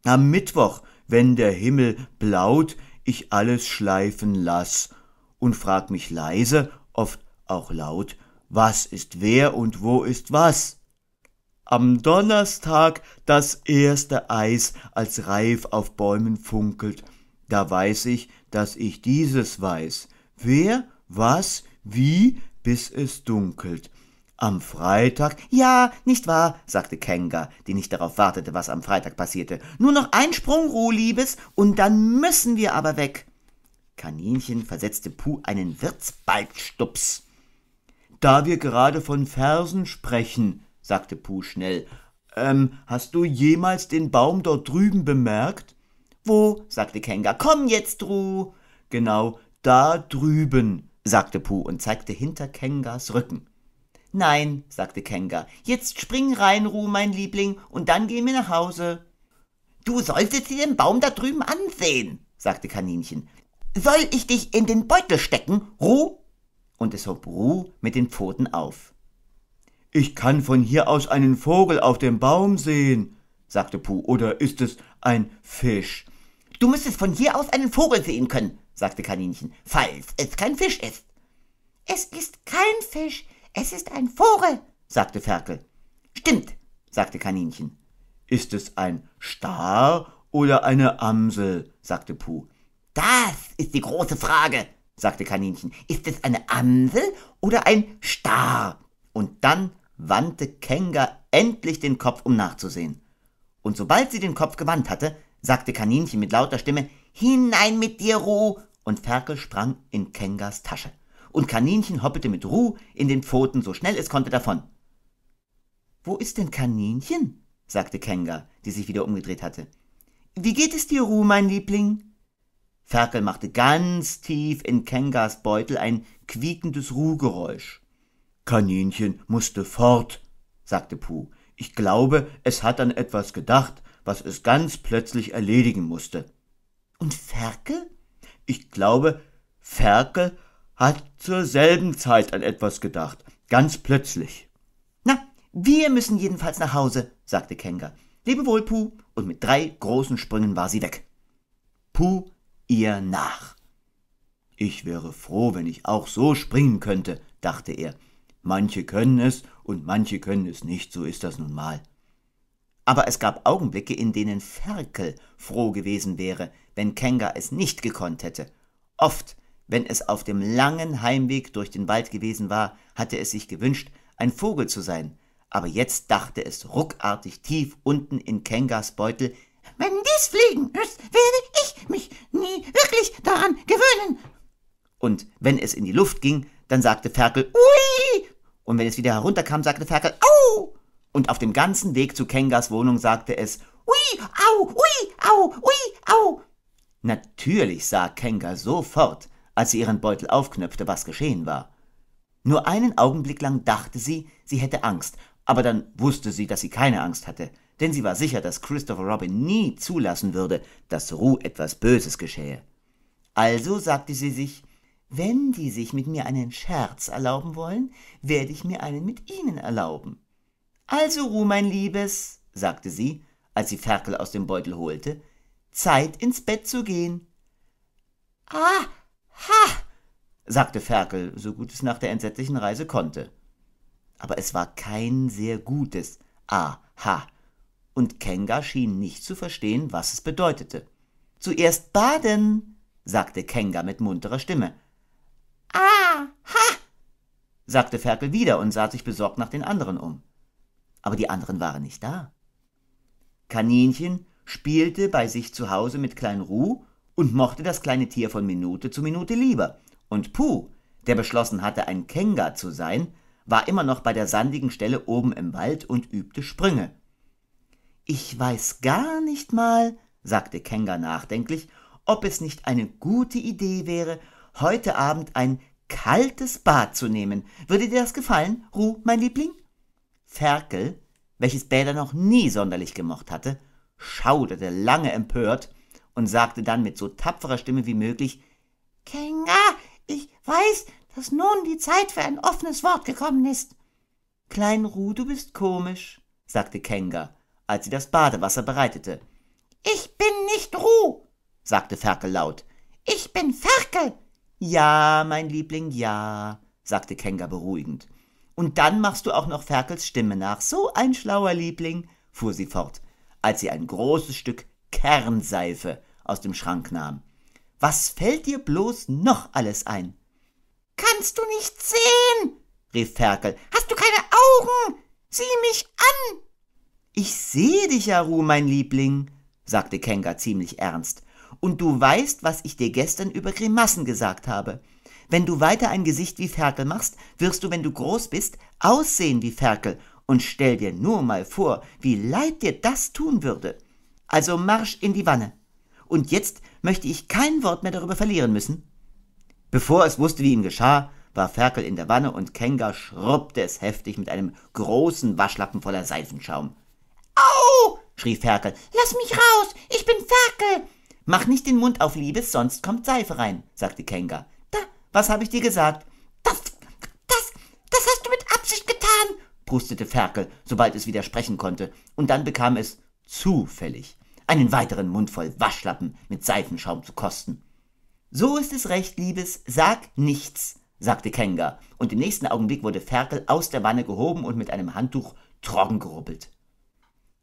Am Mittwoch, wenn der Himmel blaut, ich alles schleifen lass und frag mich leise, oft auch laut, was ist wer und wo ist was? am Donnerstag das erste Eis als reif auf Bäumen funkelt. Da weiß ich, dass ich dieses weiß. Wer, was, wie, bis es dunkelt. Am Freitag? Ja, nicht wahr, sagte Kenga, die nicht darauf wartete, was am Freitag passierte. Nur noch ein Sprung, Ruh, Liebes, und dann müssen wir aber weg. Kaninchen versetzte Puh einen Wirtsbaldstups. Da wir gerade von Versen sprechen, sagte Puh schnell. Ähm, hast du jemals den Baum dort drüben bemerkt? Wo? sagte Kenga. Komm jetzt, Ruh! Genau, da drüben, sagte Puh und zeigte hinter Kengas Rücken. Nein, sagte Kenga. Jetzt spring rein, Ruh, mein Liebling, und dann gehen wir nach Hause. Du solltest dir den Baum da drüben ansehen, sagte Kaninchen. Soll ich dich in den Beutel stecken, Ruh? Und es hob Ruh mit den Pfoten auf. Ich kann von hier aus einen Vogel auf dem Baum sehen, sagte Puh, oder ist es ein Fisch? Du müsstest von hier aus einen Vogel sehen können, sagte Kaninchen, falls es kein Fisch ist. Es ist kein Fisch, es ist ein Vogel, sagte Ferkel. Stimmt, sagte Kaninchen. Ist es ein Star oder eine Amsel? sagte Puh. Das ist die große Frage, sagte Kaninchen. Ist es eine Amsel oder ein Star? und dann wandte Kenga endlich den Kopf, um nachzusehen. Und sobald sie den Kopf gewandt hatte, sagte Kaninchen mit lauter Stimme Hinein mit dir, Ruh! und Ferkel sprang in Kengas Tasche. Und Kaninchen hoppelte mit Ruh in den Pfoten so schnell es konnte davon. Wo ist denn Kaninchen? sagte Kenga, die sich wieder umgedreht hatte. Wie geht es dir, Ruh, mein Liebling? Ferkel machte ganz tief in Kengas Beutel ein quiekendes Ruhgeräusch. Kaninchen musste fort, sagte Puh. Ich glaube, es hat an etwas gedacht, was es ganz plötzlich erledigen musste. Und Ferkel? Ich glaube, Ferkel hat zur selben Zeit an etwas gedacht, ganz plötzlich. Na, wir müssen jedenfalls nach Hause, sagte Kenga. wohl, Puh, und mit drei großen Sprüngen war sie weg. Puh ihr nach. Ich wäre froh, wenn ich auch so springen könnte, dachte er, Manche können es und manche können es nicht, so ist das nun mal. Aber es gab Augenblicke, in denen Ferkel froh gewesen wäre, wenn Kenga es nicht gekonnt hätte. Oft, wenn es auf dem langen Heimweg durch den Wald gewesen war, hatte es sich gewünscht, ein Vogel zu sein. Aber jetzt dachte es ruckartig tief unten in Kengas Beutel, wenn dies Fliegen ist, werde ich mich nie wirklich daran gewöhnen. Und wenn es in die Luft ging, dann sagte Ferkel, ui, und wenn es wieder herunterkam, sagte Ferkel Au! Und auf dem ganzen Weg zu Kengas Wohnung sagte es Ui, au, ui, au, ui, au. Natürlich sah Kenga sofort, als sie ihren Beutel aufknöpfte, was geschehen war. Nur einen Augenblick lang dachte sie, sie hätte Angst, aber dann wusste sie, dass sie keine Angst hatte, denn sie war sicher, dass Christopher Robin nie zulassen würde, dass Ru etwas Böses geschähe. Also sagte sie sich, wenn die sich mit mir einen Scherz erlauben wollen, werde ich mir einen mit ihnen erlauben. Also, Ruh, mein Liebes, sagte sie, als sie Ferkel aus dem Beutel holte, Zeit ins Bett zu gehen. Ah, ha, sagte Ferkel, so gut es nach der entsetzlichen Reise konnte. Aber es war kein sehr gutes Ah, ha, und Kenga schien nicht zu verstehen, was es bedeutete. Zuerst baden, sagte Kenga mit munterer Stimme. Ah, ha! sagte Ferkel wieder und sah sich besorgt nach den anderen um. Aber die anderen waren nicht da. Kaninchen spielte bei sich zu Hause mit Klein Ruh und mochte das kleine Tier von Minute zu Minute lieber. Und Puh, der beschlossen hatte, ein Känger zu sein, war immer noch bei der sandigen Stelle oben im Wald und übte Sprünge. Ich weiß gar nicht mal, sagte Känger nachdenklich, ob es nicht eine gute Idee wäre, heute Abend ein kaltes Bad zu nehmen. Würde dir das gefallen, Ruh, mein Liebling? Ferkel, welches Bäder noch nie sonderlich gemocht hatte, schauderte lange empört und sagte dann mit so tapferer Stimme wie möglich Kenga, ich weiß, dass nun die Zeit für ein offenes Wort gekommen ist. Klein Ruh, du bist komisch, sagte Kenga, als sie das Badewasser bereitete. Ich bin nicht Ruh, sagte Ferkel laut. Ich bin Ferkel. Ja, mein Liebling, ja, sagte Kenga beruhigend. Und dann machst du auch noch Ferkels Stimme nach. So ein schlauer Liebling, fuhr sie fort, als sie ein großes Stück Kernseife aus dem Schrank nahm. Was fällt dir bloß noch alles ein? Kannst du nicht sehen? rief Ferkel. Hast du keine Augen? Sieh mich an! Ich sehe dich, Aru, mein Liebling, sagte Kenga ziemlich ernst und du weißt, was ich dir gestern über Grimassen gesagt habe. Wenn du weiter ein Gesicht wie Ferkel machst, wirst du, wenn du groß bist, aussehen wie Ferkel, und stell dir nur mal vor, wie leid dir das tun würde. Also marsch in die Wanne. Und jetzt möchte ich kein Wort mehr darüber verlieren müssen. Bevor es wusste, wie ihm geschah, war Ferkel in der Wanne und Kenga schrubbte es heftig mit einem großen Waschlappen voller Seifenschaum. Au! schrie Ferkel. Lass mich raus! Ich bin Ferkel! Mach nicht den Mund auf, Liebes, sonst kommt Seife rein, sagte Kenga. Da, was habe ich dir gesagt? Das, das, das hast du mit Absicht getan, brustete Ferkel, sobald es widersprechen konnte, und dann bekam es zufällig einen weiteren Mund voll Waschlappen mit Seifenschaum zu kosten. So ist es recht, Liebes, sag nichts, sagte Kenga, und im nächsten Augenblick wurde Ferkel aus der Wanne gehoben und mit einem Handtuch trocken gerubbelt.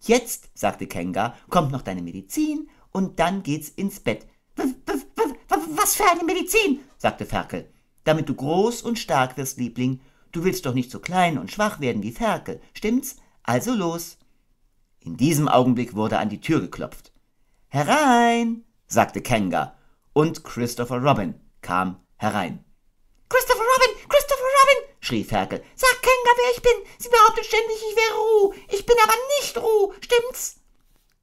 Jetzt, sagte Kenga, kommt noch deine Medizin und dann geht's ins Bett. Was für eine Medizin, sagte Ferkel. Damit du groß und stark wirst, Liebling. Du willst doch nicht so klein und schwach werden wie Ferkel, stimmt's? Also los. In diesem Augenblick wurde an die Tür geklopft. Herein, sagte Kanga, und Christopher Robin kam herein. Christopher Robin, Christopher Robin, schrie Ferkel. Sag Kenga, wer ich bin. Sie behauptet ständig, ich wäre Ruh. Ich bin aber nicht Ruh, stimmt's?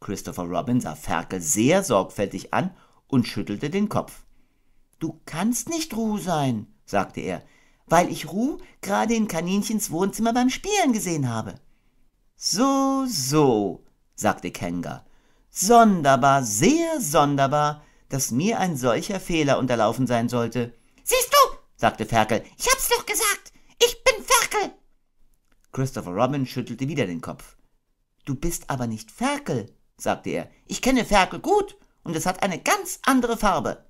Christopher Robin sah Ferkel sehr sorgfältig an und schüttelte den Kopf. Du kannst nicht Ruh sein, sagte er, weil ich Ruh gerade in Kaninchens Wohnzimmer beim Spielen gesehen habe. So, so, sagte Kenga. Sonderbar, sehr sonderbar, dass mir ein solcher Fehler unterlaufen sein sollte. Siehst du, sagte Ferkel, ich hab's doch gesagt. Ich bin Ferkel. Christopher Robin schüttelte wieder den Kopf. Du bist aber nicht Ferkel, sagte er, ich kenne Ferkel gut und es hat eine ganz andere Farbe.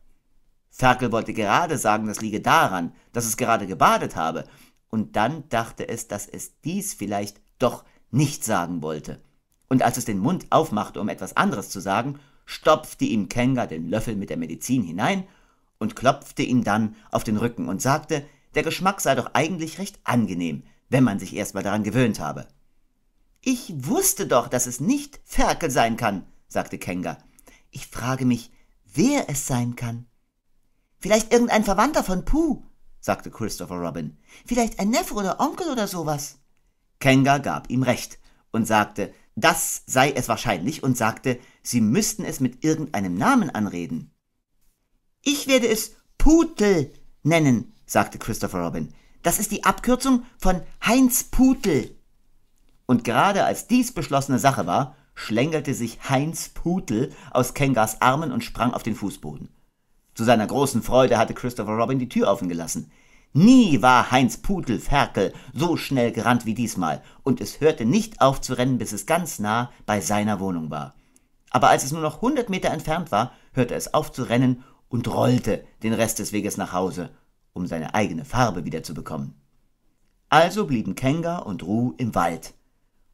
Ferkel wollte gerade sagen, das liege daran, dass es gerade gebadet habe, und dann dachte es, dass es dies vielleicht doch nicht sagen wollte. Und als es den Mund aufmachte, um etwas anderes zu sagen, stopfte ihm Kenga den Löffel mit der Medizin hinein und klopfte ihm dann auf den Rücken und sagte, der Geschmack sei doch eigentlich recht angenehm, wenn man sich erstmal daran gewöhnt habe. Ich wusste doch, dass es nicht Ferkel sein kann, sagte Kenga. Ich frage mich, wer es sein kann. Vielleicht irgendein Verwandter von Puh, sagte Christopher Robin. Vielleicht ein Neffe oder Onkel oder sowas. Kenga gab ihm recht und sagte, das sei es wahrscheinlich und sagte, sie müssten es mit irgendeinem Namen anreden. Ich werde es Putel nennen, sagte Christopher Robin. Das ist die Abkürzung von Heinz Putel. Und gerade als dies beschlossene Sache war, schlängelte sich Heinz Pudel aus Kengars Armen und sprang auf den Fußboden. Zu seiner großen Freude hatte Christopher Robin die Tür offen gelassen. Nie war Heinz Pudel Ferkel so schnell gerannt wie diesmal, und es hörte nicht auf zu rennen, bis es ganz nah bei seiner Wohnung war. Aber als es nur noch hundert Meter entfernt war, hörte es auf zu rennen und rollte den Rest des Weges nach Hause, um seine eigene Farbe wiederzubekommen. Also blieben Kenga und Ru im Wald,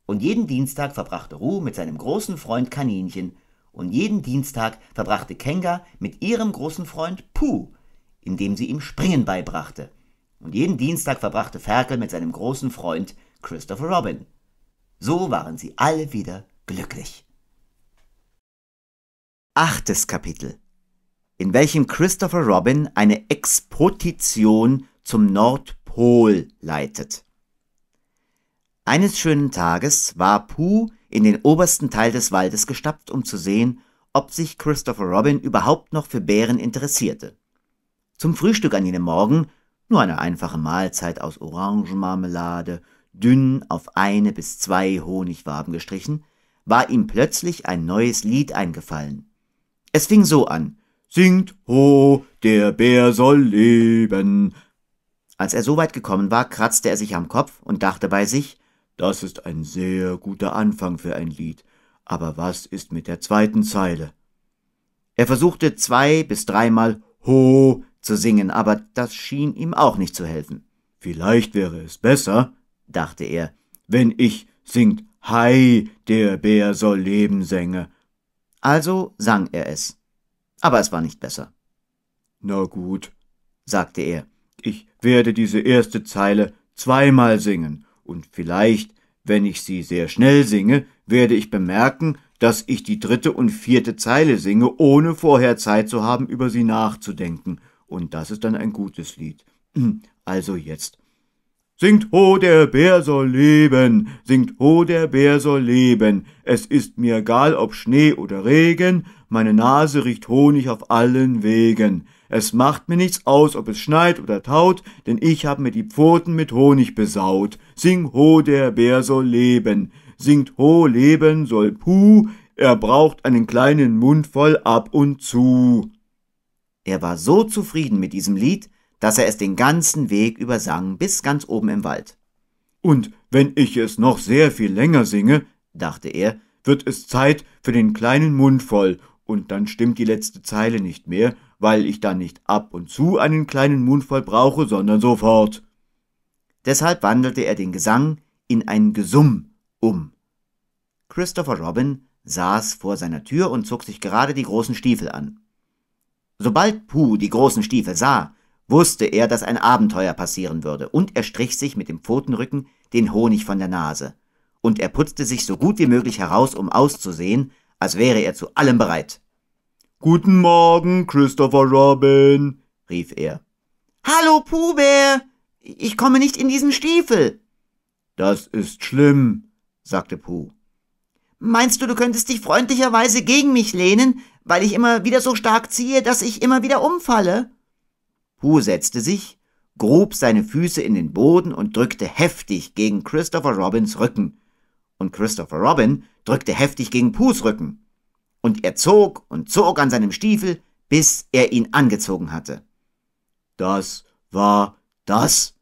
und jeden Dienstag verbrachte Ru mit seinem großen Freund Kaninchen und jeden Dienstag verbrachte Kenga mit ihrem großen Freund Puh, indem sie ihm Springen beibrachte. Und jeden Dienstag verbrachte Ferkel mit seinem großen Freund Christopher Robin. So waren sie alle wieder glücklich. Achtes Kapitel in welchem Christopher Robin eine Exposition zum Nordpol leitet. Eines schönen Tages war Pooh in den obersten Teil des Waldes gestapft, um zu sehen, ob sich Christopher Robin überhaupt noch für Bären interessierte. Zum Frühstück an jenem Morgen, nur eine einfache Mahlzeit aus Orangenmarmelade, dünn auf eine bis zwei Honigwaben gestrichen, war ihm plötzlich ein neues Lied eingefallen. Es fing so an Singt ho, der Bär soll leben. Als er so weit gekommen war, kratzte er sich am Kopf und dachte bei sich, das ist ein sehr guter Anfang für ein Lied, aber was ist mit der zweiten Zeile? Er versuchte zwei bis dreimal Ho zu singen, aber das schien ihm auch nicht zu helfen. Vielleicht wäre es besser, dachte er, wenn ich singt Hei, der Bär soll leben sänge. Also sang er es. Aber es war nicht besser. Na gut, sagte er, ich werde diese erste Zeile zweimal singen und vielleicht, wenn ich sie sehr schnell singe, werde ich bemerken, dass ich die dritte und vierte Zeile singe, ohne vorher Zeit zu haben, über sie nachzudenken, und das ist dann ein gutes Lied. Also jetzt. Singt Ho, der Bär soll leben, singt Ho, der Bär soll leben, es ist mir egal, ob Schnee oder Regen, meine Nase riecht Honig auf allen Wegen. Es macht mir nichts aus, ob es schneit oder taut, denn ich hab mir die Pfoten mit Honig besaut. Sing ho, der Bär soll leben. Singt ho, leben soll puh, er braucht einen kleinen Mund voll ab und zu. Er war so zufrieden mit diesem Lied, dass er es den ganzen Weg übersang bis ganz oben im Wald. Und wenn ich es noch sehr viel länger singe, dachte er, wird es Zeit für den kleinen Mund voll, und dann stimmt die letzte Zeile nicht mehr, weil ich dann nicht ab und zu einen kleinen Mundfall brauche, sondern sofort. Deshalb wandelte er den Gesang in ein Gesumm um. Christopher Robin saß vor seiner Tür und zog sich gerade die großen Stiefel an. Sobald Puh die großen Stiefel sah, wusste er, dass ein Abenteuer passieren würde, und er strich sich mit dem Pfotenrücken den Honig von der Nase. Und er putzte sich so gut wie möglich heraus, um auszusehen, als wäre er zu allem bereit. Guten Morgen, Christopher Robin, rief er. Hallo, Puber, ich komme nicht in diesen Stiefel. Das ist schlimm, sagte Puh. Meinst du, du könntest dich freundlicherweise gegen mich lehnen, weil ich immer wieder so stark ziehe, dass ich immer wieder umfalle? Puh setzte sich, grub seine Füße in den Boden und drückte heftig gegen Christopher Robins Rücken. Und Christopher Robin drückte heftig gegen Puhs Rücken und er zog und zog an seinem Stiefel, bis er ihn angezogen hatte. Das war das,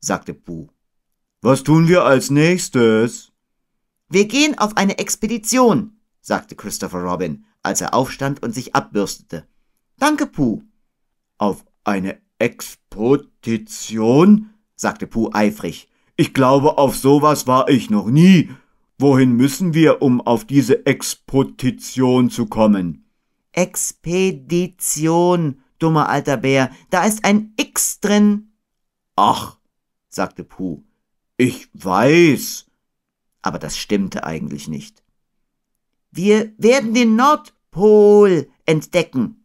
sagte Puh. Was tun wir als nächstes? Wir gehen auf eine Expedition, sagte Christopher Robin, als er aufstand und sich abbürstete. Danke, Puh. Auf eine Expotition? sagte Puh eifrig. Ich glaube, auf sowas war ich noch nie. Wohin müssen wir, um auf diese Expotition zu kommen? Expedition, dummer alter Bär, da ist ein X drin. Ach, sagte Puh, ich weiß. Aber das stimmte eigentlich nicht. Wir werden den Nordpol entdecken.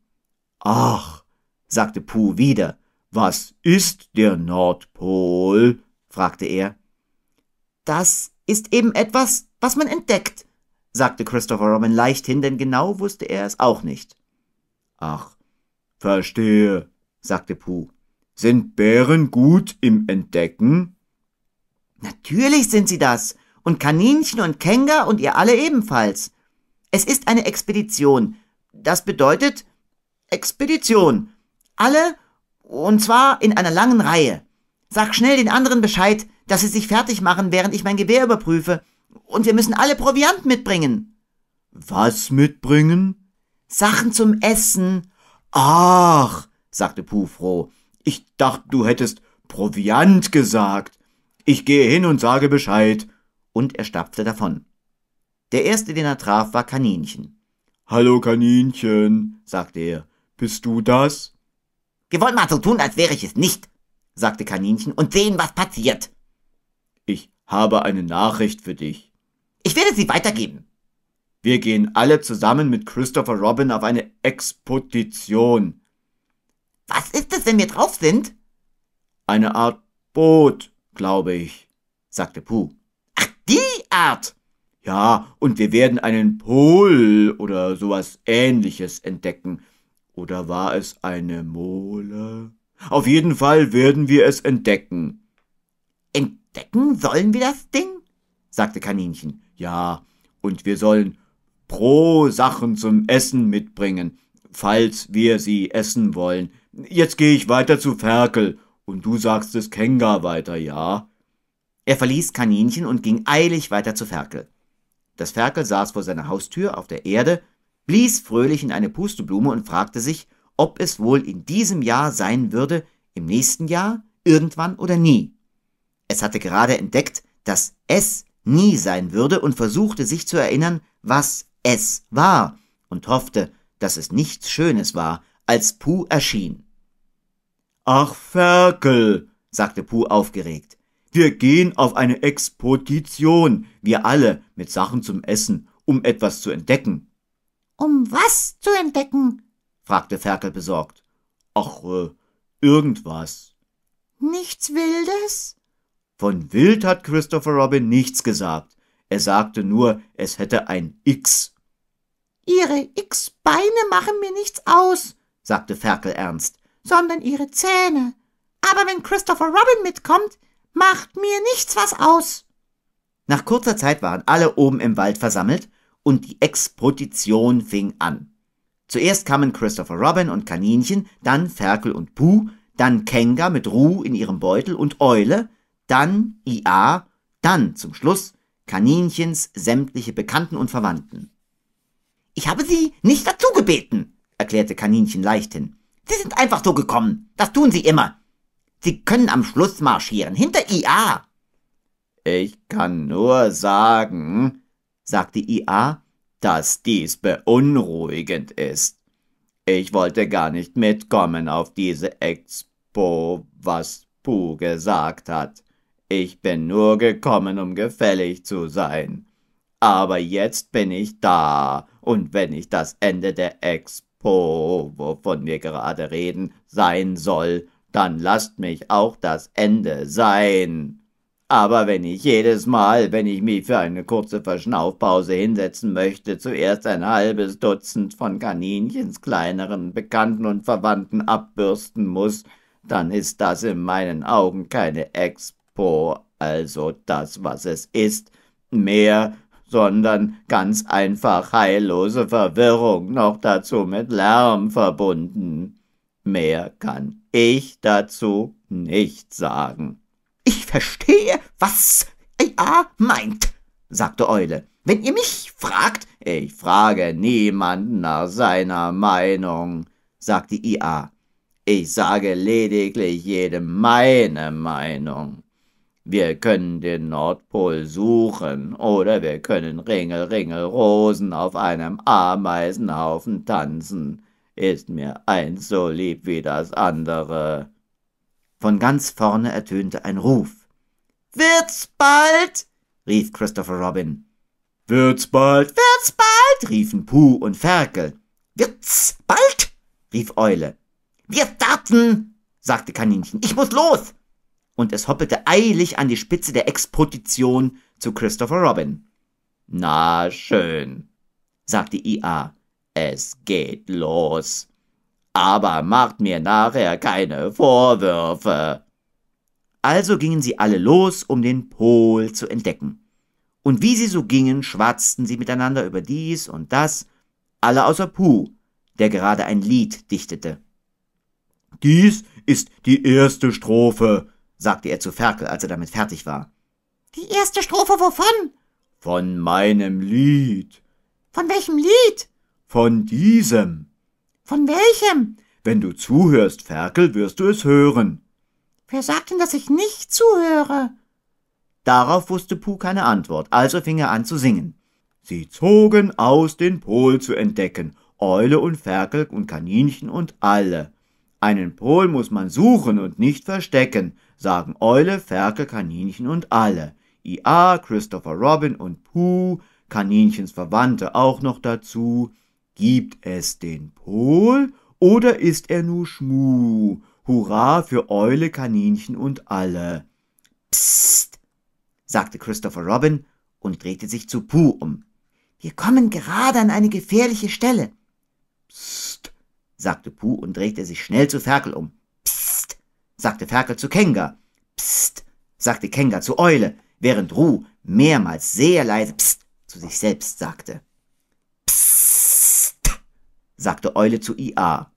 Ach, sagte Puh wieder. Was ist der Nordpol? fragte er. Das ist eben etwas, was man entdeckt, sagte Christopher Robin leichthin, denn genau wusste er es auch nicht. Ach, verstehe, sagte Pooh. Sind Bären gut im Entdecken? Natürlich sind sie das. Und Kaninchen und Känger und ihr alle ebenfalls. Es ist eine Expedition. Das bedeutet Expedition. Alle, und zwar in einer langen Reihe. Sag schnell den anderen Bescheid, dass sie sich fertig machen, während ich mein Gewehr überprüfe. Und wir müssen alle Proviant mitbringen. Was mitbringen? Sachen zum Essen. Ach, sagte Puh froh. ich dachte, du hättest Proviant gesagt. Ich gehe hin und sage Bescheid. Und er stapfte davon. Der erste, den er traf, war Kaninchen. Hallo Kaninchen, sagte er. Bist du das? Wir wollen mal so tun, als wäre ich es nicht, sagte Kaninchen, und sehen, was passiert. Ich habe eine Nachricht für dich. Ich werde sie weitergeben. Wir gehen alle zusammen mit Christopher Robin auf eine Expedition. Was ist es, wenn wir drauf sind? Eine Art Boot, glaube ich, sagte Pooh. Ach, die Art! Ja, und wir werden einen Pol oder sowas ähnliches entdecken. Oder war es eine Mole? Auf jeden Fall werden wir es entdecken. Decken sollen wir das Ding? sagte Kaninchen. Ja, und wir sollen pro Sachen zum Essen mitbringen, falls wir sie essen wollen. Jetzt gehe ich weiter zu Ferkel und du sagst es Kenga weiter, ja? Er verließ Kaninchen und ging eilig weiter zu Ferkel. Das Ferkel saß vor seiner Haustür auf der Erde, blies fröhlich in eine Pusteblume und fragte sich, ob es wohl in diesem Jahr sein würde, im nächsten Jahr, irgendwann oder nie. Es hatte gerade entdeckt, dass es nie sein würde und versuchte sich zu erinnern, was es war und hoffte, dass es nichts Schönes war, als Puh erschien. Ach, Ferkel, sagte Puh aufgeregt. Wir gehen auf eine Expedition, wir alle, mit Sachen zum Essen, um etwas zu entdecken. Um was zu entdecken? fragte Ferkel besorgt. Ach, äh, irgendwas. Nichts Wildes? Von wild hat Christopher Robin nichts gesagt. Er sagte nur, es hätte ein X. Ihre X-Beine machen mir nichts aus, sagte Ferkel ernst, sondern ihre Zähne. Aber wenn Christopher Robin mitkommt, macht mir nichts was aus. Nach kurzer Zeit waren alle oben im Wald versammelt und die Expedition fing an. Zuerst kamen Christopher Robin und Kaninchen, dann Ferkel und Puh, dann Kenga mit Ruh in ihrem Beutel und Eule, dann IA, dann zum Schluss Kaninchens sämtliche Bekannten und Verwandten. Ich habe Sie nicht dazu gebeten, erklärte Kaninchen leichthin. Sie sind einfach so gekommen. Das tun Sie immer. Sie können am Schluss marschieren, hinter IA. Ich kann nur sagen, sagte IA, dass dies beunruhigend ist. Ich wollte gar nicht mitkommen auf diese Expo, was Pu gesagt hat. Ich bin nur gekommen, um gefällig zu sein. Aber jetzt bin ich da, und wenn ich das Ende der Expo, wovon wir gerade reden, sein soll, dann lasst mich auch das Ende sein. Aber wenn ich jedes Mal, wenn ich mich für eine kurze Verschnaufpause hinsetzen möchte, zuerst ein halbes Dutzend von Kaninchens kleineren Bekannten und Verwandten abbürsten muss, dann ist das in meinen Augen keine Expo Po, also das, was es ist, mehr, sondern ganz einfach heillose Verwirrung, noch dazu mit Lärm verbunden. Mehr kann ich dazu nicht sagen. Ich verstehe, was A meint, sagte Eule. Wenn ihr mich fragt, ich frage niemanden nach seiner Meinung, sagte IA. Ich sage lediglich jedem meine Meinung. Wir können den Nordpol suchen, oder wir können Ringel, Ringel, Rosen auf einem Ameisenhaufen tanzen. Ist mir eins so lieb wie das andere. Von ganz vorne ertönte ein Ruf. Wird's bald? rief Christopher Robin. Wird's bald? Wird's bald? riefen Puh und Ferkel. Wird's bald? rief Eule. Wir starten, sagte Kaninchen. Ich muss los und es hoppelte eilig an die Spitze der Exposition zu Christopher Robin. Na schön, sagte IA, e es geht los. Aber macht mir nachher keine Vorwürfe. Also gingen sie alle los, um den Pol zu entdecken. Und wie sie so gingen, schwatzten sie miteinander über dies und das, alle außer Puh, der gerade ein Lied dichtete. Dies ist die erste Strophe, sagte er zu Ferkel, als er damit fertig war. Die erste Strophe wovon? Von meinem Lied. Von welchem Lied? Von diesem. Von welchem? Wenn du zuhörst, Ferkel, wirst du es hören. Wer sagt denn, dass ich nicht zuhöre? Darauf wusste Puh keine Antwort, also fing er an zu singen. Sie zogen aus, den Pol zu entdecken, Eule und Ferkel und Kaninchen und alle. Einen Pol muß man suchen und nicht verstecken, sagen Eule, Ferkel, Kaninchen und alle. IA, Christopher Robin und Pooh, Kaninchens Verwandte auch noch dazu. Gibt es den Pol oder ist er nur Schmu? Hurra für Eule, Kaninchen und alle. Psst, sagte Christopher Robin und drehte sich zu Puh um. Wir kommen gerade an eine gefährliche Stelle. Psst, sagte Puh und drehte sich schnell zu Ferkel um sagte Ferkel zu Kenga. Psst, sagte Kenga zu Eule, während Ru mehrmals sehr leise Psst zu sich selbst sagte. Psst, sagte Eule zu IA.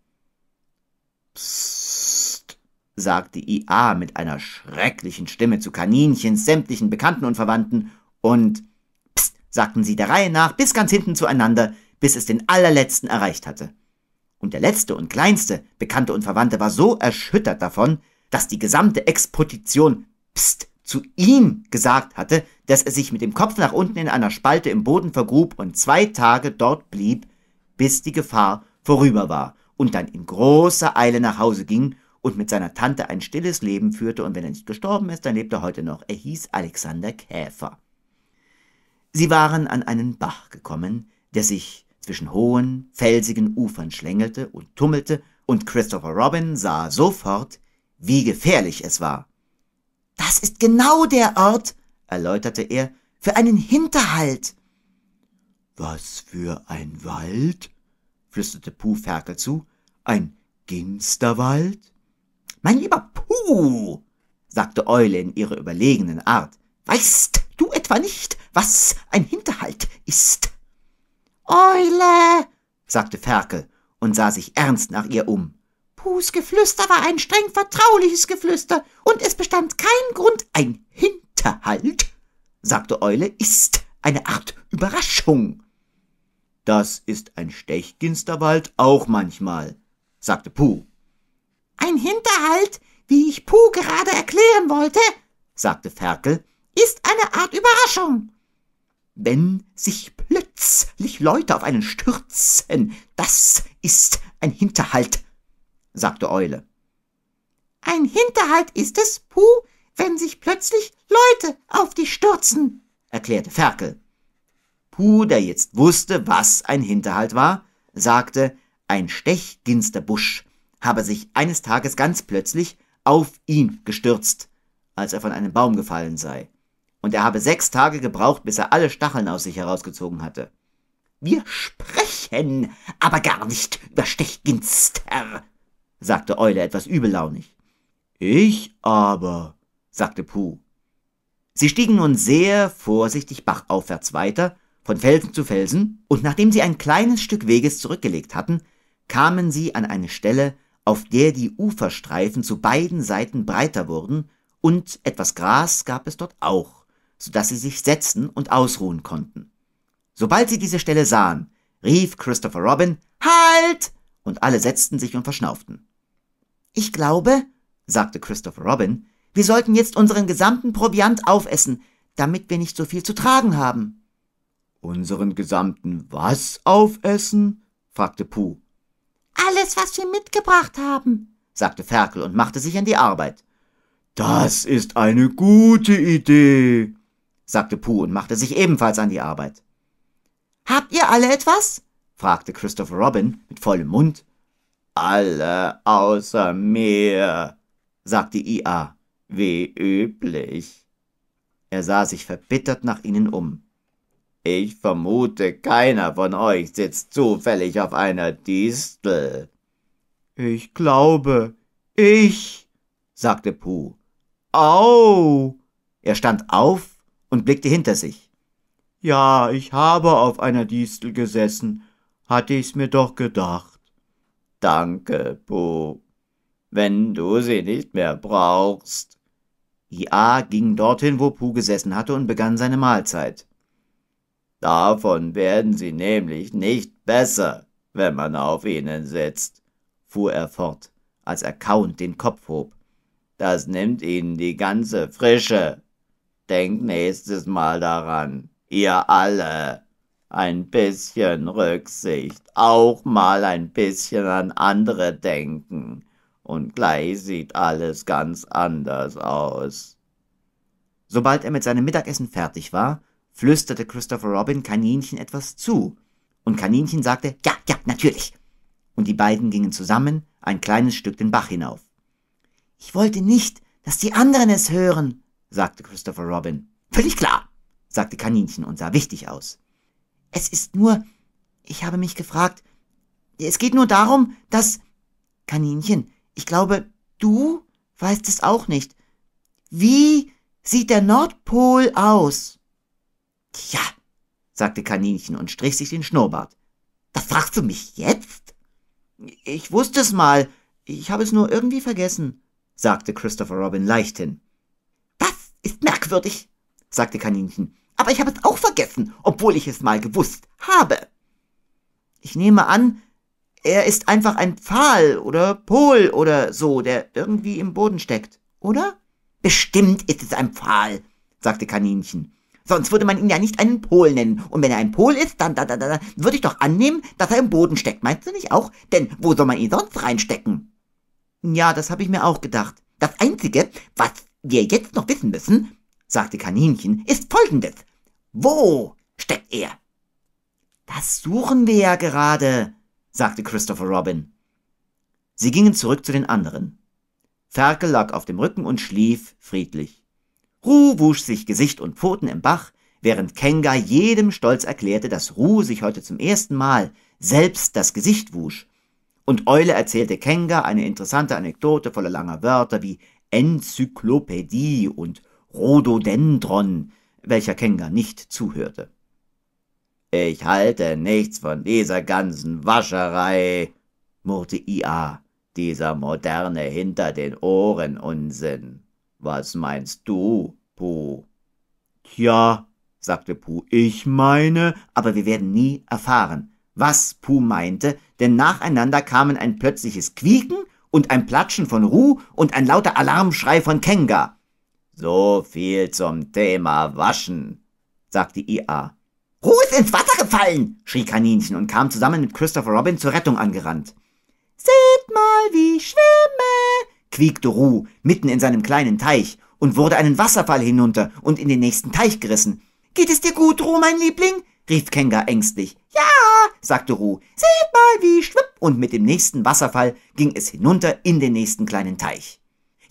Psst, sagte IA mit einer schrecklichen Stimme zu Kaninchens, sämtlichen Bekannten und Verwandten und Psst, sagten sie der Reihe nach bis ganz hinten zueinander, bis es den allerletzten erreicht hatte. Und der letzte und kleinste Bekannte und Verwandte war so erschüttert davon, dass die gesamte Exposition Psst zu ihm gesagt hatte, dass er sich mit dem Kopf nach unten in einer Spalte im Boden vergrub und zwei Tage dort blieb, bis die Gefahr vorüber war und dann in großer Eile nach Hause ging und mit seiner Tante ein stilles Leben führte und wenn er nicht gestorben ist, dann lebt er heute noch. Er hieß Alexander Käfer. Sie waren an einen Bach gekommen, der sich zwischen hohen, felsigen Ufern schlängelte und tummelte, und Christopher Robin sah sofort, wie gefährlich es war. Das ist genau der Ort, erläuterte er, für einen Hinterhalt. Was für ein Wald? flüsterte Puh Ferkel zu. Ein Ginsterwald? Mein lieber Puh, sagte Eule in ihrer überlegenen Art, weißt du etwa nicht, was ein Hinterhalt ist? Eule, sagte Ferkel und sah sich ernst nach ihr um. Puhs Geflüster war ein streng vertrauliches Geflüster, und es bestand kein Grund, ein Hinterhalt, sagte Eule, ist eine Art Überraschung. Das ist ein Stechginsterwald auch manchmal, sagte Puh. Ein Hinterhalt, wie ich Puh gerade erklären wollte, sagte Ferkel, ist eine Art Überraschung. Wenn sich plötzlich Leute auf einen stürzen, das ist ein Hinterhalt, sagte Eule. Ein Hinterhalt ist es, Puh, wenn sich plötzlich Leute auf dich stürzen, erklärte Ferkel. Puh, der jetzt wusste, was ein Hinterhalt war, sagte, ein Stechginsterbusch habe sich eines Tages ganz plötzlich auf ihn gestürzt, als er von einem Baum gefallen sei. Und er habe sechs Tage gebraucht, bis er alle Stacheln aus sich herausgezogen hatte. Wir sprechen aber gar nicht über Stechginster, sagte Eule etwas übellaunig. Ich aber, sagte Puh. Sie stiegen nun sehr vorsichtig bachaufwärts weiter, von Felsen zu Felsen, und nachdem sie ein kleines Stück Weges zurückgelegt hatten, kamen sie an eine Stelle, auf der die Uferstreifen zu beiden Seiten breiter wurden, und etwas Gras gab es dort auch, so dass sie sich setzen und ausruhen konnten. Sobald sie diese Stelle sahen, rief Christopher Robin Halt! und alle setzten sich und verschnauften. Ich glaube, sagte Christopher Robin, wir sollten jetzt unseren gesamten Proviant aufessen, damit wir nicht so viel zu tragen haben. Unseren gesamten was aufessen? fragte Pooh. Alles, was wir mitgebracht haben, sagte Ferkel und machte sich an die Arbeit. Das ist eine gute Idee, sagte Pooh und machte sich ebenfalls an die Arbeit. Habt ihr alle etwas? fragte Christopher Robin mit vollem Mund. Alle außer mir, sagte Ia, wie üblich. Er sah sich verbittert nach ihnen um. Ich vermute, keiner von euch sitzt zufällig auf einer Distel. Ich glaube, ich, sagte Puh. Au! Er stand auf und blickte hinter sich. Ja, ich habe auf einer Distel gesessen, hatte ich's mir doch gedacht. Danke, Po, wenn du sie nicht mehr brauchst. Ia ging dorthin, wo Pu gesessen hatte, und begann seine Mahlzeit. Davon werden sie nämlich nicht besser, wenn man auf ihnen sitzt, fuhr er fort, als er kauend den Kopf hob. Das nimmt ihnen die ganze Frische. Denkt nächstes Mal daran, ihr alle ein bisschen Rücksicht, auch mal ein bisschen an andere denken, und gleich sieht alles ganz anders aus. Sobald er mit seinem Mittagessen fertig war, flüsterte Christopher Robin Kaninchen etwas zu, und Kaninchen sagte Ja, ja, natürlich. Und die beiden gingen zusammen ein kleines Stück den Bach hinauf. Ich wollte nicht, dass die anderen es hören, sagte Christopher Robin. Völlig klar, sagte Kaninchen und sah wichtig aus. Es ist nur, ich habe mich gefragt, es geht nur darum, dass. Kaninchen, ich glaube, du weißt es auch nicht. Wie sieht der Nordpol aus? Tja, sagte Kaninchen und strich sich den Schnurrbart. Das fragst du mich jetzt? Ich wusste es mal. Ich habe es nur irgendwie vergessen, sagte Christopher Robin leichthin. Das ist merkwürdig, sagte Kaninchen. Aber ich habe es auch vergessen, obwohl ich es mal gewusst habe. Ich nehme an, er ist einfach ein Pfahl oder Pol oder so, der irgendwie im Boden steckt, oder? Bestimmt ist es ein Pfahl, sagte Kaninchen. Sonst würde man ihn ja nicht einen Pol nennen. Und wenn er ein Pol ist, dann, dann, dann, dann würde ich doch annehmen, dass er im Boden steckt. Meinst du nicht auch? Denn wo soll man ihn sonst reinstecken? Ja, das habe ich mir auch gedacht. Das Einzige, was wir jetzt noch wissen müssen, sagte Kaninchen, ist folgendes. Wo steckt er? Das suchen wir ja gerade, sagte Christopher Robin. Sie gingen zurück zu den anderen. Ferkel lag auf dem Rücken und schlief friedlich. Ruh wusch sich Gesicht und Pfoten im Bach, während Kenga jedem stolz erklärte, dass Ruh sich heute zum ersten Mal selbst das Gesicht wusch. Und Eule erzählte Kenga eine interessante Anekdote voller langer Wörter wie Enzyklopädie und Rhododendron, welcher Kenga nicht zuhörte. Ich halte nichts von dieser ganzen Wascherei, murrte Ia, dieser moderne hinter den Ohren Unsinn. Was meinst du, Puh? Tja, sagte Puh, ich meine, aber wir werden nie erfahren, was Puh meinte, denn nacheinander kamen ein plötzliches Quieken und ein Platschen von Ruh und ein lauter Alarmschrei von Kenga. So viel zum Thema Waschen, sagte IA. Ruh ist ins Wasser gefallen, schrie Kaninchen und kam zusammen mit Christopher Robin zur Rettung angerannt. Seht mal, wie ich schwimme, quiekte Ru mitten in seinem kleinen Teich und wurde einen Wasserfall hinunter und in den nächsten Teich gerissen. Geht es dir gut, Ru, mein Liebling? rief Kenga ängstlich. Ja, sagte Ru. Seht mal, wie ich schwimm. Und mit dem nächsten Wasserfall ging es hinunter in den nächsten kleinen Teich.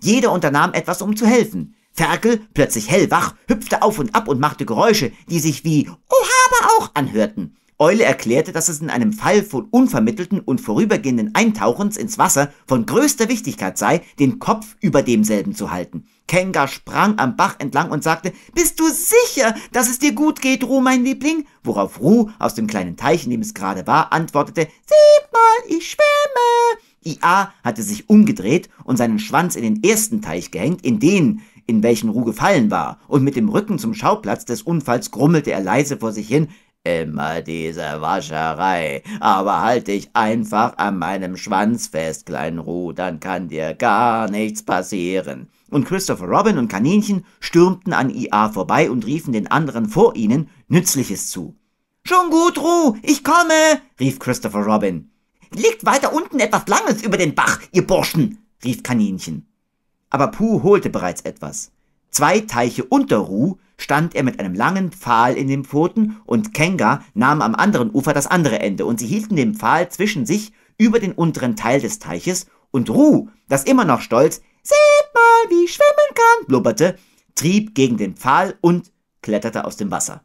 Jeder unternahm etwas, um zu helfen. Ferkel, plötzlich hellwach, hüpfte auf und ab und machte Geräusche, die sich wie Ohabe auch anhörten. Eule erklärte, dass es in einem Fall von unvermittelten und vorübergehenden Eintauchens ins Wasser von größter Wichtigkeit sei, den Kopf über demselben zu halten. Kenga sprang am Bach entlang und sagte, Bist du sicher, dass es dir gut geht, Ruh, mein Liebling? Worauf Ruh aus dem kleinen Teich, in dem es gerade war, antwortete, Sieh mal, ich schwimme. Ia hatte sich umgedreht und seinen Schwanz in den ersten Teich gehängt, in den in welchen Ruh gefallen war, und mit dem Rücken zum Schauplatz des Unfalls grummelte er leise vor sich hin Immer diese Wascherei, aber halt dich einfach an meinem Schwanz fest, kleinen Ruh, dann kann dir gar nichts passieren. Und Christopher Robin und Kaninchen stürmten an IA vorbei und riefen den anderen vor ihnen Nützliches zu. Schon gut, Ruh, ich komme, rief Christopher Robin. Liegt weiter unten etwas Langes über den Bach, ihr Burschen, rief Kaninchen aber Puh holte bereits etwas. Zwei Teiche unter Ruh stand er mit einem langen Pfahl in den Pfoten und Kenga nahm am anderen Ufer das andere Ende und sie hielten den Pfahl zwischen sich über den unteren Teil des Teiches und Ruh, das immer noch stolz, seht mal, wie ich schwimmen kann, blubberte, trieb gegen den Pfahl und kletterte aus dem Wasser.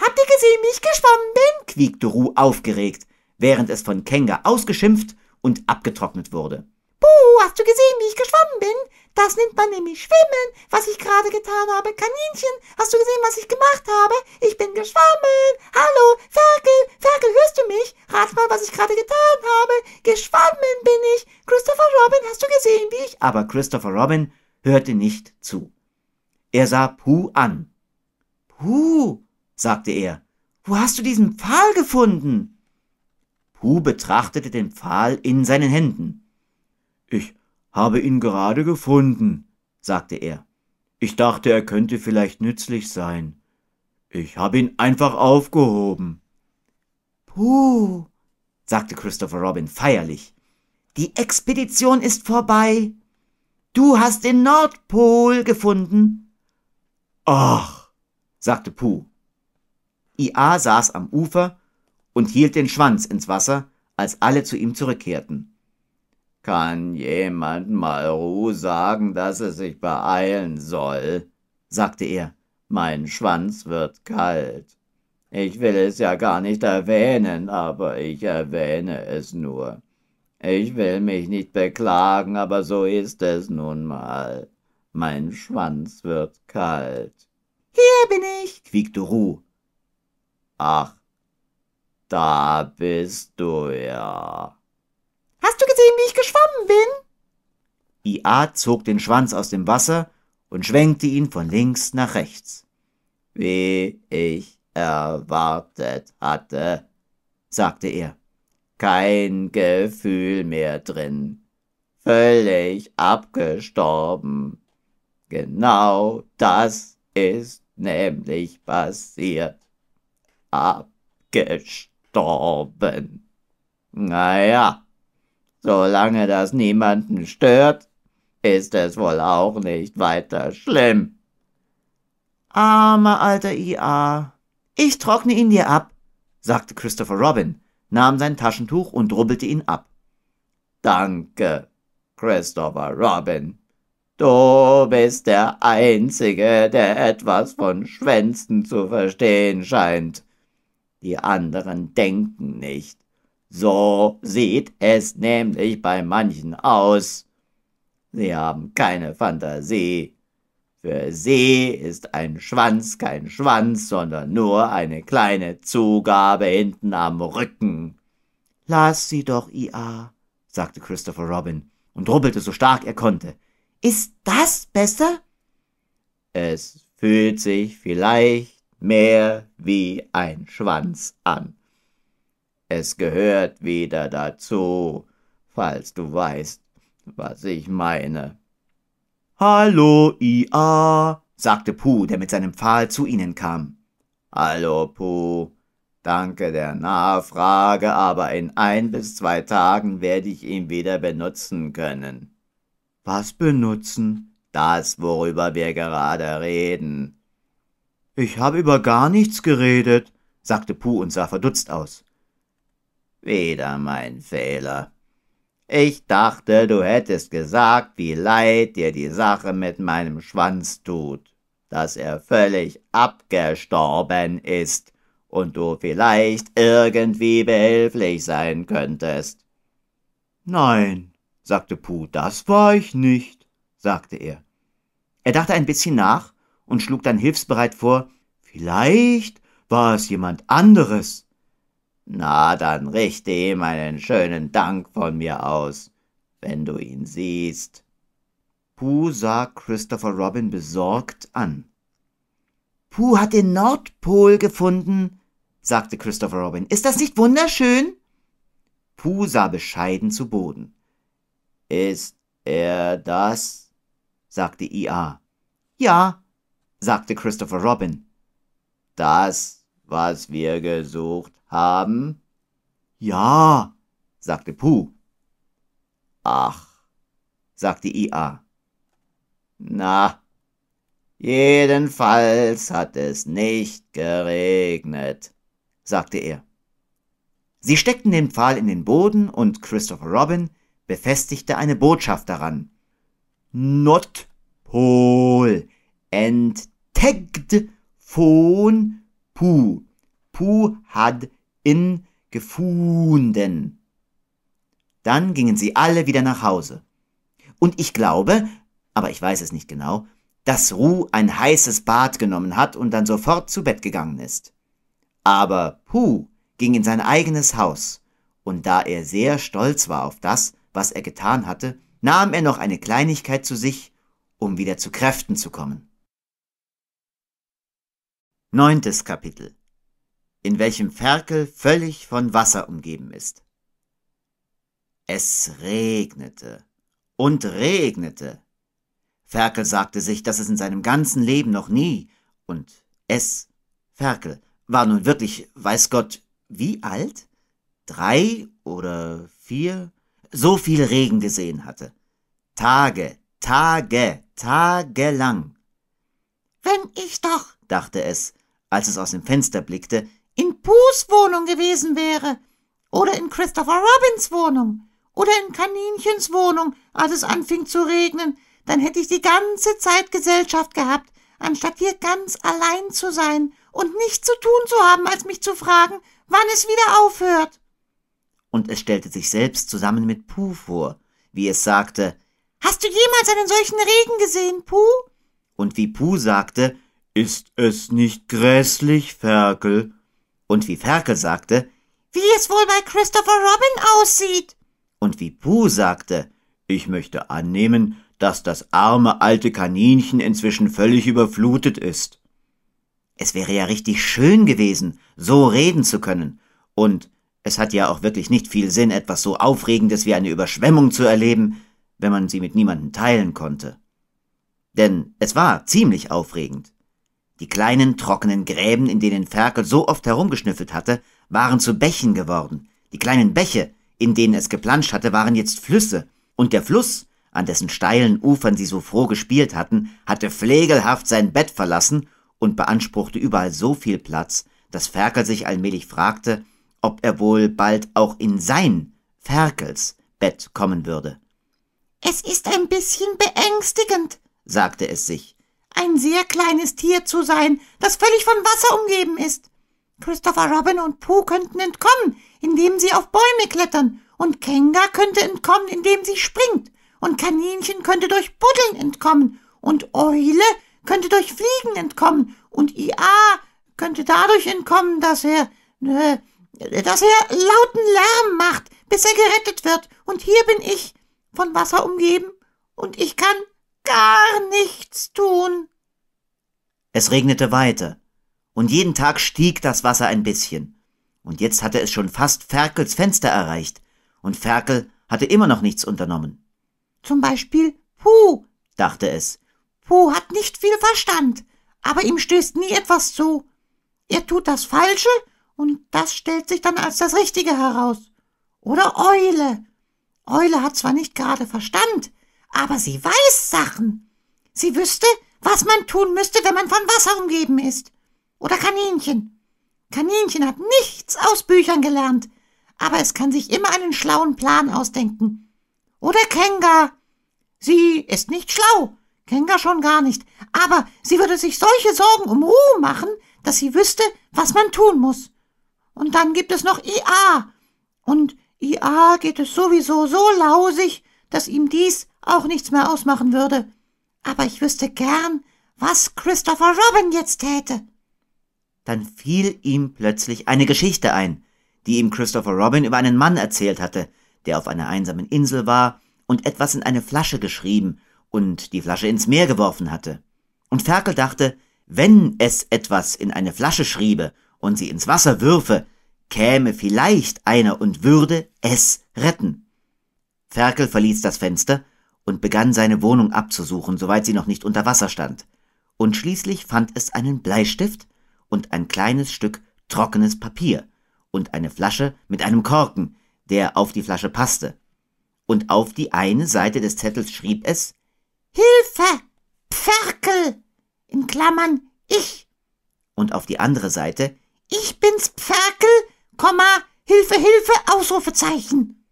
Habt ihr gesehen, wie ich geschwommen bin? quiekte Ruh aufgeregt, während es von Kenga ausgeschimpft und abgetrocknet wurde. Puh, hast du gesehen, wie ich geschwommen bin? Das nennt man nämlich Schwimmen, was ich gerade getan habe. Kaninchen, hast du gesehen, was ich gemacht habe? Ich bin geschwommen. Hallo, Ferkel, Ferkel, hörst du mich? Rat mal, was ich gerade getan habe. Geschwommen bin ich. Christopher Robin, hast du gesehen, wie ich... Aber Christopher Robin hörte nicht zu. Er sah Puh an. Puh, sagte er, wo hast du diesen Pfahl gefunden? Puh betrachtete den Pfahl in seinen Händen habe ihn gerade gefunden, sagte er. Ich dachte, er könnte vielleicht nützlich sein. Ich habe ihn einfach aufgehoben. Puh, sagte Christopher Robin feierlich. Die Expedition ist vorbei. Du hast den Nordpol gefunden. Ach, sagte Puh. Ia saß am Ufer und hielt den Schwanz ins Wasser, als alle zu ihm zurückkehrten. Kann jemand mal Ruh sagen, dass es sich beeilen soll? sagte er. Mein Schwanz wird kalt. Ich will es ja gar nicht erwähnen, aber ich erwähne es nur. Ich will mich nicht beklagen, aber so ist es nun mal. Mein Schwanz wird kalt. Hier bin ich, quiekte Ruh. Ach, da bist du ja. Hast du gesehen, wie ich geschwommen bin? Ia zog den Schwanz aus dem Wasser und schwenkte ihn von links nach rechts. Wie ich erwartet hatte, sagte er. Kein Gefühl mehr drin. Völlig abgestorben. Genau das ist nämlich passiert. Abgestorben. Naja. Solange das niemanden stört, ist es wohl auch nicht weiter schlimm. Armer alter IA. Ich trockne ihn dir ab, sagte Christopher Robin, nahm sein Taschentuch und rubbelte ihn ab. Danke, Christopher Robin. Du bist der Einzige, der etwas von Schwänzen zu verstehen scheint. Die anderen denken nicht. So sieht es nämlich bei manchen aus. Sie haben keine Fantasie. Für sie ist ein Schwanz kein Schwanz, sondern nur eine kleine Zugabe hinten am Rücken. Lass sie doch, IA, sagte Christopher Robin und rubbelte so stark er konnte. Ist das besser? Es fühlt sich vielleicht mehr wie ein Schwanz an. Es gehört wieder dazu, falls du weißt, was ich meine. Hallo, Ia, sagte Puh, der mit seinem Pfahl zu ihnen kam. Hallo, Puh. Danke der Nachfrage, aber in ein bis zwei Tagen werde ich ihn wieder benutzen können. Was benutzen? Das, worüber wir gerade reden. Ich habe über gar nichts geredet, sagte Puh und sah verdutzt aus. Wieder mein Fehler. Ich dachte, du hättest gesagt, wie leid dir die Sache mit meinem Schwanz tut, dass er völlig abgestorben ist und du vielleicht irgendwie behilflich sein könntest. Nein, sagte Puh, das war ich nicht, sagte er. Er dachte ein bisschen nach und schlug dann hilfsbereit vor, vielleicht war es jemand anderes. Na, dann richte ihm einen schönen Dank von mir aus, wenn du ihn siehst. Pooh sah Christopher Robin besorgt an. Pooh hat den Nordpol gefunden, sagte Christopher Robin. Ist das nicht wunderschön? Pooh sah bescheiden zu Boden. Ist er das? sagte Ia. Ja, sagte Christopher Robin. Das, was wir gesucht haben? Ja, sagte Puh. Ach, sagte Ia. Na, jedenfalls hat es nicht geregnet, sagte er. Sie steckten den Pfahl in den Boden und Christopher Robin befestigte eine Botschaft daran. Nordpol entdeckt von Puh. Puh hat in gefunden. Dann gingen sie alle wieder nach Hause. Und ich glaube, aber ich weiß es nicht genau, dass Ruh ein heißes Bad genommen hat und dann sofort zu Bett gegangen ist. Aber Hu ging in sein eigenes Haus, und da er sehr stolz war auf das, was er getan hatte, nahm er noch eine Kleinigkeit zu sich, um wieder zu Kräften zu kommen. Neuntes Kapitel in welchem Ferkel völlig von Wasser umgeben ist. Es regnete und regnete. Ferkel sagte sich, dass es in seinem ganzen Leben noch nie, und es, Ferkel, war nun wirklich, weiß Gott, wie alt? Drei oder vier? So viel Regen gesehen hatte. Tage, Tage, Tage lang. Wenn ich doch, dachte es, als es aus dem Fenster blickte, in Pus Wohnung gewesen wäre oder in Christopher Robins Wohnung oder in Kaninchens Wohnung, als es anfing zu regnen, dann hätte ich die ganze Zeit Gesellschaft gehabt, anstatt hier ganz allein zu sein und nichts zu tun zu haben, als mich zu fragen, wann es wieder aufhört. Und es stellte sich selbst zusammen mit Puh vor, wie es sagte, Hast du jemals einen solchen Regen gesehen, Puh? Und wie Puh sagte, Ist es nicht grässlich, Ferkel? und wie Ferkel sagte, wie es wohl bei Christopher Robin aussieht, und wie Puh sagte, ich möchte annehmen, dass das arme alte Kaninchen inzwischen völlig überflutet ist. Es wäre ja richtig schön gewesen, so reden zu können, und es hat ja auch wirklich nicht viel Sinn, etwas so Aufregendes wie eine Überschwemmung zu erleben, wenn man sie mit niemandem teilen konnte. Denn es war ziemlich aufregend. Die kleinen, trockenen Gräben, in denen Ferkel so oft herumgeschnüffelt hatte, waren zu Bächen geworden. Die kleinen Bäche, in denen es geplanscht hatte, waren jetzt Flüsse. Und der Fluss, an dessen steilen Ufern sie so froh gespielt hatten, hatte pflegelhaft sein Bett verlassen und beanspruchte überall so viel Platz, dass Ferkel sich allmählich fragte, ob er wohl bald auch in sein, Ferkels, Bett kommen würde. Es ist ein bisschen beängstigend, sagte es sich ein sehr kleines Tier zu sein, das völlig von Wasser umgeben ist. Christopher Robin und Pooh könnten entkommen, indem sie auf Bäume klettern, und Kenga könnte entkommen, indem sie springt, und Kaninchen könnte durch Buddeln entkommen, und Eule könnte durch Fliegen entkommen, und Ia könnte dadurch entkommen, dass er, äh, dass er lauten Lärm macht, bis er gerettet wird, und hier bin ich, von Wasser umgeben, und ich kann gar nichts tun. Es regnete weiter, und jeden Tag stieg das Wasser ein bisschen, und jetzt hatte es schon fast Ferkels Fenster erreicht, und Ferkel hatte immer noch nichts unternommen. Zum Beispiel Puh, dachte es. Puh hat nicht viel Verstand, aber ihm stößt nie etwas zu. Er tut das Falsche, und das stellt sich dann als das Richtige heraus. Oder Eule. Eule hat zwar nicht gerade Verstand, aber sie weiß Sachen. Sie wüsste, was man tun müsste, wenn man von Wasser umgeben ist. Oder Kaninchen. Kaninchen hat nichts aus Büchern gelernt, aber es kann sich immer einen schlauen Plan ausdenken. Oder Kenga. Sie ist nicht schlau, Kenga schon gar nicht, aber sie würde sich solche Sorgen um Ruhe machen, dass sie wüsste, was man tun muss. Und dann gibt es noch IA. Und IA geht es sowieso so lausig, dass ihm dies auch nichts mehr ausmachen würde. Aber ich wüsste gern, was Christopher Robin jetzt täte. Dann fiel ihm plötzlich eine Geschichte ein, die ihm Christopher Robin über einen Mann erzählt hatte, der auf einer einsamen Insel war und etwas in eine Flasche geschrieben und die Flasche ins Meer geworfen hatte. Und Ferkel dachte, wenn es etwas in eine Flasche schriebe und sie ins Wasser würfe, käme vielleicht einer und würde es retten. Ferkel verließ das Fenster und begann seine Wohnung abzusuchen, soweit sie noch nicht unter Wasser stand, und schließlich fand es einen Bleistift und ein kleines Stück trockenes Papier und eine Flasche mit einem Korken, der auf die Flasche passte. Und auf die eine Seite des Zettels schrieb es Hilfe! Pferkel! In Klammern ich. Und auf die andere Seite Ich bin's Pferkel, Komma, Hilfe, Hilfe, Ausrufezeichen.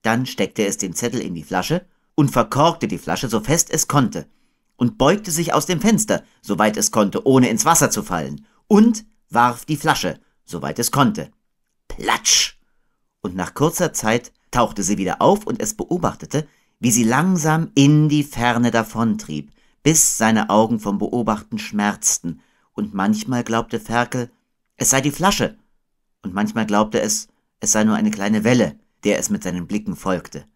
Dann steckte es den Zettel in die Flasche und verkorkte die Flasche so fest es konnte und beugte sich aus dem Fenster, soweit es konnte, ohne ins Wasser zu fallen, und warf die Flasche, soweit es konnte. Platsch! Und nach kurzer Zeit tauchte sie wieder auf und es beobachtete, wie sie langsam in die Ferne davontrieb, bis seine Augen vom Beobachten schmerzten, und manchmal glaubte Ferkel, es sei die Flasche, und manchmal glaubte es, es sei nur eine kleine Welle, der es mit seinen Blicken folgte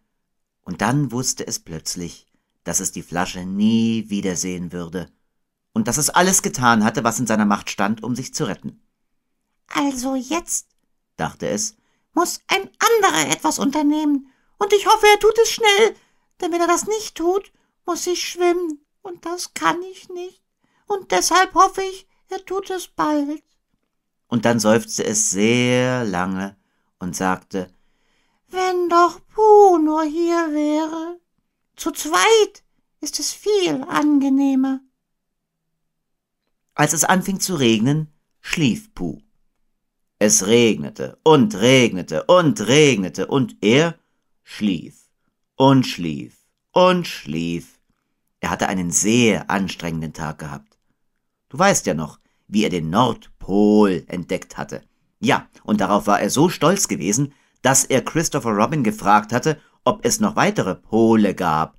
und dann wusste es plötzlich, dass es die Flasche nie wiedersehen würde und dass es alles getan hatte, was in seiner Macht stand, um sich zu retten. Also jetzt, dachte es, muss ein anderer etwas unternehmen, und ich hoffe, er tut es schnell, denn wenn er das nicht tut, muss ich schwimmen, und das kann ich nicht, und deshalb hoffe ich, er tut es bald. Und dann seufzte es sehr lange und sagte, wenn doch Puh nur hier wäre. Zu zweit ist es viel angenehmer. Als es anfing zu regnen, schlief Puh. Es regnete und regnete und regnete und er schlief und schlief und schlief. Er hatte einen sehr anstrengenden Tag gehabt. Du weißt ja noch, wie er den Nordpol entdeckt hatte. Ja, und darauf war er so stolz gewesen, dass er Christopher Robin gefragt hatte, ob es noch weitere Pole gab,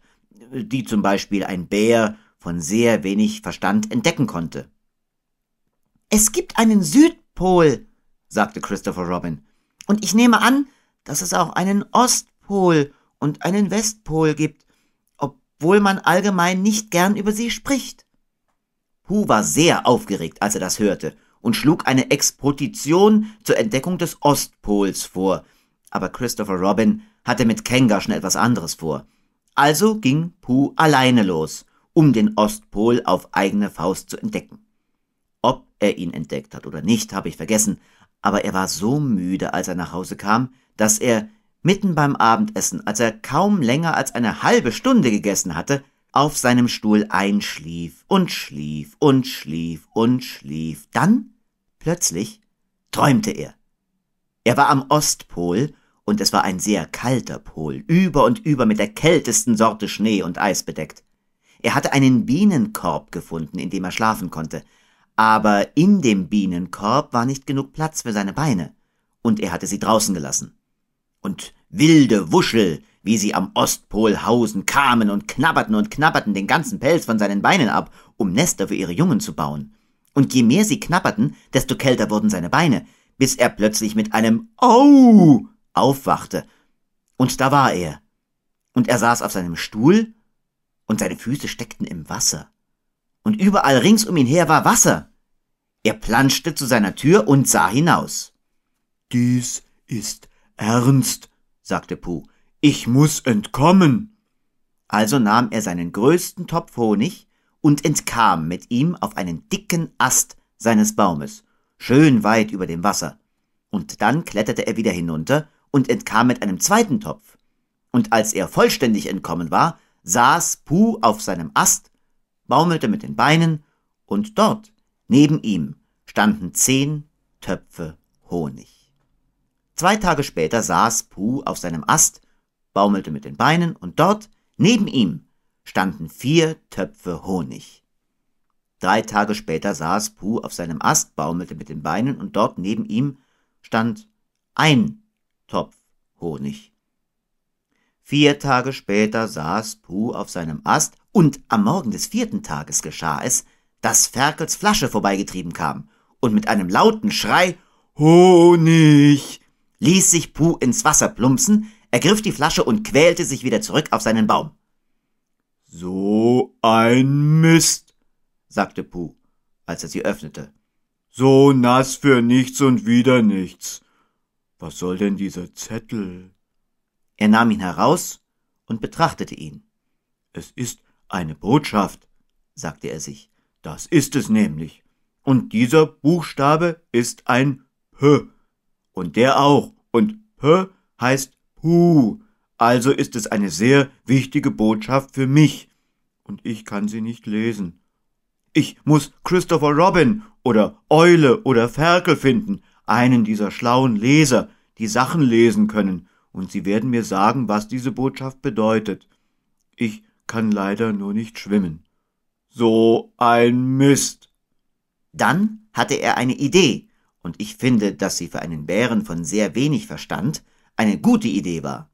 die zum Beispiel ein Bär von sehr wenig Verstand entdecken konnte. Es gibt einen Südpol, sagte Christopher Robin, und ich nehme an, dass es auch einen Ostpol und einen Westpol gibt, obwohl man allgemein nicht gern über sie spricht. Hu war sehr aufgeregt, als er das hörte, und schlug eine Expedition zur Entdeckung des Ostpols vor, aber Christopher Robin hatte mit Kenga schon etwas anderes vor. Also ging Pooh alleine los, um den Ostpol auf eigene Faust zu entdecken. Ob er ihn entdeckt hat oder nicht, habe ich vergessen, aber er war so müde, als er nach Hause kam, dass er mitten beim Abendessen, als er kaum länger als eine halbe Stunde gegessen hatte, auf seinem Stuhl einschlief und schlief und schlief und schlief. Dann, plötzlich, träumte er. Er war am Ostpol und es war ein sehr kalter Pol, über und über mit der kältesten Sorte Schnee und Eis bedeckt. Er hatte einen Bienenkorb gefunden, in dem er schlafen konnte, aber in dem Bienenkorb war nicht genug Platz für seine Beine, und er hatte sie draußen gelassen. Und wilde Wuschel, wie sie am Ostpol hausen, kamen und knabberten und knabberten den ganzen Pelz von seinen Beinen ab, um Nester für ihre Jungen zu bauen. Und je mehr sie knabberten, desto kälter wurden seine Beine, bis er plötzlich mit einem Au aufwachte, und da war er, und er saß auf seinem Stuhl, und seine Füße steckten im Wasser, und überall rings um ihn her war Wasser. Er planschte zu seiner Tür und sah hinaus. Dies ist ernst, sagte Puh, ich muß entkommen. Also nahm er seinen größten Topf Honig und entkam mit ihm auf einen dicken Ast seines Baumes, schön weit über dem Wasser, und dann kletterte er wieder hinunter und entkam mit einem zweiten Topf. Und als er vollständig entkommen war, saß Puh auf seinem Ast, baumelte mit den Beinen, und dort, neben ihm, standen zehn Töpfe Honig. Zwei Tage später saß Puh auf seinem Ast, baumelte mit den Beinen, und dort, neben ihm, standen vier Töpfe Honig. Drei Tage später saß Puh auf seinem Ast, baumelte mit den Beinen, und dort neben ihm stand ein Topf Honig. Vier Tage später saß Puh auf seinem Ast, und am Morgen des vierten Tages geschah es, dass Ferkels Flasche vorbeigetrieben kam, und mit einem lauten Schrei Honig ließ sich Puh ins Wasser plumpsen, ergriff die Flasche und quälte sich wieder zurück auf seinen Baum. So ein Mist, sagte Puh, als er sie öffnete. So nass für nichts und wieder nichts. Was soll denn dieser Zettel? Er nahm ihn heraus und betrachtete ihn. Es ist eine Botschaft, sagte er sich. Das ist es nämlich. Und dieser Buchstabe ist ein P. Und der auch. Und P heißt Puh. Also ist es eine sehr wichtige Botschaft für mich. Und ich kann sie nicht lesen. Ich muss Christopher Robin oder Eule oder Ferkel finden, einen dieser schlauen Leser, die Sachen lesen können, und sie werden mir sagen, was diese Botschaft bedeutet. Ich kann leider nur nicht schwimmen. So ein Mist. Dann hatte er eine Idee, und ich finde, dass sie für einen Bären von sehr wenig Verstand eine gute Idee war.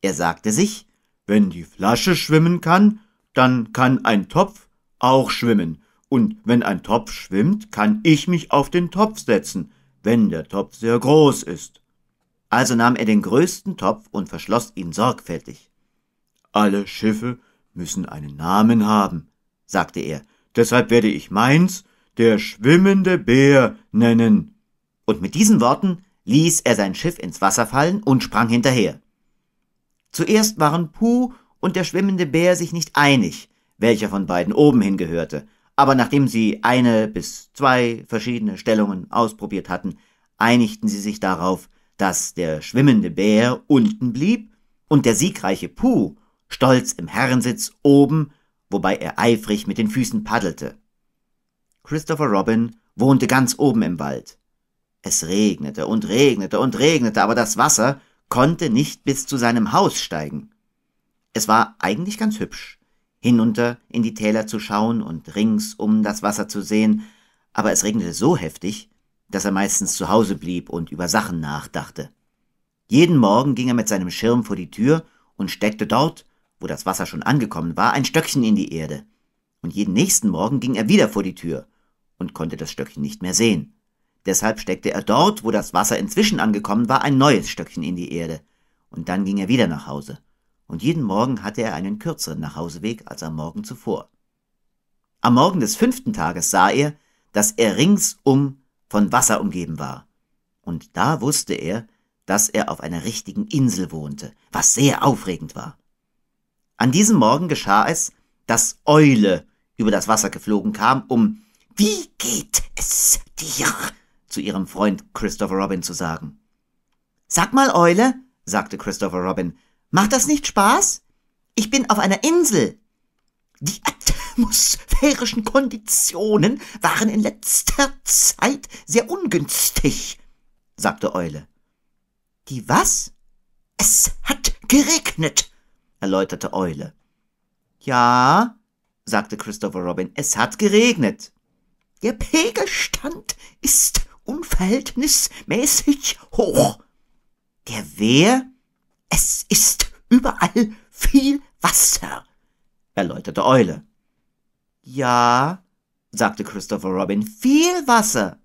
Er sagte sich, wenn die Flasche schwimmen kann, dann kann ein Topf auch schwimmen, und wenn ein Topf schwimmt, kann ich mich auf den Topf setzen, wenn der Topf sehr groß ist. Also nahm er den größten Topf und verschloss ihn sorgfältig. Alle Schiffe müssen einen Namen haben, sagte er, deshalb werde ich meins der schwimmende Bär nennen. Und mit diesen Worten ließ er sein Schiff ins Wasser fallen und sprang hinterher. Zuerst waren Puh und der schwimmende Bär sich nicht einig, welcher von beiden oben hingehörte, aber nachdem sie eine bis zwei verschiedene Stellungen ausprobiert hatten, einigten sie sich darauf, dass der schwimmende Bär unten blieb und der siegreiche Puh stolz im Herrensitz oben, wobei er eifrig mit den Füßen paddelte. Christopher Robin wohnte ganz oben im Wald. Es regnete und regnete und regnete, aber das Wasser konnte nicht bis zu seinem Haus steigen. Es war eigentlich ganz hübsch hinunter in die Täler zu schauen und rings um das Wasser zu sehen, aber es regnete so heftig, dass er meistens zu Hause blieb und über Sachen nachdachte. Jeden Morgen ging er mit seinem Schirm vor die Tür und steckte dort, wo das Wasser schon angekommen war, ein Stöckchen in die Erde. Und jeden nächsten Morgen ging er wieder vor die Tür und konnte das Stöckchen nicht mehr sehen. Deshalb steckte er dort, wo das Wasser inzwischen angekommen war, ein neues Stöckchen in die Erde. Und dann ging er wieder nach Hause und jeden Morgen hatte er einen kürzeren Nachhauseweg als am Morgen zuvor. Am Morgen des fünften Tages sah er, dass er ringsum von Wasser umgeben war. Und da wusste er, dass er auf einer richtigen Insel wohnte, was sehr aufregend war. An diesem Morgen geschah es, dass Eule über das Wasser geflogen kam, um Wie geht es dir? zu ihrem Freund Christopher Robin zu sagen. Sag mal, Eule, sagte Christopher Robin, Macht das nicht Spaß? Ich bin auf einer Insel. Die atmosphärischen Konditionen waren in letzter Zeit sehr ungünstig, sagte Eule. Die was? Es hat geregnet, erläuterte Eule. Ja, sagte Christopher Robin, es hat geregnet. Der Pegelstand ist unverhältnismäßig hoch. Der Wehr? Es ist überall viel Wasser, erläuterte Eule. Ja, sagte Christopher Robin, viel Wasser.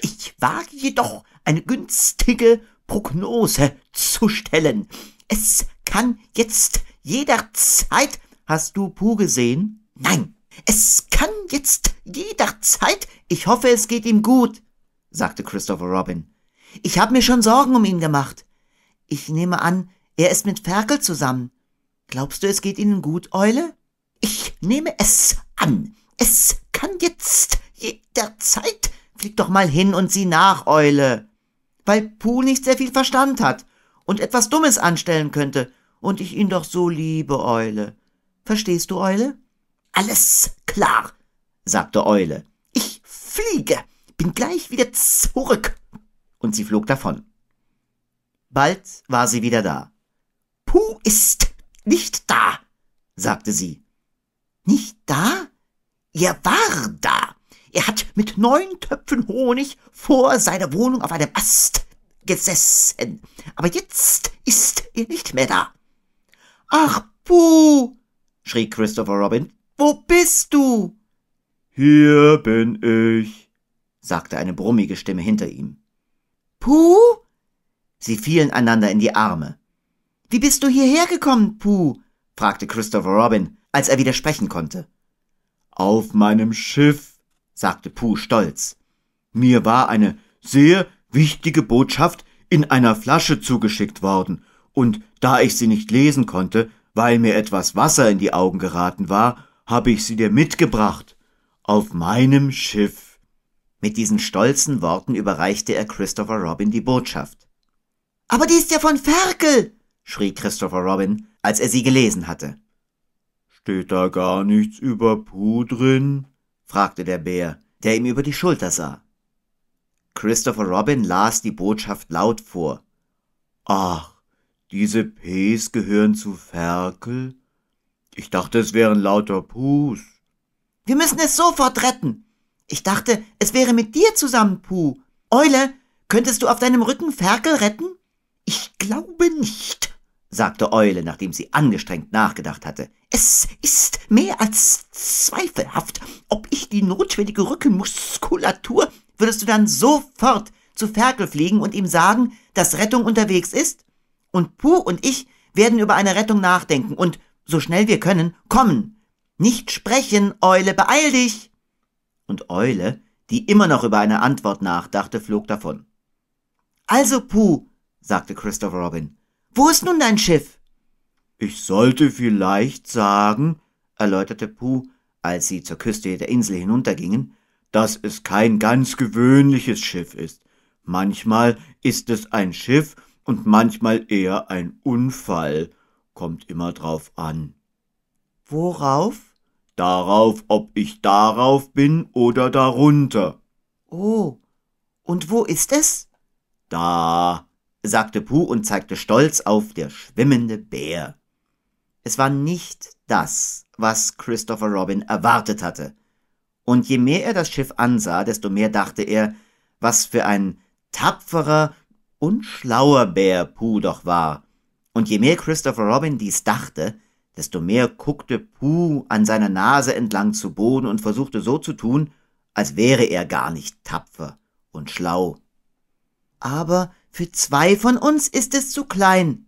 Ich wage jedoch eine günstige Prognose zu stellen. Es kann jetzt jederzeit. Hast du Puh gesehen? Nein, es kann jetzt jederzeit. Ich hoffe, es geht ihm gut, sagte Christopher Robin. Ich habe mir schon Sorgen um ihn gemacht. Ich nehme an, er ist mit Ferkel zusammen. Glaubst du, es geht Ihnen gut, Eule? Ich nehme es an. Es kann jetzt jederzeit. Flieg doch mal hin und sieh nach, Eule. Weil Puh nicht sehr viel Verstand hat und etwas Dummes anstellen könnte. Und ich ihn doch so liebe, Eule. Verstehst du, Eule? Alles klar, sagte Eule. Ich fliege, bin gleich wieder zurück. Und sie flog davon. Bald war sie wieder da. Puh ist nicht da, sagte sie. Nicht da? Er war da. Er hat mit neun Töpfen Honig vor seiner Wohnung auf einem Ast gesessen. Aber jetzt ist er nicht mehr da. Ach, Puh, schrie Christopher Robin. Wo bist du? Hier bin ich, sagte eine brummige Stimme hinter ihm. Puh? Sie fielen einander in die Arme. Wie bist du hierher gekommen, Puh? fragte Christopher Robin, als er wieder sprechen konnte. Auf meinem Schiff, sagte Puh stolz. Mir war eine sehr wichtige Botschaft in einer Flasche zugeschickt worden, und da ich sie nicht lesen konnte, weil mir etwas Wasser in die Augen geraten war, habe ich sie dir mitgebracht. Auf meinem Schiff. Mit diesen stolzen Worten überreichte er Christopher Robin die Botschaft. Aber die ist ja von Ferkel, schrie Christopher Robin, als er sie gelesen hatte. Steht da gar nichts über Puh drin? fragte der Bär, der ihm über die Schulter sah. Christopher Robin las die Botschaft laut vor. Ach, diese Ps gehören zu Ferkel? Ich dachte, es wären lauter Puhs. Wir müssen es sofort retten. Ich dachte, es wäre mit dir zusammen, Puh. Eule, könntest du auf deinem Rücken Ferkel retten? Ich glaube nicht, sagte Eule, nachdem sie angestrengt nachgedacht hatte. Es ist mehr als zweifelhaft, ob ich die notwendige Rückenmuskulatur. Würdest du dann sofort zu Ferkel fliegen und ihm sagen, dass Rettung unterwegs ist? Und Puh und ich werden über eine Rettung nachdenken und, so schnell wir können, kommen. Nicht sprechen, Eule, beeil dich! Und Eule, die immer noch über eine Antwort nachdachte, flog davon. Also, Puh, sagte Christopher Robin. Wo ist nun dein Schiff? Ich sollte vielleicht sagen, erläuterte Pooh, als sie zur Küste der Insel hinuntergingen, dass es kein ganz gewöhnliches Schiff ist. Manchmal ist es ein Schiff und manchmal eher ein Unfall. Kommt immer drauf an. Worauf? Darauf, ob ich darauf bin oder darunter. Oh, und wo ist es? Da, sagte Puh und zeigte stolz auf der schwimmende Bär. Es war nicht das, was Christopher Robin erwartet hatte. Und je mehr er das Schiff ansah, desto mehr dachte er, was für ein tapferer und schlauer Bär Puh doch war. Und je mehr Christopher Robin dies dachte, desto mehr guckte Puh an seiner Nase entlang zu Boden und versuchte so zu tun, als wäre er gar nicht tapfer und schlau. Aber für zwei von uns ist es zu klein,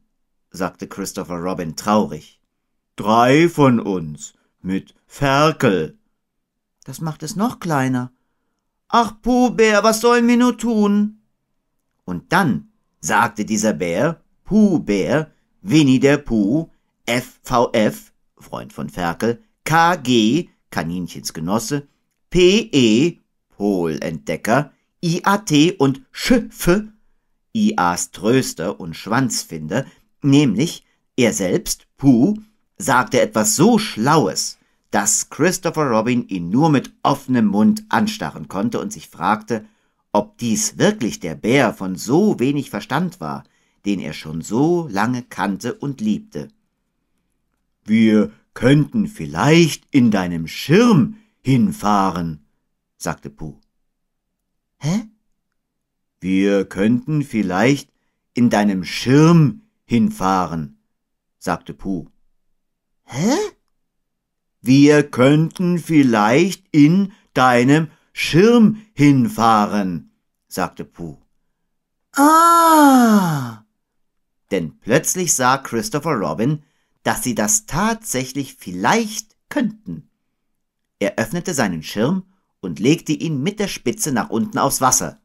sagte Christopher Robin traurig. Drei von uns mit Ferkel. Das macht es noch kleiner. Ach, Puhbär, was sollen wir nur tun? Und dann sagte dieser Bär, Puhbär, Winnie der Puh, FVF, Freund von Ferkel, KG, Kaninchens Genosse, PE, Polentdecker, IAT und Schiffe, Ias Tröster und Schwanzfinder, nämlich er selbst, Pooh, sagte etwas so Schlaues, dass Christopher Robin ihn nur mit offenem Mund anstarren konnte und sich fragte, ob dies wirklich der Bär von so wenig Verstand war, den er schon so lange kannte und liebte. Wir könnten vielleicht in deinem Schirm hinfahren, sagte Puh. Hä? Wir könnten vielleicht in deinem Schirm hinfahren, sagte Puh. Hä? Wir könnten vielleicht in deinem Schirm hinfahren, sagte Puh. Ah! Denn plötzlich sah Christopher Robin, dass sie das tatsächlich vielleicht könnten. Er öffnete seinen Schirm und legte ihn mit der Spitze nach unten aufs Wasser.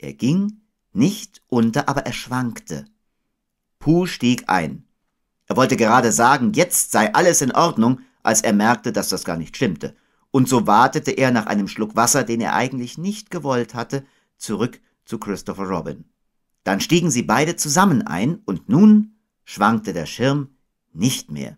Er ging nicht unter, aber er schwankte. Puh stieg ein. Er wollte gerade sagen, jetzt sei alles in Ordnung, als er merkte, dass das gar nicht stimmte. Und so wartete er nach einem Schluck Wasser, den er eigentlich nicht gewollt hatte, zurück zu Christopher Robin. Dann stiegen sie beide zusammen ein, und nun schwankte der Schirm nicht mehr.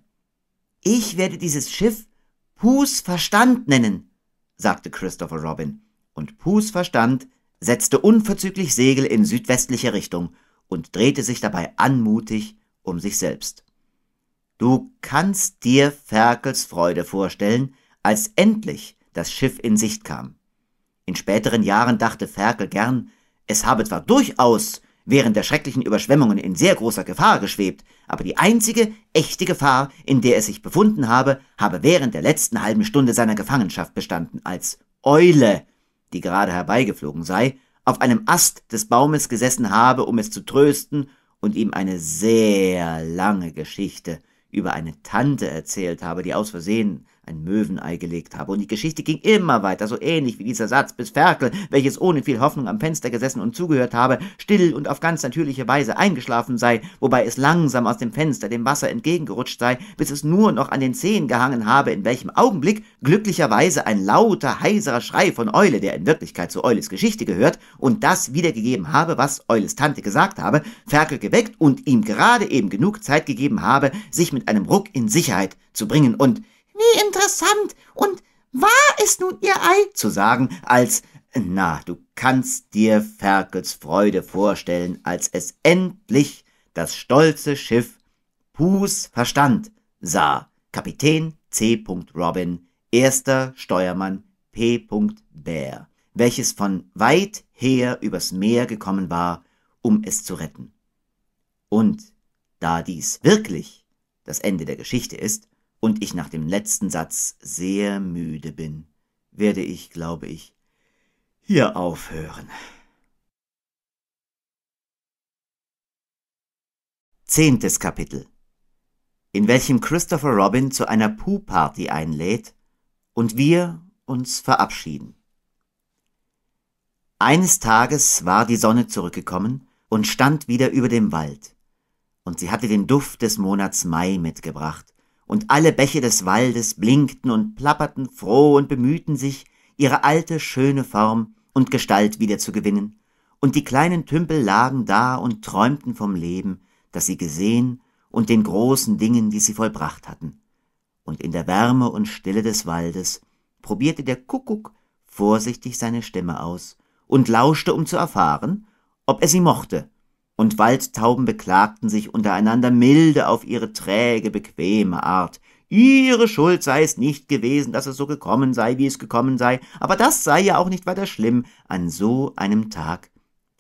Ich werde dieses Schiff Pus Verstand nennen, sagte Christopher Robin, und Pus Verstand setzte unverzüglich Segel in südwestliche Richtung und drehte sich dabei anmutig um sich selbst. Du kannst dir Ferkels Freude vorstellen, als endlich das Schiff in Sicht kam. In späteren Jahren dachte Ferkel gern, es habe zwar durchaus während der schrecklichen Überschwemmungen in sehr großer Gefahr geschwebt, aber die einzige echte Gefahr, in der es sich befunden habe, habe während der letzten halben Stunde seiner Gefangenschaft bestanden, als Eule die gerade herbeigeflogen sei, auf einem Ast des Baumes gesessen habe, um es zu trösten und ihm eine sehr lange Geschichte über eine Tante erzählt habe, die aus Versehen ein Möwenei gelegt habe. Und die Geschichte ging immer weiter, so ähnlich wie dieser Satz, bis Ferkel, welches ohne viel Hoffnung am Fenster gesessen und zugehört habe, still und auf ganz natürliche Weise eingeschlafen sei, wobei es langsam aus dem Fenster dem Wasser entgegengerutscht sei, bis es nur noch an den Zehen gehangen habe, in welchem Augenblick glücklicherweise ein lauter, heiserer Schrei von Eule, der in Wirklichkeit zu Eules Geschichte gehört, und das wiedergegeben habe, was Eules Tante gesagt habe, Ferkel geweckt und ihm gerade eben genug Zeit gegeben habe, sich mit einem Ruck in Sicherheit zu bringen und wie interessant und war es nun ihr Ei? zu sagen, als na, du kannst dir Ferkels Freude vorstellen, als es endlich das stolze Schiff Pus verstand, sah Kapitän C. Robin, erster Steuermann P. Bär, welches von weit her übers Meer gekommen war, um es zu retten. Und da dies wirklich das Ende der Geschichte ist, und ich nach dem letzten Satz sehr müde bin, werde ich, glaube ich, hier aufhören. Zehntes Kapitel In welchem Christopher Robin zu einer Poo-Party einlädt und wir uns verabschieden. Eines Tages war die Sonne zurückgekommen und stand wieder über dem Wald, und sie hatte den Duft des Monats Mai mitgebracht, und alle Bäche des Waldes blinkten und plapperten froh und bemühten sich, ihre alte, schöne Form und Gestalt wiederzugewinnen, und die kleinen Tümpel lagen da und träumten vom Leben, das sie gesehen und den großen Dingen, die sie vollbracht hatten. Und in der Wärme und Stille des Waldes probierte der Kuckuck vorsichtig seine Stimme aus und lauschte, um zu erfahren, ob er sie mochte und Waldtauben beklagten sich untereinander milde auf ihre träge, bequeme Art. Ihre Schuld sei es nicht gewesen, dass es so gekommen sei, wie es gekommen sei, aber das sei ja auch nicht weiter schlimm an so einem Tag.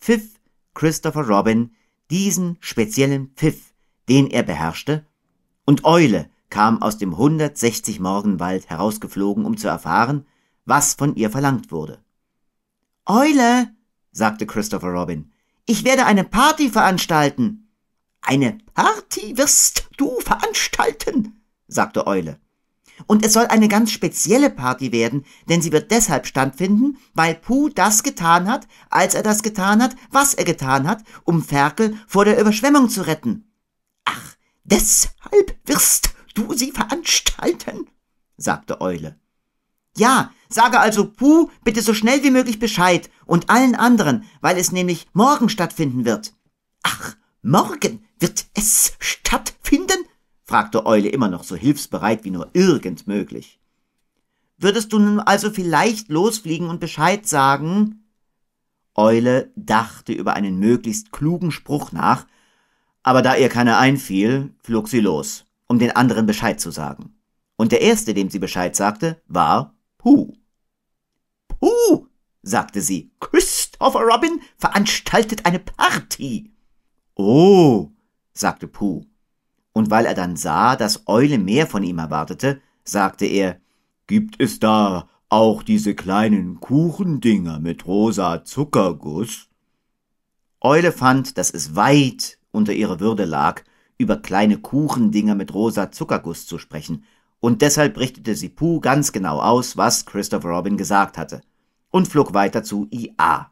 Pfiff Christopher Robin diesen speziellen Pfiff, den er beherrschte, und Eule kam aus dem 160 Morgenwald herausgeflogen, um zu erfahren, was von ihr verlangt wurde. Eule, sagte Christopher Robin, ich werde eine Party veranstalten. Eine Party wirst du veranstalten, sagte Eule. Und es soll eine ganz spezielle Party werden, denn sie wird deshalb stattfinden, weil Puh das getan hat, als er das getan hat, was er getan hat, um Ferkel vor der Überschwemmung zu retten. Ach, deshalb wirst du sie veranstalten, sagte Eule. Ja, sage also Puh bitte so schnell wie möglich Bescheid und allen anderen, weil es nämlich morgen stattfinden wird. Ach, morgen wird es stattfinden? fragte Eule immer noch so hilfsbereit wie nur irgend möglich. Würdest du nun also vielleicht losfliegen und Bescheid sagen? Eule dachte über einen möglichst klugen Spruch nach, aber da ihr keiner einfiel, flog sie los, um den anderen Bescheid zu sagen. Und der erste, dem sie Bescheid sagte, war Puh. Puh, sagte sie, Christopher Robin veranstaltet eine Party. Oh, sagte Puh. Und weil er dann sah, dass Eule mehr von ihm erwartete, sagte er, Gibt es da auch diese kleinen Kuchendinger mit rosa Zuckerguss? Eule fand, dass es weit unter ihrer Würde lag, über kleine Kuchendinger mit rosa Zuckerguss zu sprechen, und deshalb richtete sie Pooh ganz genau aus, was Christopher Robin gesagt hatte, und flog weiter zu IA.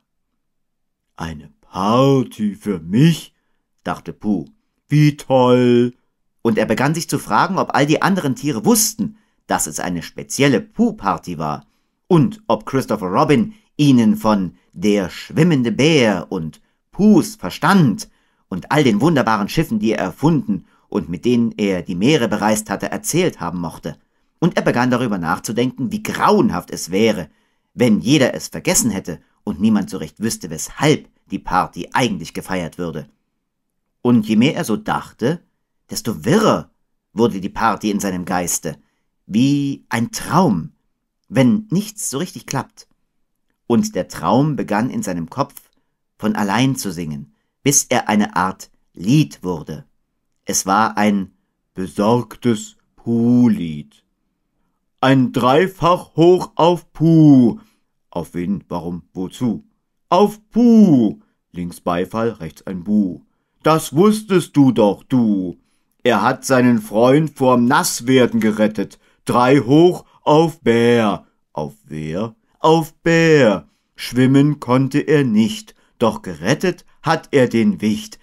Eine Party für mich? dachte Pooh. Wie toll! Und er begann sich zu fragen, ob all die anderen Tiere wussten, dass es eine spezielle Pooh-Party war und ob Christopher Robin ihnen von der schwimmende Bär und Pus Verstand und all den wunderbaren Schiffen, die er erfunden und mit denen er die Meere bereist hatte, erzählt haben mochte, und er begann darüber nachzudenken, wie grauenhaft es wäre, wenn jeder es vergessen hätte und niemand so recht wüsste, weshalb die Party eigentlich gefeiert würde. Und je mehr er so dachte, desto wirrer wurde die Party in seinem Geiste, wie ein Traum, wenn nichts so richtig klappt. Und der Traum begann in seinem Kopf von allein zu singen, bis er eine Art Lied wurde. Es war ein besorgtes Puh-Lied. Ein dreifach hoch auf Puh. Auf wen, warum, wozu? Auf Puh. Links Beifall, rechts ein Buh. Das wusstest du doch, du. Er hat seinen Freund vorm Nasswerden gerettet. Drei hoch auf Bär. Auf wer? Auf Bär. Schwimmen konnte er nicht, doch gerettet hat er den Wicht.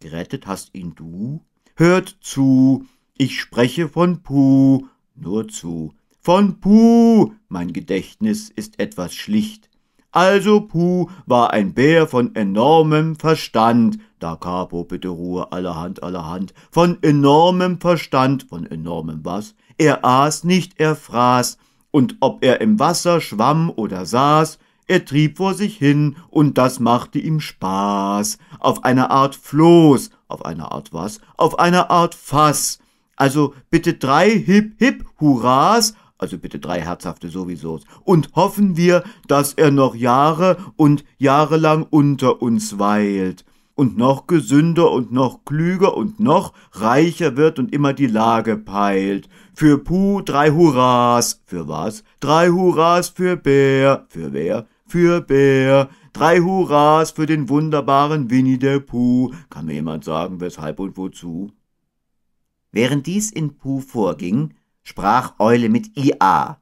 Gerettet hast ihn du? Hört zu, ich spreche von Puh, nur zu. Von Puh, mein Gedächtnis ist etwas schlicht. Also Puh war ein Bär von enormem Verstand. Da Capo, bitte Ruhe, allerhand, allerhand. Von enormem Verstand, von enormem was? Er aß nicht, er fraß. Und ob er im Wasser schwamm oder saß, er trieb vor sich hin, und das machte ihm Spaß. Auf einer Art Floß, auf einer Art was, auf einer Art Fass. Also bitte drei Hip-Hip-Hurras, also bitte drei herzhafte Sowisos. Und hoffen wir, dass er noch Jahre und jahrelang unter uns weilt und noch gesünder und noch klüger und noch reicher wird und immer die Lage peilt. Für Puh drei Hurras. Für was? Drei Hurras für Bär. Für wer? Für Bär. Drei Hurras für den wunderbaren Winnie der Puh. Kann mir jemand sagen, weshalb und wozu? Während dies in Puh vorging, sprach Eule mit IA.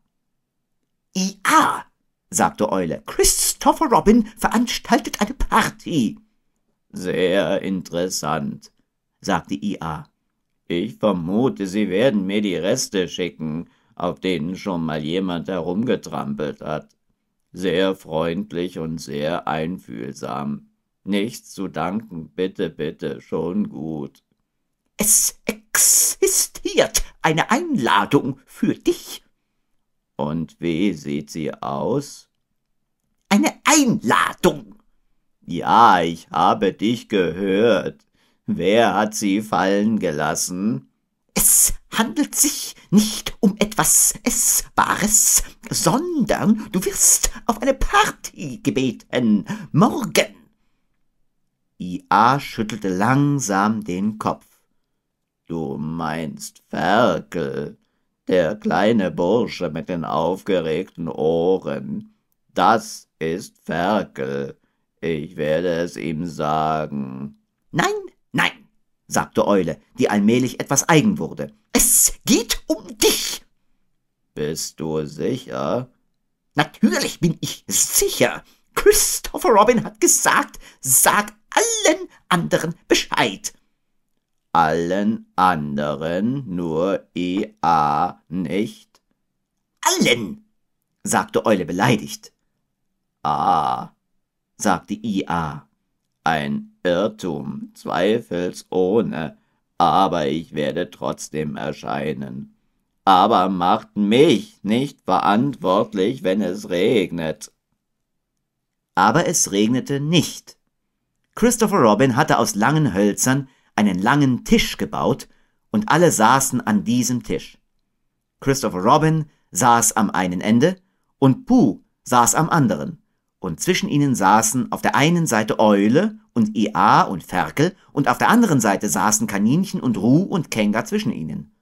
IA, sagte Eule. Christopher Robin veranstaltet eine Party. Sehr interessant, sagte IA. Ich vermute, Sie werden mir die Reste schicken, auf denen schon mal jemand herumgetrampelt hat sehr freundlich und sehr einfühlsam. Nichts zu danken, bitte, bitte, schon gut. Es existiert eine Einladung für dich. Und wie sieht sie aus? Eine Einladung. Ja, ich habe dich gehört. Wer hat sie fallen gelassen? Es handelt sich nicht um etwas Essbares, sondern du wirst auf eine Party gebeten. Morgen. IA schüttelte langsam den Kopf. Du meinst Ferkel, der kleine Bursche mit den aufgeregten Ohren. Das ist Ferkel. Ich werde es ihm sagen. Nein, sagte Eule, die allmählich etwas eigen wurde. Es geht um dich. Bist du sicher? Natürlich bin ich sicher. Christopher Robin hat gesagt, sag allen anderen Bescheid. Allen anderen, nur EA nicht? Allen, sagte Eule beleidigt. Ah, sagte IA ein Irrtum, zweifelsohne, aber ich werde trotzdem erscheinen. Aber macht mich nicht verantwortlich, wenn es regnet. Aber es regnete nicht. Christopher Robin hatte aus langen Hölzern einen langen Tisch gebaut, und alle saßen an diesem Tisch. Christopher Robin saß am einen Ende und Pooh saß am anderen und zwischen ihnen saßen auf der einen Seite Eule und Ia und Ferkel, und auf der anderen Seite saßen Kaninchen und Ruh und Kenga zwischen ihnen.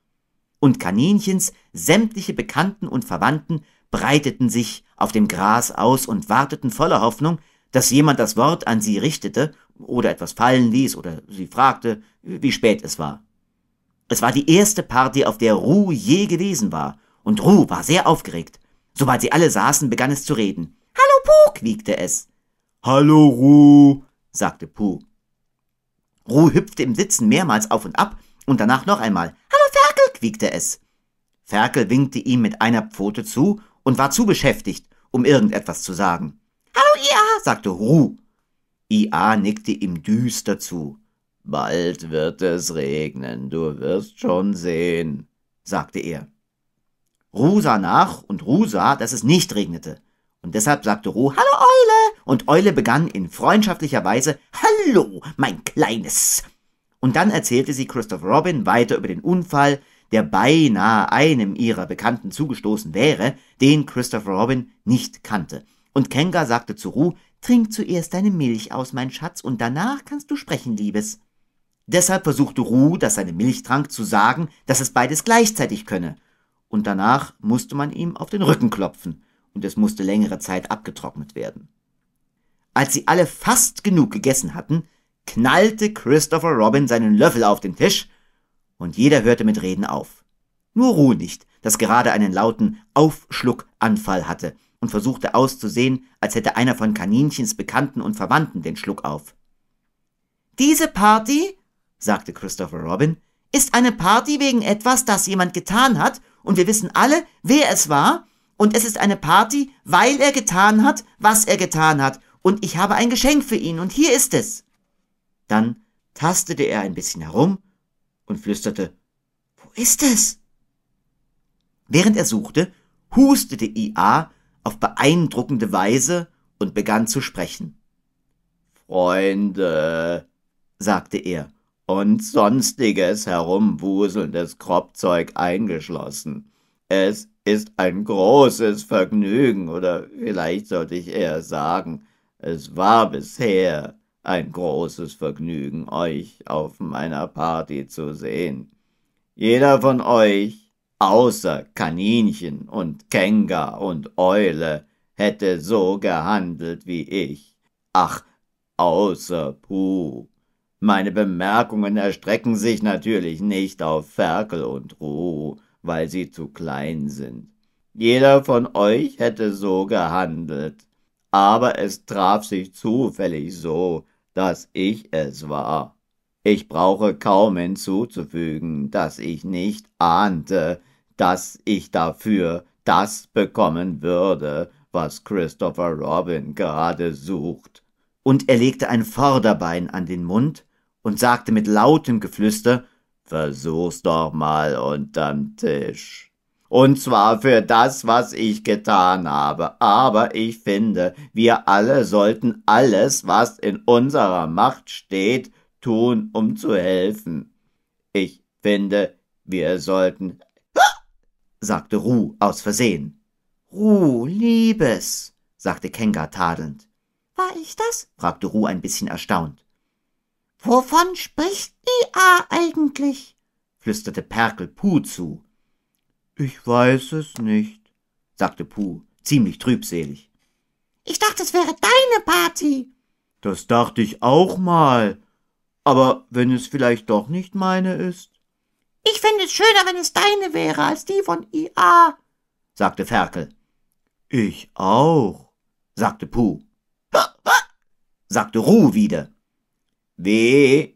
Und Kaninchens sämtliche Bekannten und Verwandten breiteten sich auf dem Gras aus und warteten voller Hoffnung, dass jemand das Wort an sie richtete oder etwas fallen ließ oder sie fragte, wie spät es war. Es war die erste Party, auf der Ruh je gewesen war, und Ruh war sehr aufgeregt. Sobald sie alle saßen, begann es zu reden. Hallo Puh, quiekte es. Hallo Ruh, sagte Puh. Ruh hüpfte im Sitzen mehrmals auf und ab und danach noch einmal. Hallo Ferkel, quiekte es. Ferkel winkte ihm mit einer Pfote zu und war zu beschäftigt, um irgendetwas zu sagen. Hallo Ia, sagte Ruh. Ia nickte ihm düster zu. Bald wird es regnen, du wirst schon sehen, sagte er. Ruh sah nach und Ruh sah, dass es nicht regnete. Und deshalb sagte Ruh Hallo Eule und Eule begann in freundschaftlicher Weise Hallo, mein Kleines. Und dann erzählte sie Christopher Robin weiter über den Unfall, der beinahe einem ihrer Bekannten zugestoßen wäre, den Christopher Robin nicht kannte. Und Kenga sagte zu Ruh, trink zuerst deine Milch aus, mein Schatz, und danach kannst du sprechen, Liebes. Deshalb versuchte Ruh, das seine Milch trank, zu sagen, dass es beides gleichzeitig könne. Und danach musste man ihm auf den Rücken klopfen und es musste längere Zeit abgetrocknet werden. Als sie alle fast genug gegessen hatten, knallte Christopher Robin seinen Löffel auf den Tisch, und jeder hörte mit Reden auf. Nur Ruhe nicht, das gerade einen lauten Aufschluckanfall hatte und versuchte auszusehen, als hätte einer von Kaninchens Bekannten und Verwandten den Schluck auf. Diese Party, sagte Christopher Robin, ist eine Party wegen etwas, das jemand getan hat, und wir wissen alle, wer es war, und es ist eine Party, weil er getan hat, was er getan hat, und ich habe ein Geschenk für ihn, und hier ist es. Dann tastete er ein bisschen herum und flüsterte, Wo ist es? Während er suchte, hustete IA auf beeindruckende Weise und begann zu sprechen. Freunde, sagte er, und sonstiges herumwuselndes Kroppzeug eingeschlossen. Es ist ein großes Vergnügen oder vielleicht sollte ich eher sagen, es war bisher ein großes Vergnügen, euch auf meiner Party zu sehen. Jeder von euch, außer Kaninchen und Känger und Eule, hätte so gehandelt wie ich. Ach, außer Puh. Meine Bemerkungen erstrecken sich natürlich nicht auf Ferkel und Ruh, weil sie zu klein sind. Jeder von euch hätte so gehandelt, aber es traf sich zufällig so, dass ich es war. Ich brauche kaum hinzuzufügen, dass ich nicht ahnte, dass ich dafür das bekommen würde, was Christopher Robin gerade sucht. Und er legte ein Vorderbein an den Mund und sagte mit lautem Geflüster Versuch's doch mal unterm Tisch. Und zwar für das, was ich getan habe. Aber ich finde, wir alle sollten alles, was in unserer Macht steht, tun, um zu helfen. Ich finde, wir sollten. sagte Ruh aus Versehen. Ru, Liebes, sagte Kenga tadelnd. War ich das? fragte Ru ein bisschen erstaunt. Wovon spricht A eigentlich? flüsterte Perkel Puh zu. Ich weiß es nicht, sagte Puh, ziemlich trübselig. Ich dachte, es wäre deine Party. Das dachte ich auch mal. Aber wenn es vielleicht doch nicht meine ist. Ich fände es schöner, wenn es deine wäre, als die von IA, sagte Ferkel. Ich auch, sagte Puh. sagte Ruh wieder. Weh,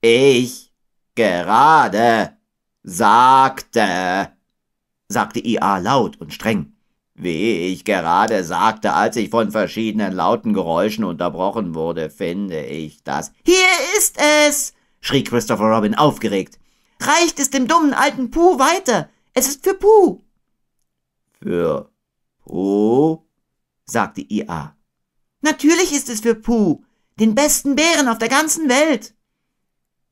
ich gerade sagte, sagte IA laut und streng. Wie ich gerade sagte, als ich von verschiedenen lauten Geräuschen unterbrochen wurde, finde ich das. Hier ist es! schrie Christopher Robin aufgeregt. Reicht es dem dummen alten Puh weiter! Es ist für Puh! Für Puh? sagte IA. Natürlich ist es für Puh, den besten Bären auf der ganzen Welt!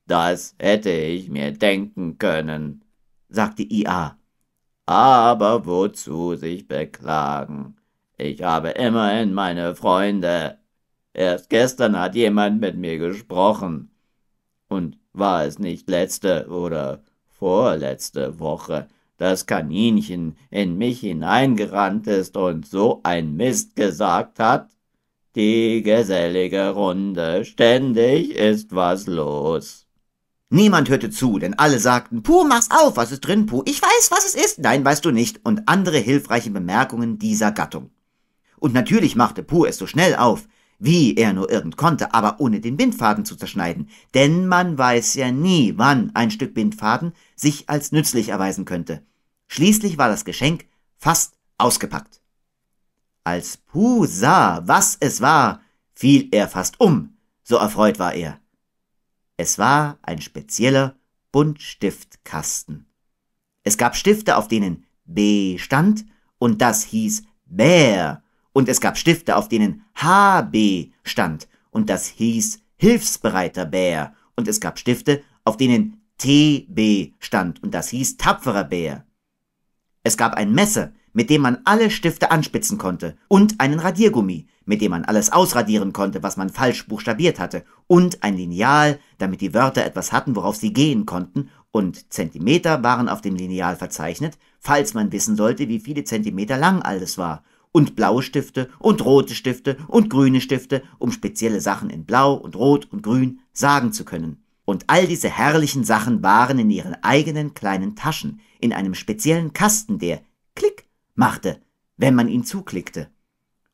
Das hätte ich mir denken können, sagte Ia. Aber wozu sich beklagen? Ich habe immerhin meine Freunde. Erst gestern hat jemand mit mir gesprochen. Und war es nicht letzte oder vorletzte Woche, das Kaninchen in mich hineingerannt ist und so ein Mist gesagt hat? Die gesellige Runde, ständig ist was los. Niemand hörte zu, denn alle sagten, Puh, mach's auf, was ist drin, Puh, ich weiß, was es ist, nein, weißt du nicht, und andere hilfreiche Bemerkungen dieser Gattung. Und natürlich machte Puh es so schnell auf, wie er nur irgend konnte, aber ohne den Bindfaden zu zerschneiden, denn man weiß ja nie, wann ein Stück Bindfaden sich als nützlich erweisen könnte. Schließlich war das Geschenk fast ausgepackt. Als Puh sah, was es war, fiel er fast um, so erfreut war er. Es war ein spezieller Buntstiftkasten. Es gab Stifte, auf denen B stand und das hieß Bär. Und es gab Stifte, auf denen HB stand und das hieß Hilfsbereiter Bär. Und es gab Stifte, auf denen TB stand und das hieß Tapferer Bär. Es gab ein Messer, mit dem man alle Stifte anspitzen konnte, und einen Radiergummi, mit dem man alles ausradieren konnte, was man falsch buchstabiert hatte, und ein Lineal, damit die Wörter etwas hatten, worauf sie gehen konnten, und Zentimeter waren auf dem Lineal verzeichnet, falls man wissen sollte, wie viele Zentimeter lang alles war, und blaue Stifte und rote Stifte und grüne Stifte, um spezielle Sachen in blau und rot und grün sagen zu können. Und all diese herrlichen Sachen waren in ihren eigenen kleinen Taschen, in einem speziellen Kasten, der klick machte, wenn man ihn zuklickte.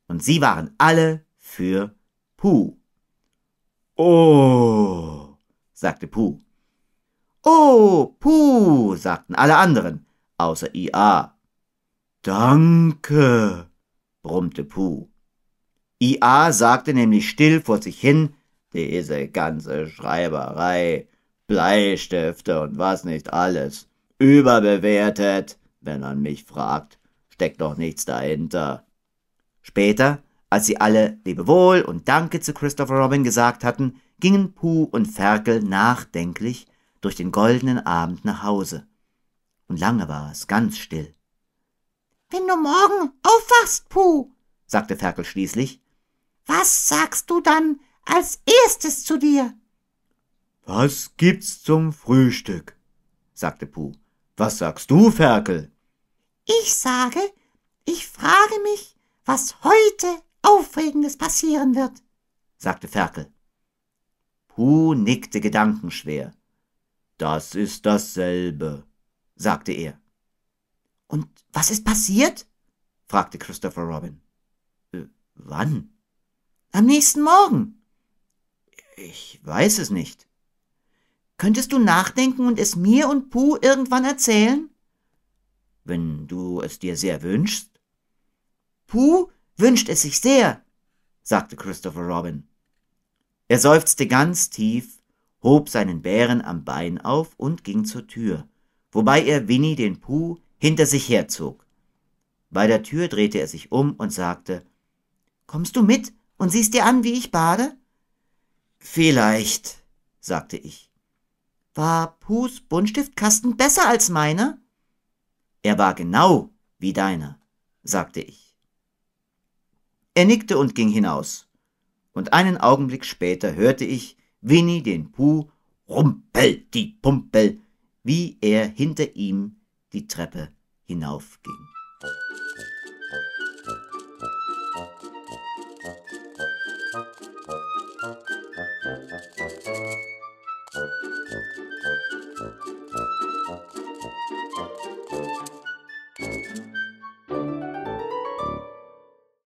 Und sie waren alle für Puh. Oh, sagte Puh. Oh, Puh, sagten alle anderen, außer IA. Danke, brummte Puh. IA sagte nämlich still vor sich hin, diese ganze Schreiberei, Bleistifte und was nicht alles, überbewertet, wenn man mich fragt steckt doch nichts dahinter. Später, als sie alle Lebewohl und Danke zu Christopher Robin gesagt hatten, gingen Puh und Ferkel nachdenklich durch den goldenen Abend nach Hause. Und lange war es ganz still. Wenn du morgen aufwachst, Puh, sagte Ferkel schließlich, was sagst du dann als erstes zu dir? Was gibt's zum Frühstück? sagte Puh. Was sagst du, Ferkel? Ich sage, ich frage mich, was heute Aufregendes passieren wird, sagte Ferkel. Puh nickte gedankenschwer. Das ist dasselbe, sagte er. Und was ist passiert? fragte Christopher Robin. Äh, wann? Am nächsten Morgen. Ich weiß es nicht. Könntest du nachdenken und es mir und Puh irgendwann erzählen? wenn du es dir sehr wünschst. Puh, wünscht es sich sehr, sagte Christopher Robin. Er seufzte ganz tief, hob seinen Bären am Bein auf und ging zur Tür, wobei er Winnie den Puh hinter sich herzog. Bei der Tür drehte er sich um und sagte, Kommst du mit und siehst dir an, wie ich bade? Vielleicht, sagte ich. War Puhs Buntstiftkasten besser als meiner? Er war genau wie deiner, sagte ich. Er nickte und ging hinaus, und einen Augenblick später hörte ich Winnie den Puh rumpel die Pumpel, wie er hinter ihm die Treppe hinaufging.